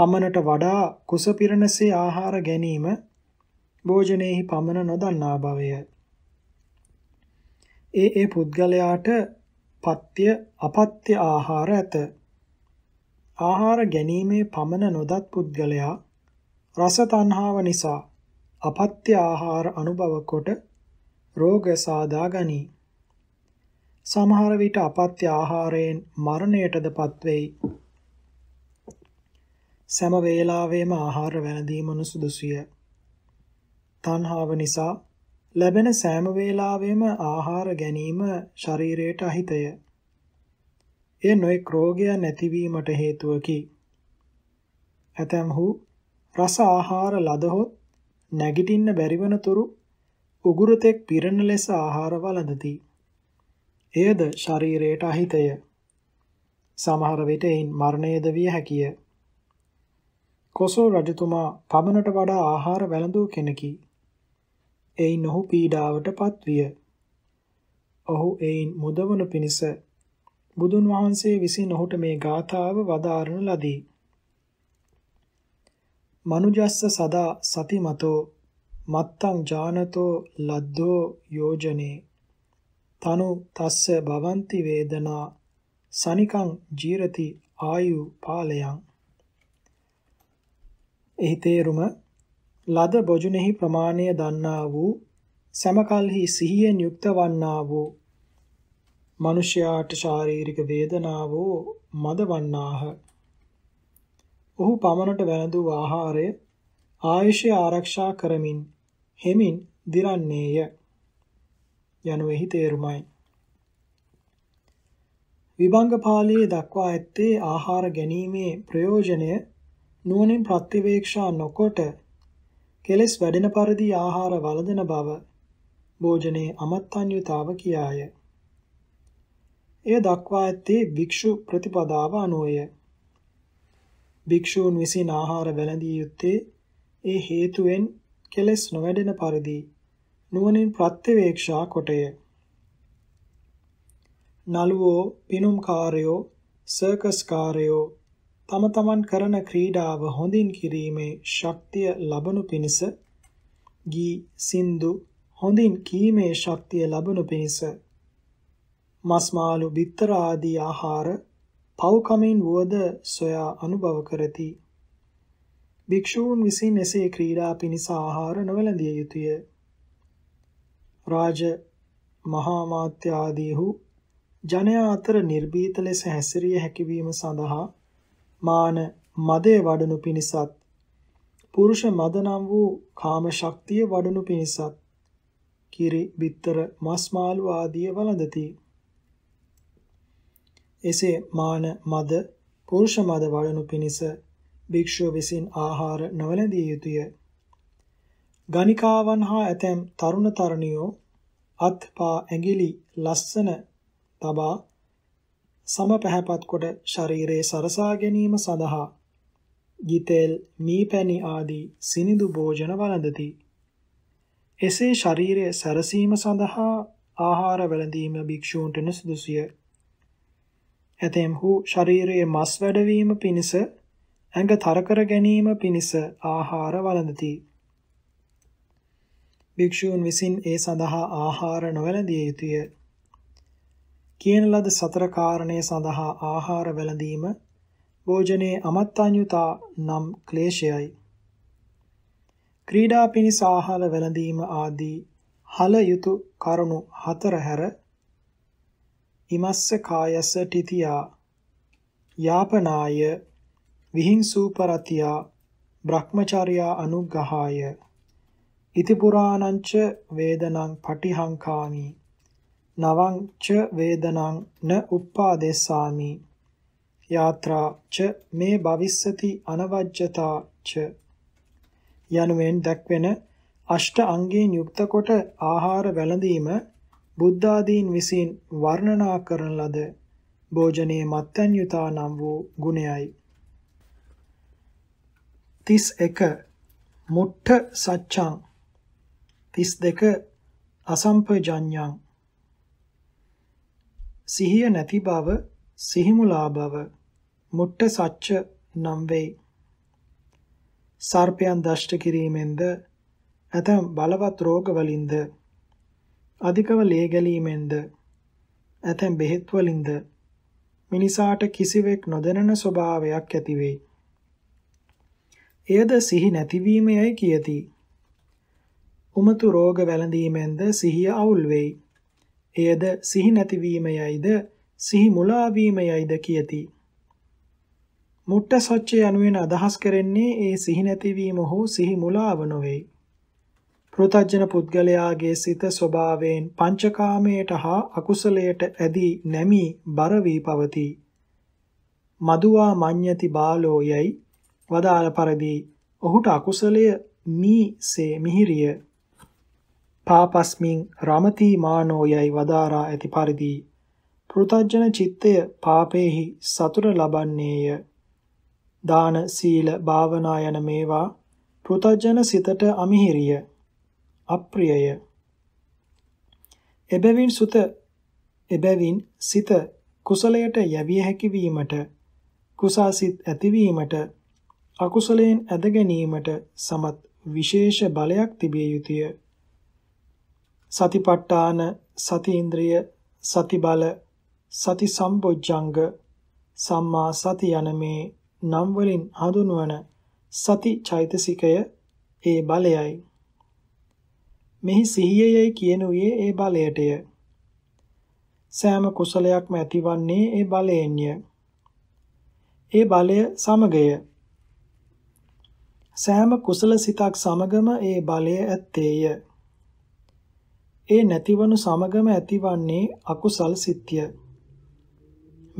පමණට වඩා කුස පිරණසේ ආහාර ගැනීම භෝජනයේහි පමණ නොදන්නා බවය. ඒ ඒ පුද්ගලයාට පත්‍ය අපත්‍ය ආහාර ඇත. ආහාර ගැනීමේ පමණ නොදත් පුද්ගලයා රස තණ්හාව නිසා අපත්‍ය ආහාර අනුභව කොට රෝග සාදා ගනී. සමහර විට අපත්‍ය ආහාරයෙන් මරණයටදපත් වෙයි. සෑම වේලාවෙම ආහාර වැළඳීම සුදුසුය. තණ්හාව නිසා ලැබෙන සෑම වේලාවෙම ආහාර ගැනීම ශරීරයට අහිතය. එය නොඑක් රෝගය නැතිවීමට හේතුවකි. ඇතැම්හු රස ආහාර ලදහොත් නැගිටින්න බැරිවන තුරු උගුරුතෙක් පිරෙන ලෙස ආහාර වළඳති. එයද ශරීරයට අහිතය. සමහර විට එයින් මරණයද විය හැකිය. කොසෝ රජතුමා පමණට වඩා ආහාර වැළඳූ කෙනකි. එයින් ඔහු පීඩාවට පත්විය. ඔහු එයින් මුදවන පිණිස බුදුන් වහන්සේ විසින් ඔහුට මේ ගාථාව වදාරන ලදී. මනුජස්ස සදා සතිමතෝ මත්තං ජානතෝ ලද්දෝ යෝජනේ තනු තස්ස භවಂತಿ වේදනා සනිකං ජීරති ආයු පාලයන් එහි තේරුම ලද බොජුනේහි ප්‍රමාණය දන්නා වූ සමකල්හි සිහියෙන් යුක්ත වන්නා වූ මිනිසයාට ශාරීරික වේදනාවෝ මද වන්නාහ ඔහු පමණට වැළඳු ආහාරය ආයුෂය ආරක්ෂා කරමින් හෙමින් දිරන්නේය යනුවෙහි තේරුමයි විභංග පාළියේ දක්වා ඇත්තේ ආහාර ගැනීමේ ප්‍රයෝජනය නුවණින් ප්‍රතිවේක්ෂා නොකොට කෙලෙස් වැඩෙන පරිදි ආහාර වළඳන බව භෝජනයේ අමත්ත්වන්‍යතාව කියාය. එය දක්වා ඇත්තේ භික්ෂු ප්‍රතිපදාව අනුවය. භික්ෂූන් විසින් ආහාර වැළඳිය යුත්තේ ඒ හේතුවෙන් කෙලෙස් නොවැඩෙන පරිදි නුවණින් ප්‍රත්‍යවේක්ෂා කොටය. නළුවෝ, පිනුම්කාරයෝ, සර්කස්කාරයෝ තම තමන් කරන ක්‍රීඩාව හොඳින් කිරීමේ ශක්තිය ලබනු පිණිස ගී සින්දු හොඳින් කීමේ ශක්තිය ලබනු පිණිස මස්මාළු බිත්තර ආදී ආහාර පව්කමින් වුවද සොයා අනුභව කරති භික්ෂූන් විසින් එසේ ක්‍රීඩා පිණිස ආහාර නොවැළඳිය යුතුය. රාජ මහා මාත්‍ය ආදීහු ජනයා අතර නිර්භීත ලෙස හැසිරිය හැකිවීම සඳහා මාන මදේ වඩනු පිණිසත් පුරුෂ මද නම් වූ කාම ශක්තිය වඩනු පිණිසත් කිරි බිත්තර මස් මාළු ආදී වළඳති. එසේ මාන මද පුරුෂ මද වඩනු පිණිස භික්ෂුව විසින් ආහාර නොවැළඳිය යුතුය. ගණිකාවන් හා ඇතැම් තරුණ තරුණියෝ අත්පා ඇඟිලි ලස්සන තබා සම පැහැපත් කොට ශරීරයේ සරසා ගැනීම සඳහා ගිතෙල් මීපැණි ආදී සිනිඳු භෝජන වළඳති. එසේ ශරීරය සැරසීම සඳහා ආහාර වැළඳීම භික්ෂූන්ට නුසුදුසුය. ඇතැම්හු ශරීරයේ මස් වැඩවීම පිණිස ඇඟ තරකර ගැනීම පිණිස ආහාර වළඳති. භික්ෂූන් විසින් ඒ සඳහා ආහාර නොවැළඳිය යුතුය. කියන ලද සතර කාරණේ සඳහා ආහාර වැළඳීම භෝජනයේ අමත්තාන්‍යතා නම් ක්ලේශයයි. ක්‍රීඩා පිණිස ආහාර වැළඳීම ආදී හල යුතු කරුණු හතර හැර ඉමස්ස කායස තිතියා යාපනාය විහිංසූපරතියා බ්‍රහ්මචර්යා අනුග්‍රහාය ඉති පුරාණංච වේදනං පටිහංකාමි නවං ච වේදනං න උප්පාදේසාමි යාත්‍රා ච මේ භවිස්සති අනවජ්‍යතා ච යනුවෙන් දැක්වෙන අෂ්ට අංගයෙන් යුක්ත කොට ආහාර වැළඳීම බුද්ධාදීන් විසින් වර්ණනා කරන ලද භෝජනයේ මත්යන් යුතා නම් වූ ගුණයයි 31 මුට්ඨ සච්ඡං 32 අසම්පජඤ්ඤං සිහිය නැති බව සිහිමුලා බව මුට්ඨ සච්ච නම් වේ සර්පයන් දෂ්ට කිරීමෙන්ද ඇතම් බලවත් රෝග වලින්ද අධිකව ලේ ගැලීමෙන්ද ඇතම් බෙහෙත් වලින්ද මිනිසාට කිසිවෙක් නොදැනෙන ස්වභාවයක් ඇති වේ එයද සිහි නැතිවීමයයි කියති. උමතු රෝග වැළඳීමෙන්ද සිහිය අවුල් වෙයි. එයද සිහි නැතිවීමයයිද සිහි මුලාවීමයයිද කියති. මුට්ට සොච්චය යනුවෙන් අදහස් කරන්නේ ඒ සිහි නැතිවීම හෝ සිහි මුලාව නොවේ. පෘතජන පුද්ගලයාගේ සිත ස්වභාවයෙන් පංචකාමයට හා අකුසලයට ඇදී නැමී බර වී පවතී. මදුවා මඤ්ඤති බාලෝ යයි වදාළ පරිදි ඔහුට අකුසලය මීසේ මිහිරිය පාපස්මින් රමති මානෝ යයි වදාරා ඇති පරිදි පෘතජන චිත්තය පාපේහි සතුට ලබන්නේය දාන සීල භාවනා යන මේවා පෘතජන සිතට අමිහිරිය අප්‍රියය එබැවින් සුත එබැවින් සිත කුසලයට යැවිය හැකි වීමට කුසාසිත ඇතිවීමට අකුසලයෙන් ඇද ගැනීමට සමත් විශේෂ බලයක් තිබිය යුතුය. සතිපට්ඨාන, සති ඉන්ද්‍රිය, සති බල, සති සම්බොජ්ජංග, සම්මා සති යන මේ නම් වලින් හඳුන්වන සති චෛතසිකය ඒ බලයයි. මෙහි සිහියයි කියනුවේ ඒ බලයටය. සෑම කුසලයක්ම ඇතිවන්නේ ඒ බලයෙන්ය. ඒ බලය සමගය සෑම කුසල සිතක් සමගම ඒ බලය ඇත්තේය. ඒ නැතිවනු සමගම ඇතිවන්නේ අකුසල් සිත්ය.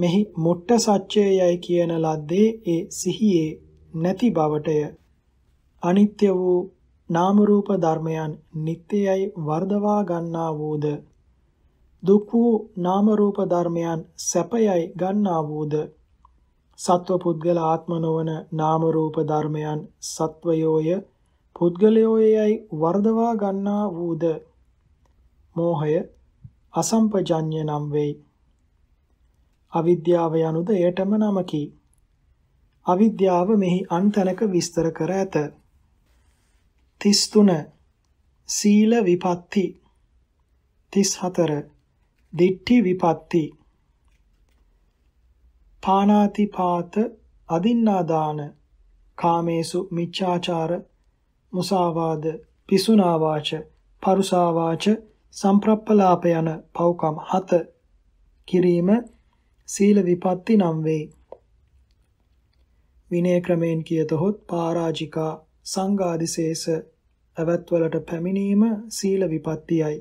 මෙහි මුට්ට සත්‍යය යයි කියන ලද්දේ ඒ සිහියේ නැති බවටය. අනිත්‍ය වූ නාම රූප ධර්මයන් නිත්‍යයි වර්ධවා ගන්නා වූද දුක් වූ නාම රූප ධර්මයන් සැපයයි ගන්නා වූද සත්ව පුද්ගල ආත්ම නොවන නාම රූප ධර්මයන් සත්වයෝය පුද්ගලයෝයයි වර්ධවා ගන්නා වූද මෝහය අසම්පජඤ්ඤ නම් වෙයි අවිද්‍යාව යනුද එයටම නමකි අවිද්‍යාව මෙහි අන්තනක විස්තර කර ඇත 33 සීල විපatti 34 දිට්ඨි විපatti පාණාතිපාත අදින්නාදාන කාමේසු මිච්ඡාචාර මුසාවාද පිසුනාවාච පරුසාවාච සම්ප්‍රප්පලාප යන පව්කම් හත කිරීම සීල විපatti නම් වේ විනය ක්‍රමයෙන් කියතොත් පරාජිකා සංඝාදිශේෂ ඇවැත්වලට පැමිණීම සීල විපත්තියයි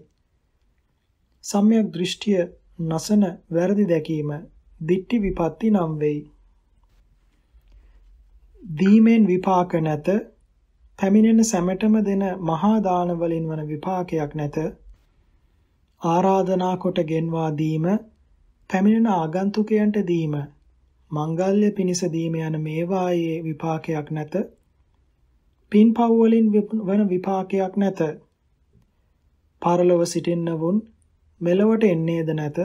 සම්‍යක් දෘෂ්ටිය නසන වැරදි දැකීම දිට්ටි විපatti නම් වෙයි. දීමෙන් විපාක නැත පැමිණෙන සැමටම දෙන මහා දාන වලින් වන විපාකයක් නැත ආරාධනා කොට ගෙන්වා දීම පැමිණෙන ආගන්තුකයන්ට දීම මංගල්‍ය පිණිස දීම යන මේවායේ විපාකයක් නැත පින්පව් වලින් වන විපාකයක් නැත පරලොව සිටින්නවුන් මෙලොවට එන්නේද නැත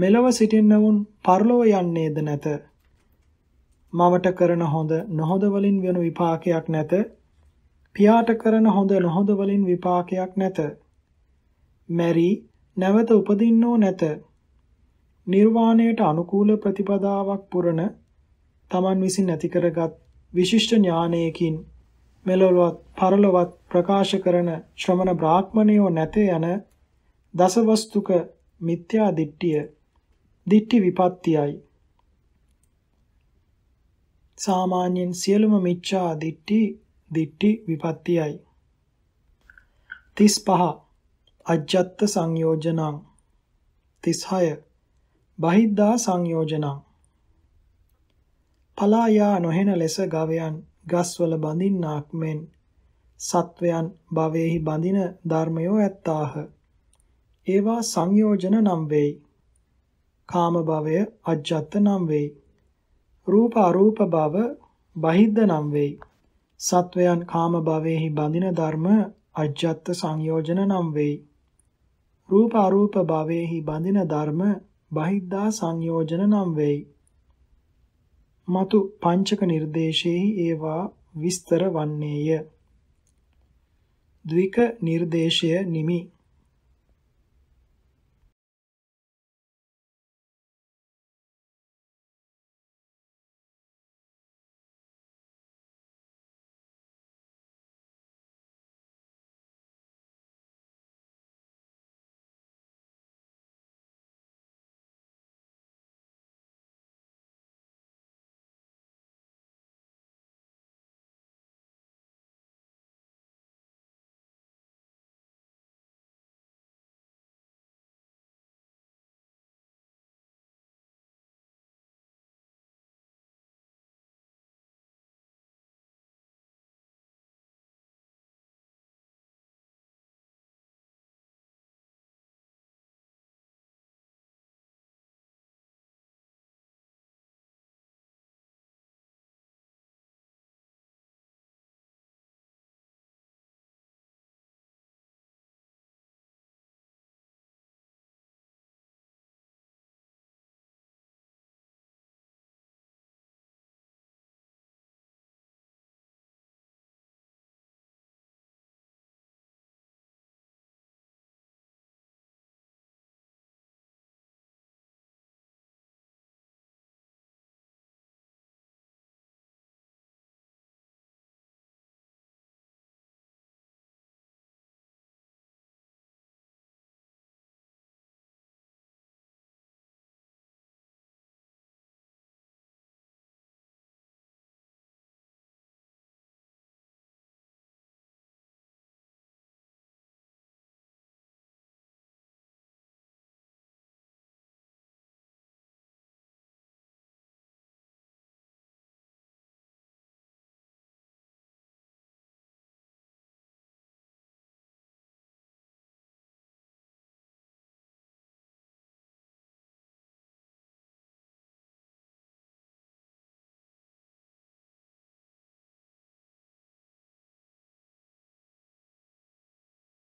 මෙලව සිටින්නවුන් පරලොව යන්නේද නැත. මවට කරන හොඳ නොහොඳ වලින් වෙන විපාකයක් නැත. පියාට කරන හොඳ නොහොඳ වලින් විපාකයක් නැත. මෙරි නැවත උපදින්නෝ නැත. නිර්වාණයට අනුකූල ප්‍රතිපදාවක් පුරන තමන් විසින් ඇති කරගත් විශිෂ්ට ඥානයකින් මෙලොවත් පරලොවත් ප්‍රකාශ කරන ශ්‍රමණ බ්‍රාහ්මණයෝ නැත යන දසවස්තුක මිත්‍යා දිට්ඨිය දිට්ඨි විපත්තියයි. සාමාන්‍යයෙන් සියලුම මිච්ඡා දිට්ඨි දිට්ඨි විපත්තියයි. 35 අජ්ජත් සංයෝජනං 36 බහිද්ධා සංයෝජනං පලායා නොහෙන ලෙස ගවයන් ගස්වල බඳින්නාක් මෙන් සත්වයන් භවෙහි බඳින ධර්මයෝ ඇත්තාහ ඒවා සංයෝජන නම් වෙයි කාම භවය අජ්ජත් නම් වෙයි. රූප අරූප භව බහිද්ද නම් වෙයි. සත්වයන් කාම භවයේහි බඳින ධර්ම අජ්ජත් සංයෝජන නම් වෙයි. රූප අරූප භවයේහි බඳින ධර්ම බහිද්දා සංයෝජන නම් වෙයි. මතු පංචක නිර්දේශෙහි ඒවා විස්තර වන්නේය. ද්වික නිර්දේශය නිමි